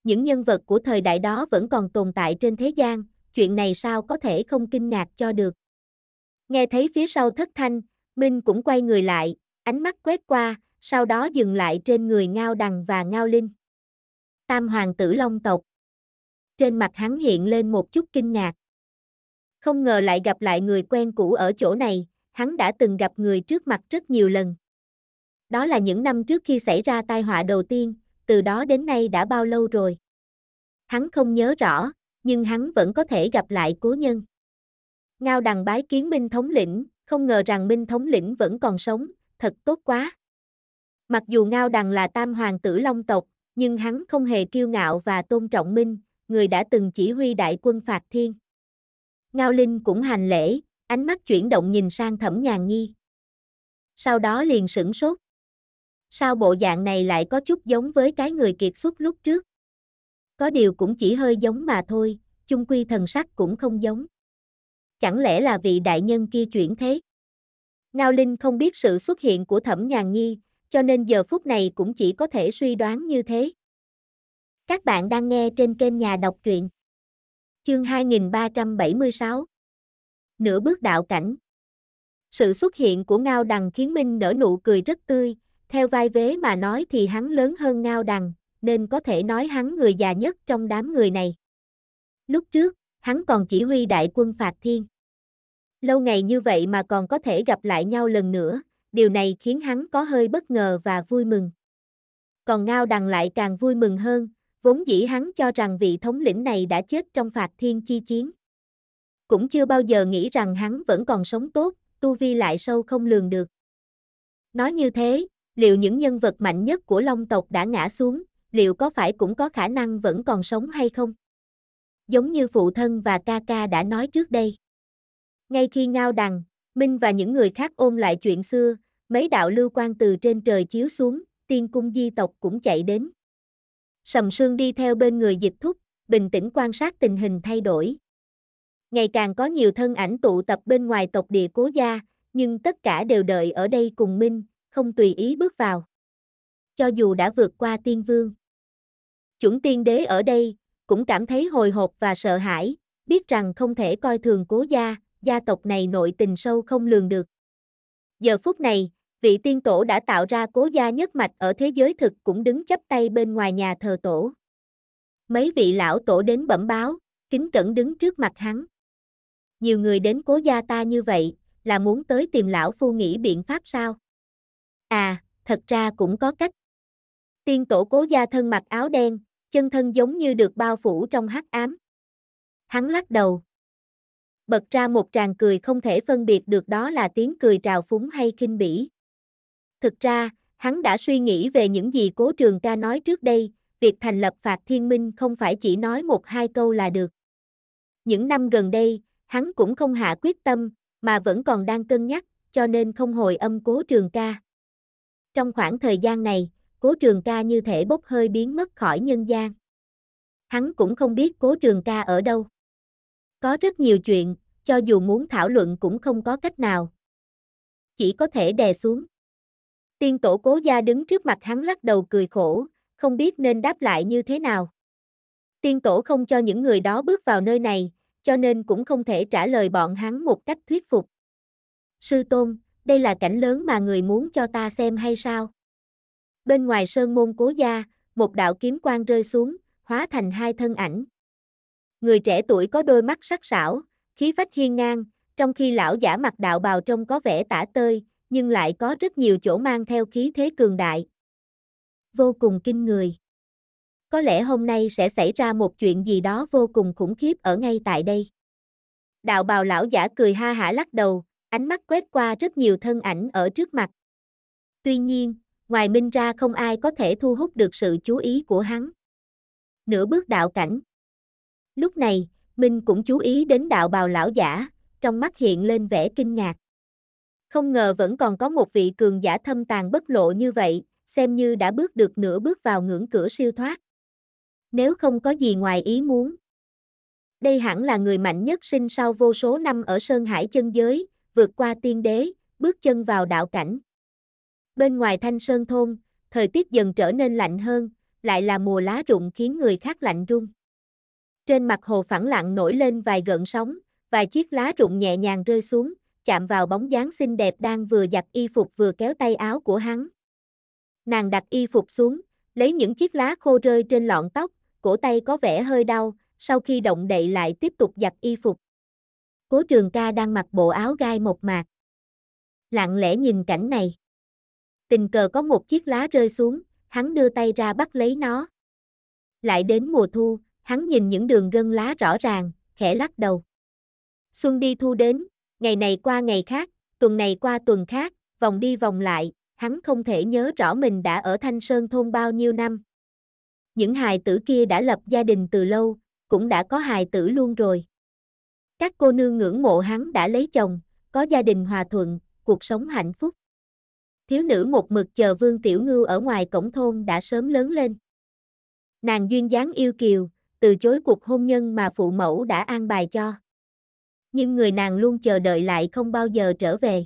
Những nhân vật của thời đại đó vẫn còn tồn tại trên thế gian, chuyện này sao có thể không kinh ngạc cho được. Nghe thấy phía sau thất thanh, Minh cũng quay người lại, ánh mắt quét qua, sau đó dừng lại trên người Ngao Đằng và Ngao Linh. Tam hoàng tử Long tộc. Trên mặt hắn hiện lên một chút kinh ngạc. Không ngờ lại gặp lại người quen cũ ở chỗ này, hắn đã từng gặp người trước mặt rất nhiều lần. Đó là những năm trước khi xảy ra tai họa đầu tiên, từ đó đến nay đã bao lâu rồi. Hắn không nhớ rõ, nhưng hắn vẫn có thể gặp lại cố nhân. Ngao đằng bái kiến Minh thống lĩnh, không ngờ rằng Minh thống lĩnh vẫn còn sống, thật tốt quá. Mặc dù Ngao Đằng là tam hoàng tử Long tộc, nhưng hắn không hề kiêu ngạo và tôn trọng Minh, người đã từng chỉ huy đại quân phạt thiên. Ngao Linh cũng hành lễ, ánh mắt chuyển động nhìn sang thẩm nhàn nhi. Sau đó liền sửng sốt. Sao bộ dạng này lại có chút giống với cái người kiệt xuất lúc trước? Có điều cũng chỉ hơi giống mà thôi, chung quy thần sắc cũng không giống. Chẳng lẽ là vị đại nhân kia chuyển thế? Ngao Linh không biết sự xuất hiện của thẩm nhàn nhi, cho nên giờ phút này cũng chỉ có thể suy đoán như thế. Các bạn đang nghe trên kênh Nhà đọc truyện. Chương 2376 Nửa bước đạo cảnh Sự xuất hiện của Ngao Đằng khiến Minh nở nụ cười rất tươi, theo vai vế mà nói thì hắn lớn hơn Ngao Đằng, nên có thể nói hắn người già nhất trong đám người này. Lúc trước, hắn còn chỉ huy đại quân phạt thiên. Lâu ngày như vậy mà còn có thể gặp lại nhau lần nữa, điều này khiến hắn có hơi bất ngờ và vui mừng. Còn Ngao Đằng lại càng vui mừng hơn, vốn dĩ hắn cho rằng vị thống lĩnh này đã chết trong phạt thiên chi chiến. Cũng chưa bao giờ nghĩ rằng hắn vẫn còn sống tốt, tu vi lại sâu không lường được. Nói như thế, liệu những nhân vật mạnh nhất của Long tộc đã ngã xuống, liệu có phải cũng có khả năng vẫn còn sống hay không? Giống như phụ thân và ca ca đã nói trước đây. Ngay khi Ngao Đằng, Minh và những người khác ôm lại chuyện xưa, mấy đạo lưu quan từ trên trời chiếu xuống, tiên cung di tộc cũng chạy đến. Sầm Sương đi theo bên người dịch thúc, bình tĩnh quan sát tình hình thay đổi. Ngày càng có nhiều thân ảnh tụ tập bên ngoài tộc địa cố gia, nhưng tất cả đều đợi ở đây cùng Minh, không tùy ý bước vào. Cho dù đã vượt qua tiên vương. Chủng tiên đế ở đây, cũng cảm thấy hồi hộp và sợ hãi, biết rằng không thể coi thường cố gia, gia tộc này nội tình sâu không lường được. Giờ phút này, vị tiên tổ đã tạo ra cố gia nhất mạch ở thế giới thực cũng đứng chắp tay bên ngoài nhà thờ tổ. Mấy vị lão tổ đến bẩm báo, kính cẩn đứng trước mặt hắn. Nhiều người đến cố gia ta như vậy, là muốn tới tìm lão phu nghĩ biện pháp sao? À, thật ra cũng có cách. Tiên tổ cố gia thân mặc áo đen, chân thân giống như được bao phủ trong hắc ám. Hắn lắc đầu bật ra một tràng cười không thể phân biệt được đó là tiếng cười trào phúng hay kinh bỉ. Thực ra, hắn đã suy nghĩ về những gì cố trường ca nói trước đây, việc thành lập phạt thiên minh không phải chỉ nói một hai câu là được. Những năm gần đây, hắn cũng không hạ quyết tâm, mà vẫn còn đang cân nhắc, cho nên không hồi âm cố trường ca. Trong khoảng thời gian này, cố trường ca như thể bốc hơi biến mất khỏi nhân gian. Hắn cũng không biết cố trường ca ở đâu. Có rất nhiều chuyện, cho dù muốn thảo luận cũng không có cách nào. Chỉ có thể đè xuống. Tiên tổ cố gia đứng trước mặt hắn lắc đầu cười khổ, không biết nên đáp lại như thế nào. Tiên tổ không cho những người đó bước vào nơi này, cho nên cũng không thể trả lời bọn hắn một cách thuyết phục. Sư Tôn, đây là cảnh lớn mà người muốn cho ta xem hay sao? Bên ngoài sơn môn cố gia, một đạo kiếm quang rơi xuống, hóa thành hai thân ảnh. Người trẻ tuổi có đôi mắt sắc sảo, khí phách hiên ngang, trong khi lão giả mặc đạo bào trông có vẻ tả tơi, nhưng lại có rất nhiều chỗ mang theo khí thế cường đại. Vô cùng kinh người. Có lẽ hôm nay sẽ xảy ra một chuyện gì đó vô cùng khủng khiếp ở ngay tại đây. Đạo bào lão giả cười ha hả lắc đầu, ánh mắt quét qua rất nhiều thân ảnh ở trước mặt. Tuy nhiên, ngoài Minh ra không ai có thể thu hút được sự chú ý của hắn. Nửa bước đạo cảnh. Lúc này, Minh cũng chú ý đến đạo bào lão giả, trong mắt hiện lên vẻ kinh ngạc. Không ngờ vẫn còn có một vị cường giả thâm tàn bất lộ như vậy, xem như đã bước được nửa bước vào ngưỡng cửa siêu thoát. Nếu không có gì ngoài ý muốn. Đây hẳn là người mạnh nhất sinh sau vô số năm ở Sơn Hải chân giới, vượt qua tiên đế, bước chân vào đạo cảnh. Bên ngoài thanh sơn thôn, thời tiết dần trở nên lạnh hơn, lại là mùa lá rụng khiến người khác lạnh rung. Trên mặt hồ phẳng lặng nổi lên vài gợn sóng, vài chiếc lá rụng nhẹ nhàng rơi xuống, chạm vào bóng dáng xinh đẹp đang vừa giặt y phục vừa kéo tay áo của hắn. Nàng đặt y phục xuống, lấy những chiếc lá khô rơi trên lọn tóc, cổ tay có vẻ hơi đau, sau khi động đậy lại tiếp tục giặt y phục. Cố trường ca đang mặc bộ áo gai một mạc. Lặng lẽ nhìn cảnh này. Tình cờ có một chiếc lá rơi xuống, hắn đưa tay ra bắt lấy nó. Lại đến mùa thu, hắn nhìn những đường gân lá rõ ràng, khẽ lắc đầu. Xuân đi thu đến, ngày này qua ngày khác, tuần này qua tuần khác, vòng đi vòng lại, hắn không thể nhớ rõ mình đã ở Thanh Sơn thôn bao nhiêu năm. Những hài tử kia đã lập gia đình từ lâu, cũng đã có hài tử luôn rồi. Các cô nương ngưỡng mộ hắn đã lấy chồng, có gia đình hòa thuận, cuộc sống hạnh phúc. Thiếu nữ một mực chờ Vương Tiểu Ngưu ở ngoài cổng thôn đã sớm lớn lên. Nàng duyên dáng yêu kiều, từ chối cuộc hôn nhân mà phụ mẫu đã an bài cho. Nhưng người nàng luôn chờ đợi lại không bao giờ trở về.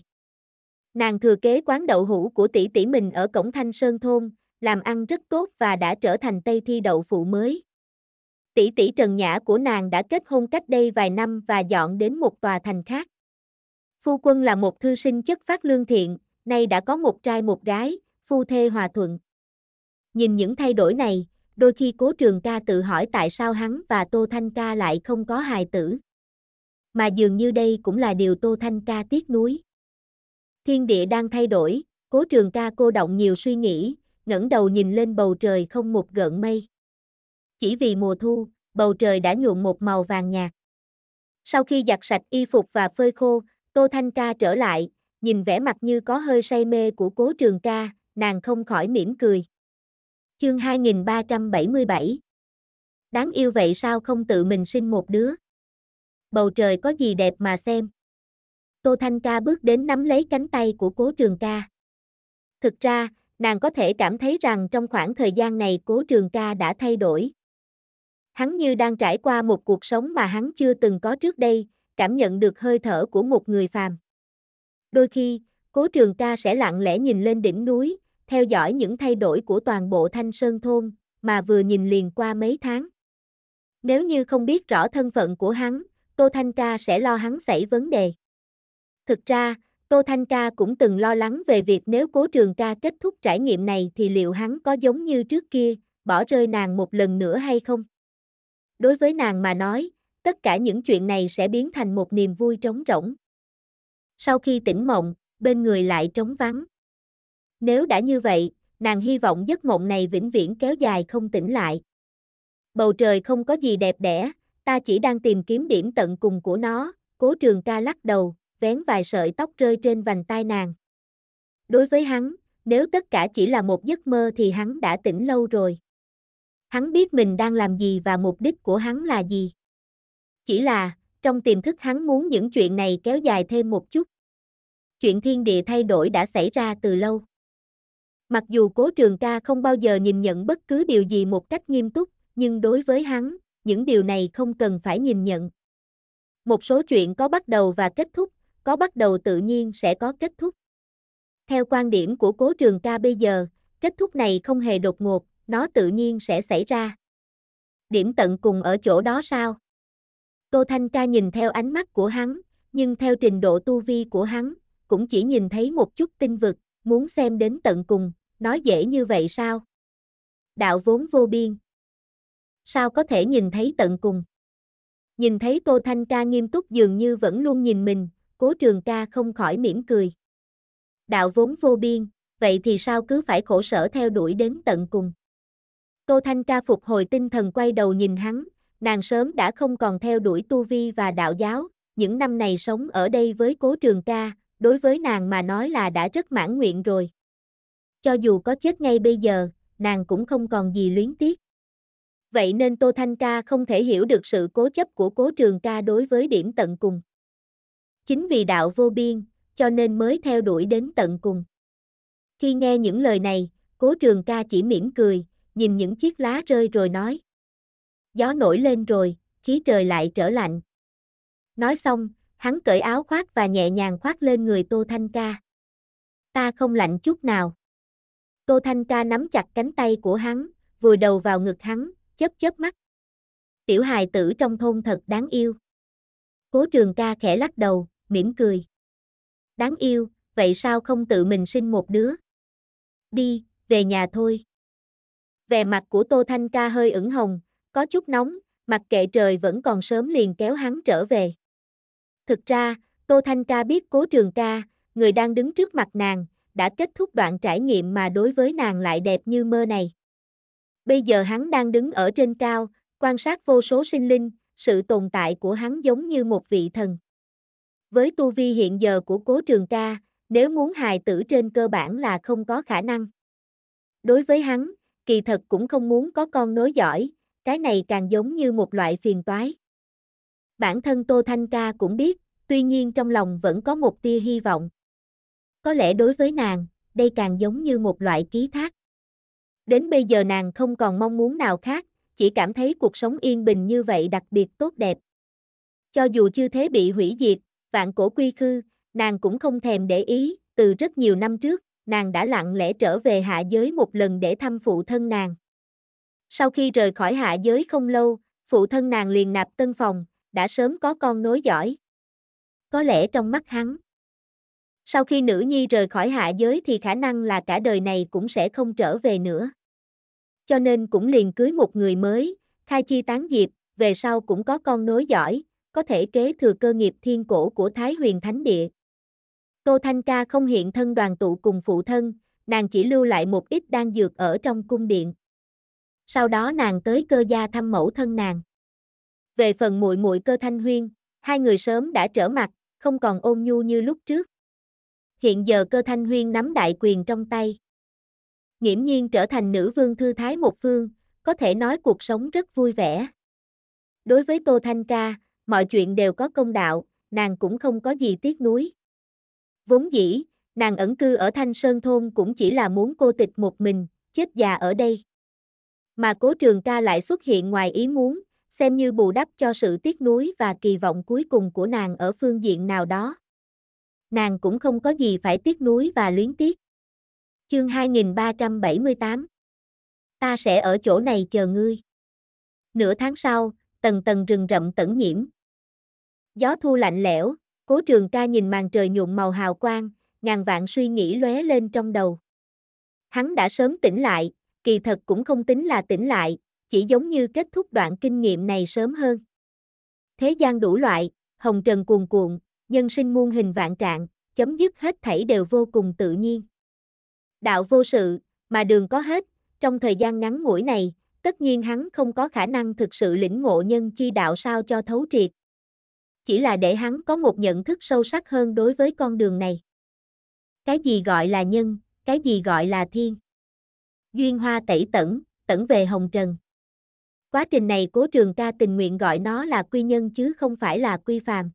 Nàng thừa kế quán đậu hũ của tỷ tỷ mình ở cổng Thanh Sơn thôn, làm ăn rất tốt và đã trở thành Tây Thi đậu phụ mới. Tỷ tỷ Trần Nhã của nàng đã kết hôn cách đây vài năm và dọn đến một tòa thành khác. Phu quân là một thư sinh chất phát lương thiện, nay đã có một trai một gái, phu thê hòa thuận. Nhìn những thay đổi này, đôi khi cố trường ca tự hỏi tại sao hắn và Tô Thanh Ca lại không có hài tử. Mà dường như đây cũng là điều Tô Thanh Ca tiếc nuối. Thiên địa đang thay đổi, cố trường ca cô động nhiều suy nghĩ, ngẩng đầu nhìn lên bầu trời không một gợn mây. Chỉ vì mùa thu, bầu trời đã nhuộm một màu vàng nhạt. Sau khi giặt sạch y phục và phơi khô, Tô Thanh Ca trở lại, nhìn vẻ mặt như có hơi say mê của cố trường ca, nàng không khỏi mỉm cười. Chương 2377 Đáng yêu vậy sao không tự mình sinh một đứa? Bầu trời có gì đẹp mà xem? Tô Thanh Ca bước đến nắm lấy cánh tay của cố trường ca. Thực ra, nàng có thể cảm thấy rằng trong khoảng thời gian này cố trường ca đã thay đổi. Hắn như đang trải qua một cuộc sống mà hắn chưa từng có trước đây, cảm nhận được hơi thở của một người phàm. Đôi khi, cố trường ca sẽ lặng lẽ nhìn lên đỉnh núi, theo dõi những thay đổi của toàn bộ Thanh Sơn Thôn, mà vừa nhìn liền qua mấy tháng. Nếu như không biết rõ thân phận của hắn, Tô Thanh Ca sẽ lo hắn xảy vấn đề. Thực ra, Tô Thanh Ca cũng từng lo lắng về việc nếu cố trường ca kết thúc trải nghiệm này thì liệu hắn có giống như trước kia, bỏ rơi nàng một lần nữa hay không? Đối với nàng mà nói, tất cả những chuyện này sẽ biến thành một niềm vui trống rỗng. Sau khi tỉnh mộng, bên người lại trống vắng. Nếu đã như vậy, nàng hy vọng giấc mộng này vĩnh viễn kéo dài không tỉnh lại. Bầu trời không có gì đẹp đẽ, ta chỉ đang tìm kiếm điểm tận cùng của nó, cố trường ca lắc đầu, vén vài sợi tóc rơi trên vành tai nàng. Đối với hắn, nếu tất cả chỉ là một giấc mơ thì hắn đã tỉnh lâu rồi. Hắn biết mình đang làm gì và mục đích của hắn là gì. Chỉ là, trong tiềm thức hắn muốn những chuyện này kéo dài thêm một chút. Chuyện thiên địa thay đổi đã xảy ra từ lâu. Mặc dù cố trường ca không bao giờ nhìn nhận bất cứ điều gì một cách nghiêm túc, nhưng đối với hắn, những điều này không cần phải nhìn nhận. Một số chuyện có bắt đầu và kết thúc, có bắt đầu tự nhiên sẽ có kết thúc. Theo quan điểm của cố trường ca bây giờ, kết thúc này không hề đột ngột, nó tự nhiên sẽ xảy ra. Điểm tận cùng ở chỗ đó sao? Tô Thanh Ca nhìn theo ánh mắt của hắn, nhưng theo trình độ tu vi của hắn, cũng chỉ nhìn thấy một chút tinh vực, muốn xem đến tận cùng, nói dễ như vậy sao? Đạo vốn vô biên. Sao có thể nhìn thấy tận cùng? Nhìn thấy Tô Thanh Ca nghiêm túc dường như vẫn luôn nhìn mình, cố trường ca không khỏi mỉm cười. Đạo vốn vô biên, vậy thì sao cứ phải khổ sở theo đuổi đến tận cùng? Tô Thanh Ca phục hồi tinh thần quay đầu nhìn hắn, nàng sớm đã không còn theo đuổi tu vi và đạo giáo, những năm này sống ở đây với cố trường ca, đối với nàng mà nói là đã rất mãn nguyện rồi. Cho dù có chết ngay bây giờ, nàng cũng không còn gì luyến tiếc. Vậy nên Tô Thanh Ca không thể hiểu được sự cố chấp của cố trường ca đối với điểm tận cùng. Chính vì đạo vô biên, cho nên mới theo đuổi đến tận cùng. Khi nghe những lời này, cố trường ca chỉ mỉm cười, nhìn những chiếc lá rơi rồi nói. Gió nổi lên rồi, khí trời lại trở lạnh. Nói xong, hắn cởi áo khoác và nhẹ nhàng khoác lên người Tô Thanh Ca. Ta không lạnh chút nào. Tô Thanh Ca nắm chặt cánh tay của hắn, vùi đầu vào ngực hắn, chớp chớp mắt. Tiểu hài tử trong thôn thật đáng yêu. Cố trường ca khẽ lắc đầu, mỉm cười. Đáng yêu, vậy sao không tự mình sinh một đứa? Đi, về nhà thôi. vẻ mặt của Tô Thanh Ca hơi ửng hồng, có chút nóng, mặc kệ trời vẫn còn sớm liền kéo hắn trở về. Thực ra, Tô Thanh Ca biết Cố Trường Ca, người đang đứng trước mặt nàng, đã kết thúc đoạn trải nghiệm mà đối với nàng lại đẹp như mơ này. Bây giờ hắn đang đứng ở trên cao, quan sát vô số sinh linh, sự tồn tại của hắn giống như một vị thần. Với tu vi hiện giờ của Cố Trường Ca, nếu muốn hài tử trên cơ bản là không có khả năng. Đối với hắn, kỳ thật cũng không muốn có con nối giỏi, cái này càng giống như một loại phiền toái. Bản thân Tô Thanh Ca cũng biết, tuy nhiên trong lòng vẫn có một tia hy vọng. Có lẽ đối với nàng, đây càng giống như một loại ký thác. Đến bây giờ nàng không còn mong muốn nào khác, chỉ cảm thấy cuộc sống yên bình như vậy đặc biệt tốt đẹp. Cho dù chưa thế bị hủy diệt, vạn cổ quy khư, nàng cũng không thèm để ý, từ rất nhiều năm trước, nàng đã lặng lẽ trở về hạ giới một lần để thăm phụ thân nàng. Sau khi rời khỏi hạ giới không lâu, phụ thân nàng liền nạp tân phòng, đã sớm có con nối dõi. Có lẽ trong mắt hắn. Sau khi nữ nhi rời khỏi hạ giới thì khả năng là cả đời này cũng sẽ không trở về nữa. Cho nên cũng liền cưới một người mới, khai chi tán diệp, về sau cũng có con nối dõi, có thể kế thừa cơ nghiệp thiên cổ của Thái huyền thánh địa. Tô Thanh Ca không hiện thân đoàn tụ cùng phụ thân, nàng chỉ lưu lại một ít đan dược ở trong cung điện. Sau đó nàng tới cơ gia thăm mẫu thân nàng. Về phần muội muội Cơ Thanh Huyên, hai người sớm đã trở mặt, không còn ôn nhu như lúc trước. Hiện giờ Cơ Thanh Huyên nắm đại quyền trong tay. Nghiễm nhiên trở thành nữ vương thư thái một phương, có thể nói cuộc sống rất vui vẻ. Đối với Tô Thanh Ca, mọi chuyện đều có công đạo, nàng cũng không có gì tiếc nuối. Vốn dĩ, nàng ẩn cư ở Thanh Sơn Thôn cũng chỉ là muốn cô tịch một mình, chết già ở đây. Mà cố trường ca lại xuất hiện ngoài ý muốn, xem như bù đắp cho sự tiếc nuối và kỳ vọng cuối cùng của nàng ở phương diện nào đó. Nàng cũng không có gì phải tiếc nuối và luyến tiếc. Chương 2378 Ta sẽ ở chỗ này chờ ngươi. Nửa tháng sau, tầng tầng rừng rậm tẩn nhiễm. Gió thu lạnh lẽo, cố trường ca nhìn màn trời nhuộm màu hào quang, ngàn vạn suy nghĩ lóe lên trong đầu. Hắn đã sớm tỉnh lại, kỳ thật cũng không tính là tỉnh lại, chỉ giống như kết thúc đoạn kinh nghiệm này sớm hơn. Thế gian đủ loại, hồng trần cuồn cuộn, nhân sinh muôn hình vạn trạng, chấm dứt hết thảy đều vô cùng tự nhiên. Đạo vô sự, mà đường có hết, trong thời gian ngắn ngủi này, tất nhiên hắn không có khả năng thực sự lĩnh ngộ nhân chi đạo sao cho thấu triệt. Chỉ là để hắn có một nhận thức sâu sắc hơn đối với con đường này. Cái gì gọi là nhân, cái gì gọi là thiên. Duyên hoa tẩy tẩn, tẩn về hồng trần. Quá trình này cố trường ca tình nguyện gọi nó là quy nhân chứ không phải là quy phàm.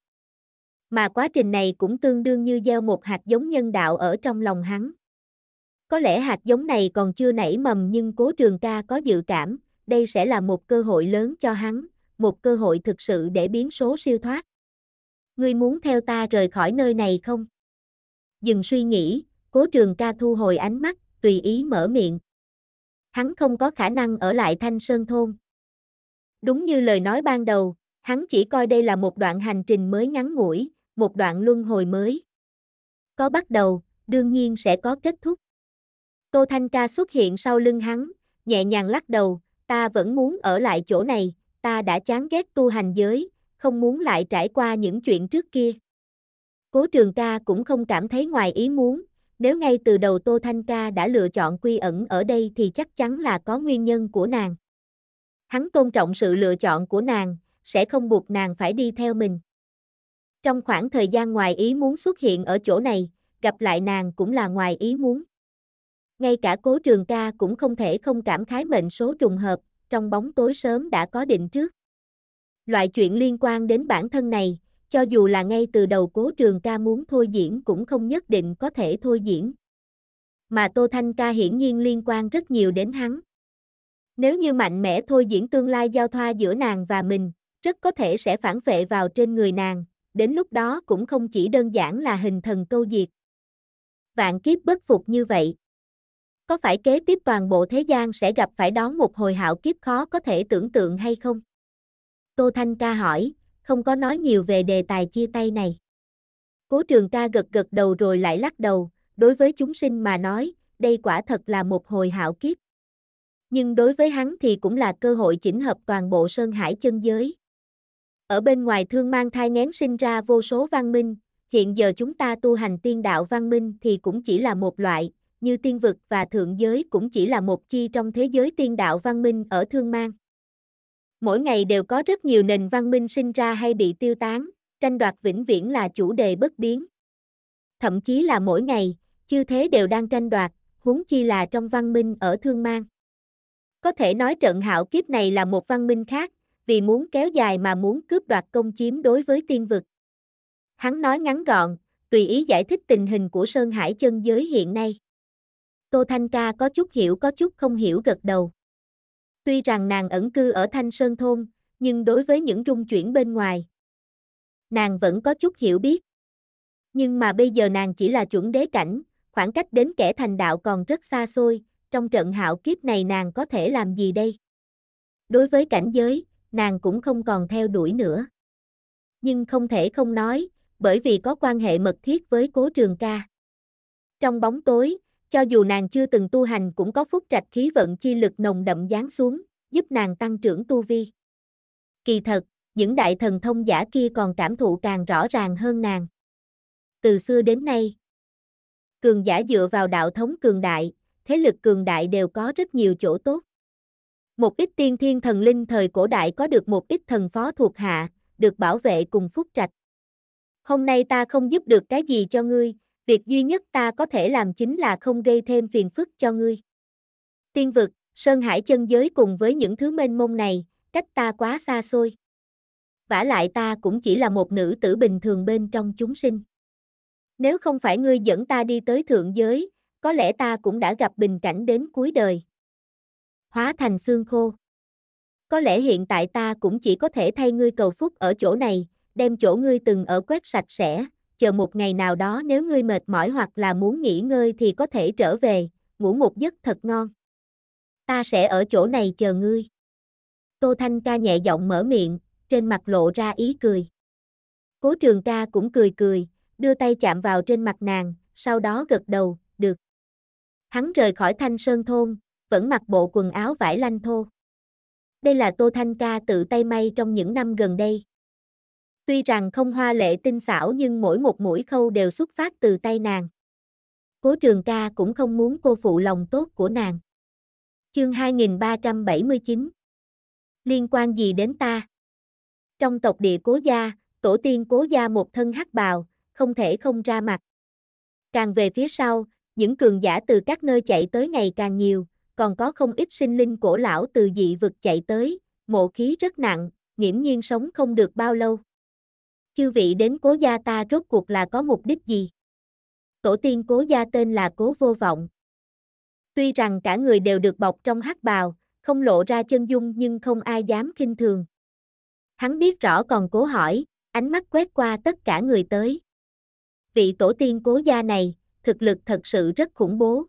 Mà quá trình này cũng tương đương như gieo một hạt giống nhân đạo ở trong lòng hắn. Có lẽ hạt giống này còn chưa nảy mầm nhưng cố trường ca có dự cảm, đây sẽ là một cơ hội lớn cho hắn, một cơ hội thực sự để biến số siêu thoát. Ngươi muốn theo ta rời khỏi nơi này không? Dừng suy nghĩ, cố trường ca thu hồi ánh mắt, tùy ý mở miệng. Hắn không có khả năng ở lại thanh sơn thôn. Đúng như lời nói ban đầu, hắn chỉ coi đây là một đoạn hành trình mới ngắn ngủi, một đoạn luân hồi mới. Có bắt đầu, đương nhiên sẽ có kết thúc. Tô Thanh Ca xuất hiện sau lưng hắn, nhẹ nhàng lắc đầu, ta vẫn muốn ở lại chỗ này, ta đã chán ghét tu hành giới, không muốn lại trải qua những chuyện trước kia. Cố trường ca cũng không cảm thấy ngoài ý muốn, nếu ngay từ đầu Tô Thanh Ca đã lựa chọn quy ẩn ở đây thì chắc chắn là có nguyên nhân của nàng. Hắn tôn trọng sự lựa chọn của nàng, sẽ không buộc nàng phải đi theo mình. Trong khoảng thời gian ngoài ý muốn xuất hiện ở chỗ này, gặp lại nàng cũng là ngoài ý muốn. Ngay cả cố trường ca cũng không thể không cảm khái mệnh số trùng hợp, trong bóng tối sớm đã có định trước. Loại chuyện liên quan đến bản thân này, cho dù là ngay từ đầu cố trường ca muốn thôi diễn cũng không nhất định có thể thôi diễn. Mà Tô Thanh ca hiển nhiên liên quan rất nhiều đến hắn. Nếu như mạnh mẽ thôi diễn tương lai giao thoa giữa nàng và mình, rất có thể sẽ phản vệ vào trên người nàng, đến lúc đó cũng không chỉ đơn giản là hình thần câu diệt. Vạn kiếp bất phục như vậy. Có phải kế tiếp toàn bộ thế gian sẽ gặp phải đón một hồi hạo kiếp khó có thể tưởng tượng hay không? Tô Thanh Ca hỏi, không có nói nhiều về đề tài chia tay này. Cố trường ca gật gật đầu rồi lại lắc đầu, đối với chúng sinh mà nói, đây quả thật là một hồi hạo kiếp nhưng đối với hắn thì cũng là cơ hội chỉnh hợp toàn bộ Sơn Hải chân giới. Ở bên ngoài thương mang thai ngén sinh ra vô số văn minh, hiện giờ chúng ta tu hành tiên đạo văn minh thì cũng chỉ là một loại, như tiên vực và thượng giới cũng chỉ là một chi trong thế giới tiên đạo văn minh ở thương mang. Mỗi ngày đều có rất nhiều nền văn minh sinh ra hay bị tiêu tán, tranh đoạt vĩnh viễn là chủ đề bất biến. Thậm chí là mỗi ngày, chư thế đều đang tranh đoạt, huống chi là trong văn minh ở thương mang. Có thể nói trận hạo kiếp này là một văn minh khác, vì muốn kéo dài mà muốn cướp đoạt công chiếm đối với tiên vực. Hắn nói ngắn gọn, tùy ý giải thích tình hình của Sơn Hải chân giới hiện nay. Tô Thanh Ca có chút hiểu có chút không hiểu gật đầu. Tuy rằng nàng ẩn cư ở Thanh Sơn Thôn, nhưng đối với những rung chuyển bên ngoài, nàng vẫn có chút hiểu biết. Nhưng mà bây giờ nàng chỉ là chuẩn đế cảnh, khoảng cách đến kẻ thành đạo còn rất xa xôi, trong trận hạo kiếp này nàng có thể làm gì đây? Đối với cảnh giới, nàng cũng không còn theo đuổi nữa. Nhưng không thể không nói, bởi vì có quan hệ mật thiết với cố trường ca. Trong bóng tối, cho dù nàng chưa từng tu hành cũng có phúc trạch khí vận chi lực nồng đậm giáng xuống, giúp nàng tăng trưởng tu vi. Kỳ thật, những đại thần thông giả kia còn cảm thụ càng rõ ràng hơn nàng. Từ xưa đến nay, cường giả dựa vào đạo thống cường đại, thế lực cường đại đều có rất nhiều chỗ tốt. Một ít tiên thiên thần linh thời cổ đại có được một ít thần phó thuộc hạ, được bảo vệ cùng phúc trạch. Hôm nay ta không giúp được cái gì cho ngươi, việc duy nhất ta có thể làm chính là không gây thêm phiền phức cho ngươi. Tiên vực, Sơn Hải chân giới cùng với những thứ mênh mông này, cách ta quá xa xôi. Vả lại ta cũng chỉ là một nữ tử bình thường bên trong chúng sinh. Nếu không phải ngươi dẫn ta đi tới thượng giới, có lẽ ta cũng đã gặp bình cảnh đến cuối đời. Hóa thành xương khô. Có lẽ hiện tại ta cũng chỉ có thể thay ngươi cầu phúc ở chỗ này, đem chỗ ngươi từng ở quét sạch sẽ, chờ một ngày nào đó nếu ngươi mệt mỏi hoặc là muốn nghỉ ngơi thì có thể trở về, ngủ một giấc thật ngon. Ta sẽ ở chỗ này chờ ngươi. Tô Thanh ca nhẹ giọng mở miệng, trên mặt lộ ra ý cười. Cố trường ca cũng cười cười, đưa tay chạm vào trên mặt nàng, sau đó gật đầu, Hắn rời khỏi Thanh Sơn Thôn, vẫn mặc bộ quần áo vải lanh thô. Đây là Tô Thanh Ca tự tay may trong những năm gần đây. Tuy rằng không hoa lệ tinh xảo nhưng mỗi một mũi khâu đều xuất phát từ tay nàng. Cố trường ca cũng không muốn cô phụ lòng tốt của nàng. Chương 2379 Liên quan gì đến ta? Trong tộc địa cố gia, tổ tiên cố gia một thân hắc bào, không thể không ra mặt. Càng về phía sau, những cường giả từ các nơi chạy tới ngày càng nhiều, còn có không ít sinh linh cổ lão từ dị vực chạy tới, mộ khí rất nặng, nghiễm nhiên sống không được bao lâu. Chư vị đến cố gia ta rốt cuộc là có mục đích gì? Tổ tiên cố gia tên là cố vô vọng. Tuy rằng cả người đều được bọc trong hắc bào, không lộ ra chân dung nhưng không ai dám kinh thường. Hắn biết rõ còn cố hỏi, ánh mắt quét qua tất cả người tới. Vị tổ tiên cố gia này, thực lực thật sự rất khủng bố.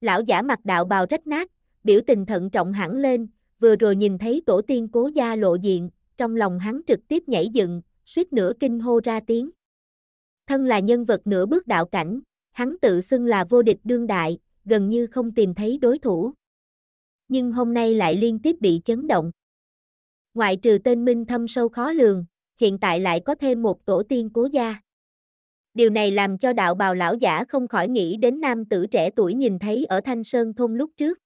Lão giả mặt đạo bào rách nát, biểu tình thận trọng hẳn lên, vừa rồi nhìn thấy tổ tiên cố gia lộ diện, trong lòng hắn trực tiếp nhảy dựng, suýt nửa kinh hô ra tiếng. Thân là nhân vật nửa bước đạo cảnh, hắn tự xưng là vô địch đương đại, gần như không tìm thấy đối thủ. Nhưng hôm nay lại liên tiếp bị chấn động. Ngoại trừ tên minh thâm sâu khó lường, hiện tại lại có thêm một tổ tiên cố gia. Điều này làm cho đạo bào lão giả không khỏi nghĩ đến nam tử trẻ tuổi nhìn thấy ở Thanh Sơn thôn lúc trước.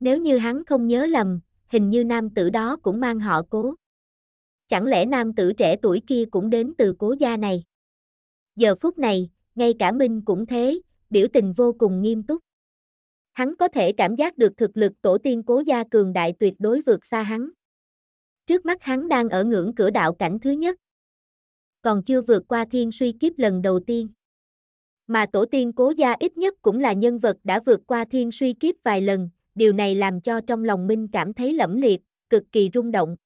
Nếu như hắn không nhớ lầm, hình như nam tử đó cũng mang họ cố. Chẳng lẽ nam tử trẻ tuổi kia cũng đến từ cố gia này? Giờ phút này, ngay cả Minh cũng thế, biểu tình vô cùng nghiêm túc. Hắn có thể cảm giác được thực lực tổ tiên cố gia cường đại tuyệt đối vượt xa hắn. Trước mắt hắn đang ở ngưỡng cửa đạo cảnh thứ nhất, còn chưa vượt qua thiên suy kiếp lần đầu tiên. Mà tổ tiên cố gia ít nhất cũng là nhân vật đã vượt qua thiên suy kiếp vài lần, điều này làm cho trong lòng Minh cảm thấy lẫm liệt, cực kỳ rung động.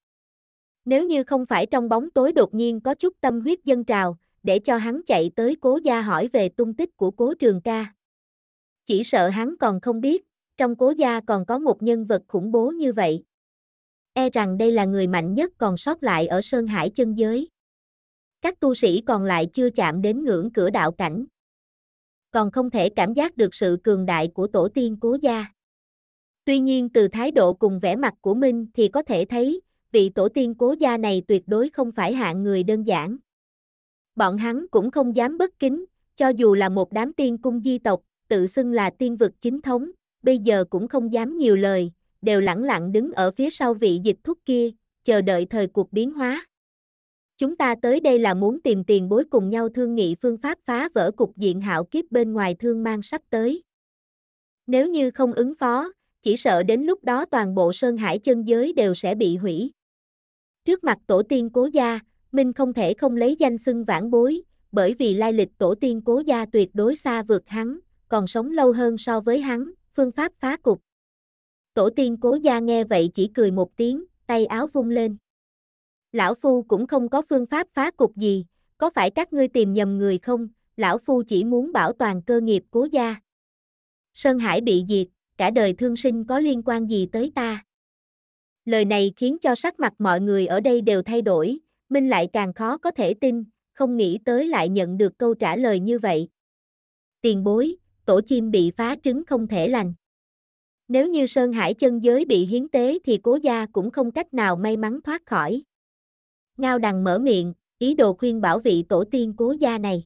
Nếu như không phải trong bóng tối đột nhiên có chút tâm huyết dân trào, để cho hắn chạy tới cố gia hỏi về tung tích của cố trường ca. Chỉ sợ hắn còn không biết, trong cố gia còn có một nhân vật khủng bố như vậy. E rằng đây là người mạnh nhất còn sót lại ở Sơn Hải chân giới các tu sĩ còn lại chưa chạm đến ngưỡng cửa đạo cảnh. Còn không thể cảm giác được sự cường đại của tổ tiên cố gia. Tuy nhiên từ thái độ cùng vẻ mặt của Minh thì có thể thấy, vị tổ tiên cố gia này tuyệt đối không phải hạng người đơn giản. Bọn hắn cũng không dám bất kính, cho dù là một đám tiên cung di tộc, tự xưng là tiên vực chính thống, bây giờ cũng không dám nhiều lời, đều lẳng lặng đứng ở phía sau vị dịch thúc kia, chờ đợi thời cuộc biến hóa. Chúng ta tới đây là muốn tìm tiền bối cùng nhau thương nghị phương pháp phá vỡ cục diện hạo kiếp bên ngoài thương mang sắp tới. Nếu như không ứng phó, chỉ sợ đến lúc đó toàn bộ Sơn Hải chân giới đều sẽ bị hủy. Trước mặt tổ tiên cố gia, Minh không thể không lấy danh xưng vãn bối, bởi vì lai lịch tổ tiên cố gia tuyệt đối xa vượt hắn, còn sống lâu hơn so với hắn, phương pháp phá cục. Tổ tiên cố gia nghe vậy chỉ cười một tiếng, tay áo vung lên lão phu cũng không có phương pháp phá cục gì, có phải các ngươi tìm nhầm người không, lão phu chỉ muốn bảo toàn cơ nghiệp cố gia. Sơn Hải bị diệt, cả đời thương sinh có liên quan gì tới ta? Lời này khiến cho sắc mặt mọi người ở đây đều thay đổi, Minh lại càng khó có thể tin, không nghĩ tới lại nhận được câu trả lời như vậy. Tiền bối, tổ chim bị phá trứng không thể lành. Nếu như Sơn Hải chân giới bị hiến tế thì cố gia cũng không cách nào may mắn thoát khỏi. Ngao đằng mở miệng, ý đồ khuyên bảo vị tổ tiên cố gia này.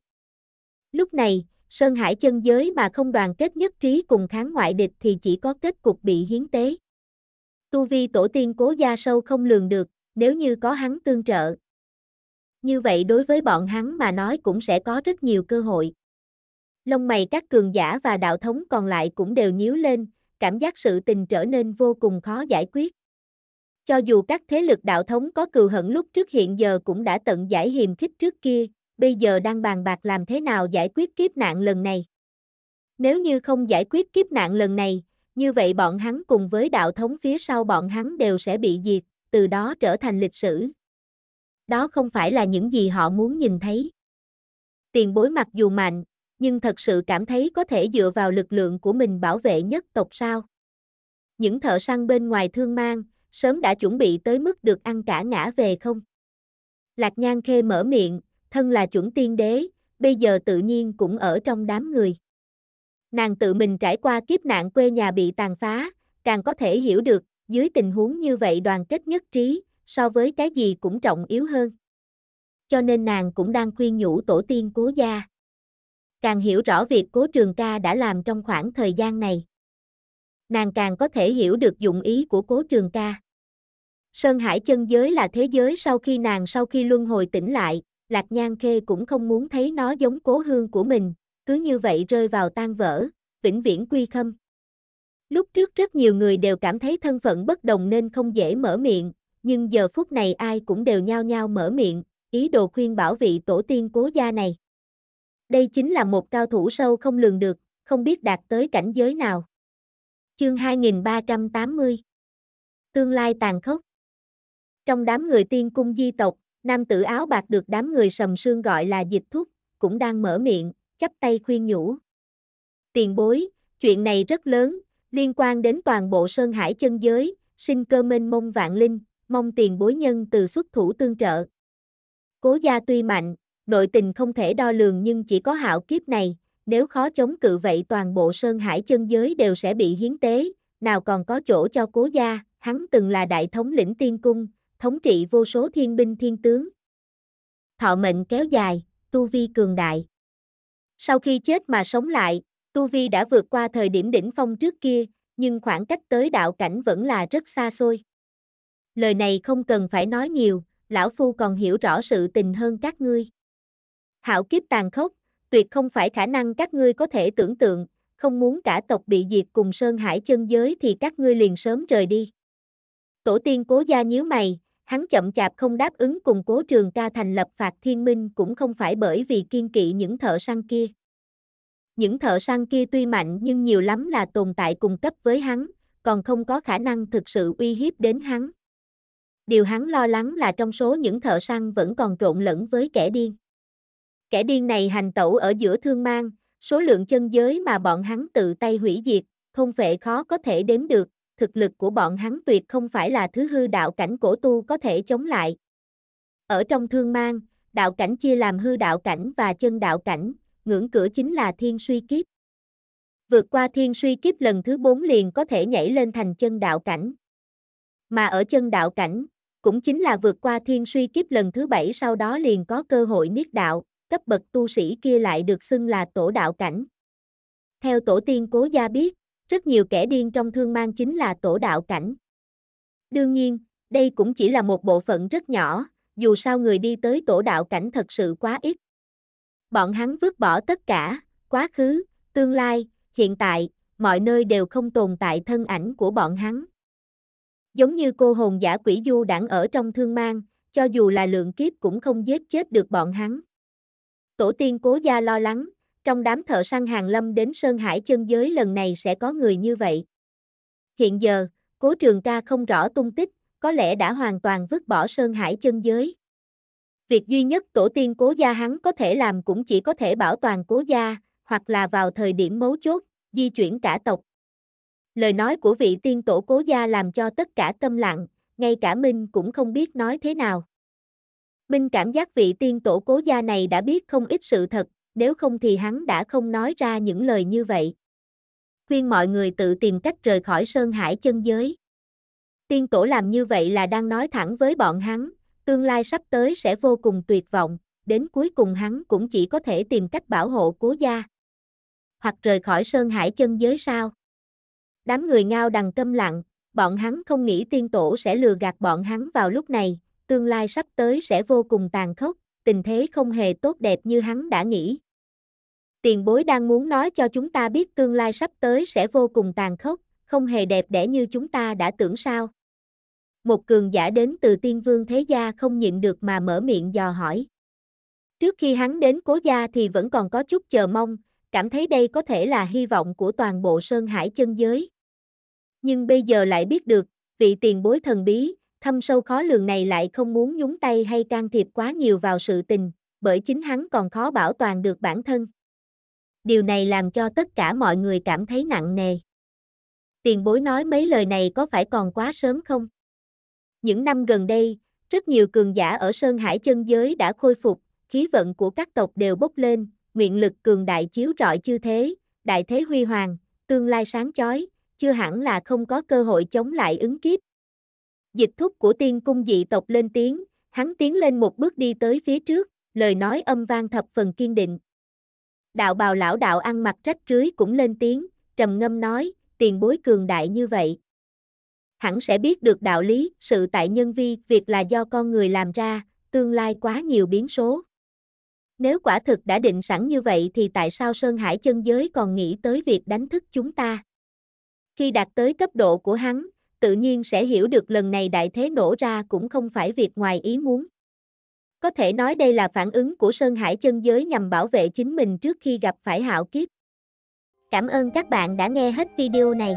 Lúc này, Sơn Hải chân giới mà không đoàn kết nhất trí cùng kháng ngoại địch thì chỉ có kết cục bị hiến tế. Tu vi tổ tiên cố gia sâu không lường được, nếu như có hắn tương trợ. Như vậy đối với bọn hắn mà nói cũng sẽ có rất nhiều cơ hội. Lông mày các cường giả và đạo thống còn lại cũng đều nhíu lên, cảm giác sự tình trở nên vô cùng khó giải quyết. Cho dù các thế lực đạo thống có cừu hận lúc trước hiện giờ cũng đã tận giải hiềm khích trước kia, bây giờ đang bàn bạc làm thế nào giải quyết kiếp nạn lần này. Nếu như không giải quyết kiếp nạn lần này, như vậy bọn hắn cùng với đạo thống phía sau bọn hắn đều sẽ bị diệt, từ đó trở thành lịch sử. Đó không phải là những gì họ muốn nhìn thấy. Tiền bối mặc dù mạnh, nhưng thật sự cảm thấy có thể dựa vào lực lượng của mình bảo vệ nhất tộc sao. Những thợ săn bên ngoài thương mang, sớm đã chuẩn bị tới mức được ăn cả ngã về không? Lạc Nhan Khê mở miệng, thân là chuẩn tiên đế, bây giờ tự nhiên cũng ở trong đám người. Nàng tự mình trải qua kiếp nạn quê nhà bị tàn phá, càng có thể hiểu được, dưới tình huống như vậy đoàn kết nhất trí, so với cái gì cũng trọng yếu hơn. Cho nên nàng cũng đang khuyên nhủ tổ tiên cố gia. Càng hiểu rõ việc cố trường ca đã làm trong khoảng thời gian này. Nàng càng có thể hiểu được dụng ý của cố trường ca. Sơn Hải chân giới là thế giới sau khi nàng sau khi luân hồi tỉnh lại, Lạc Nhan Khê cũng không muốn thấy nó giống cố hương của mình, cứ như vậy rơi vào tan vỡ, vĩnh viễn quy khâm. Lúc trước rất nhiều người đều cảm thấy thân phận bất đồng nên không dễ mở miệng, nhưng giờ phút này ai cũng đều nhao nhao mở miệng, ý đồ khuyên bảo vị tổ tiên cố gia này. Đây chính là một cao thủ sâu không lường được, không biết đạt tới cảnh giới nào. Chương 2380 Tương lai tàn khốc trong đám người tiên cung di tộc, nam tử áo bạc được đám người sầm sương gọi là dịch thúc, cũng đang mở miệng, chắp tay khuyên nhủ. Tiền bối, chuyện này rất lớn, liên quan đến toàn bộ Sơn Hải chân giới, sinh cơ mênh mông vạn linh, mong tiền bối nhân từ xuất thủ tương trợ. Cố gia tuy mạnh, nội tình không thể đo lường nhưng chỉ có hạo kiếp này, nếu khó chống cự vậy toàn bộ Sơn Hải chân giới đều sẽ bị hiến tế, nào còn có chỗ cho cố gia, hắn từng là đại thống lĩnh tiên cung, thống trị vô số thiên binh thiên tướng. Thọ mệnh kéo dài, tu vi cường đại. Sau khi chết mà sống lại, tu vi đã vượt qua thời điểm đỉnh phong trước kia, nhưng khoảng cách tới đạo cảnh vẫn là rất xa xôi. Lời này không cần phải nói nhiều, lão phu còn hiểu rõ sự tình hơn các ngươi. Hạo kiếp tàn khốc, tuyệt không phải khả năng các ngươi có thể tưởng tượng, không muốn cả tộc bị diệt cùng Sơn Hải chân giới thì các ngươi liền sớm rời đi. Tổ tiên cố gia nhíu mày, hắn chậm chạp không đáp ứng cùng cố trường ca thành lập phạt thiên minh cũng không phải bởi vì kiên kỵ những thợ săn kia. Những thợ săn kia tuy mạnh nhưng nhiều lắm là tồn tại cùng cấp với hắn, còn không có khả năng thực sự uy hiếp đến hắn. Điều hắn lo lắng là trong số những thợ săn vẫn còn trộn lẫn với kẻ điên. Kẻ điên này hành tẩu ở giữa thương mang, số lượng chân giới mà bọn hắn tự tay hủy diệt, không vệ khó có thể đếm được, thực lực của bọn hắn tuyệt không phải là thứ hư đạo cảnh cổ tu có thể chống lại. Ở trong thương mang, đạo cảnh chia làm hư đạo cảnh và chân đạo cảnh, ngưỡng cửa chính là thiên suy kiếp. Vượt qua thiên suy kiếp lần thứ 4 liền có thể nhảy lên thành chân đạo cảnh. Mà ở chân đạo cảnh, cũng chính là vượt qua thiên suy kiếp lần thứ 7 sau đó liền có cơ hội niết đạo, cấp bậc tu sĩ kia lại được xưng là tổ đạo cảnh. Theo tổ tiên cố gia biết, rất nhiều kẻ điên trong thương mang chính là tổ đạo cảnh. Đương nhiên, đây cũng chỉ là một bộ phận rất nhỏ, dù sao người đi tới tổ đạo cảnh thật sự quá ít. Bọn hắn vứt bỏ tất cả, quá khứ, tương lai, hiện tại, mọi nơi đều không tồn tại thân ảnh của bọn hắn. Giống như cô hồn giả quỷ du đảng ở trong thương mang, cho dù là lượng kiếp cũng không giết chết được bọn hắn. Tổ tiên cố gia lo lắng, trong đám thợ săn hàng lâm đến Sơn Hải chân giới lần này sẽ có người như vậy. Hiện giờ, cố trường ca không rõ tung tích, có lẽ đã hoàn toàn vứt bỏ Sơn Hải chân giới. Việc duy nhất tổ tiên cố gia hắn có thể làm cũng chỉ có thể bảo toàn cố gia, hoặc là vào thời điểm mấu chốt, di chuyển cả tộc. Lời nói của vị tiên tổ cố gia làm cho tất cả câm lặng, ngay cả Minh cũng không biết nói thế nào. Minh cảm giác vị tiên tổ cố gia này đã biết không ít sự thật, nếu không thì hắn đã không nói ra những lời như vậy. Khuyên mọi người tự tìm cách rời khỏi Sơn Hải chân giới. Tiên tổ làm như vậy là đang nói thẳng với bọn hắn, tương lai sắp tới sẽ vô cùng tuyệt vọng, đến cuối cùng hắn cũng chỉ có thể tìm cách bảo hộ cố gia. Hoặc rời khỏi Sơn Hải chân giới sao? Đám người ngao đằng câm lặng, bọn hắn không nghĩ tiên tổ sẽ lừa gạt bọn hắn vào lúc này, tương lai sắp tới sẽ vô cùng tàn khốc, tình thế không hề tốt đẹp như hắn đã nghĩ tiền bối đang muốn nói cho chúng ta biết tương lai sắp tới sẽ vô cùng tàn khốc, không hề đẹp đẽ như chúng ta đã tưởng sao. Một cường giả đến từ tiên vương thế gia không nhịn được mà mở miệng dò hỏi. Trước khi hắn đến cố gia thì vẫn còn có chút chờ mong, cảm thấy đây có thể là hy vọng của toàn bộ Sơn Hải chân giới. Nhưng bây giờ lại biết được, vị tiền bối thần bí, thâm sâu khó lường này lại không muốn nhúng tay hay can thiệp quá nhiều vào sự tình, bởi chính hắn còn khó bảo toàn được bản thân điều này làm cho tất cả mọi người cảm thấy nặng nề. Tiền bối nói mấy lời này có phải còn quá sớm không? Những năm gần đây, rất nhiều cường giả ở Sơn Hải chân giới đã khôi phục, khí vận của các tộc đều bốc lên, nguyện lực cường đại chiếu rọi chư thế, đại thế huy hoàng, tương lai sáng chói, chưa hẳn là không có cơ hội chống lại ứng kiếp. Dịch thúc của tiên cung dị tộc lên tiếng, hắn tiến lên một bước đi tới phía trước, lời nói âm vang thập phần kiên định, Đạo bào lão đạo ăn mặc rách rưới cũng lên tiếng, trầm ngâm nói, tiền bối cường đại như vậy. Hẳn sẽ biết được đạo lý, sự tại nhân vi, việc là do con người làm ra, tương lai quá nhiều biến số. Nếu quả thực đã định sẵn như vậy thì tại sao Sơn Hải chân giới còn nghĩ tới việc đánh thức chúng ta? Khi đạt tới cấp độ của hắn, tự nhiên sẽ hiểu được lần này đại thế nổ ra cũng không phải việc ngoài ý muốn. Có thể nói đây là phản ứng của Sơn Hải chân giới nhằm bảo vệ chính mình trước khi gặp phải hạo kiếp. Cảm ơn các bạn đã nghe hết video này.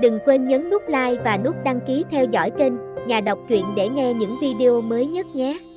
Đừng quên nhấn nút like và nút đăng ký theo dõi kênh Nhà đọc truyện để nghe những video mới nhất nhé.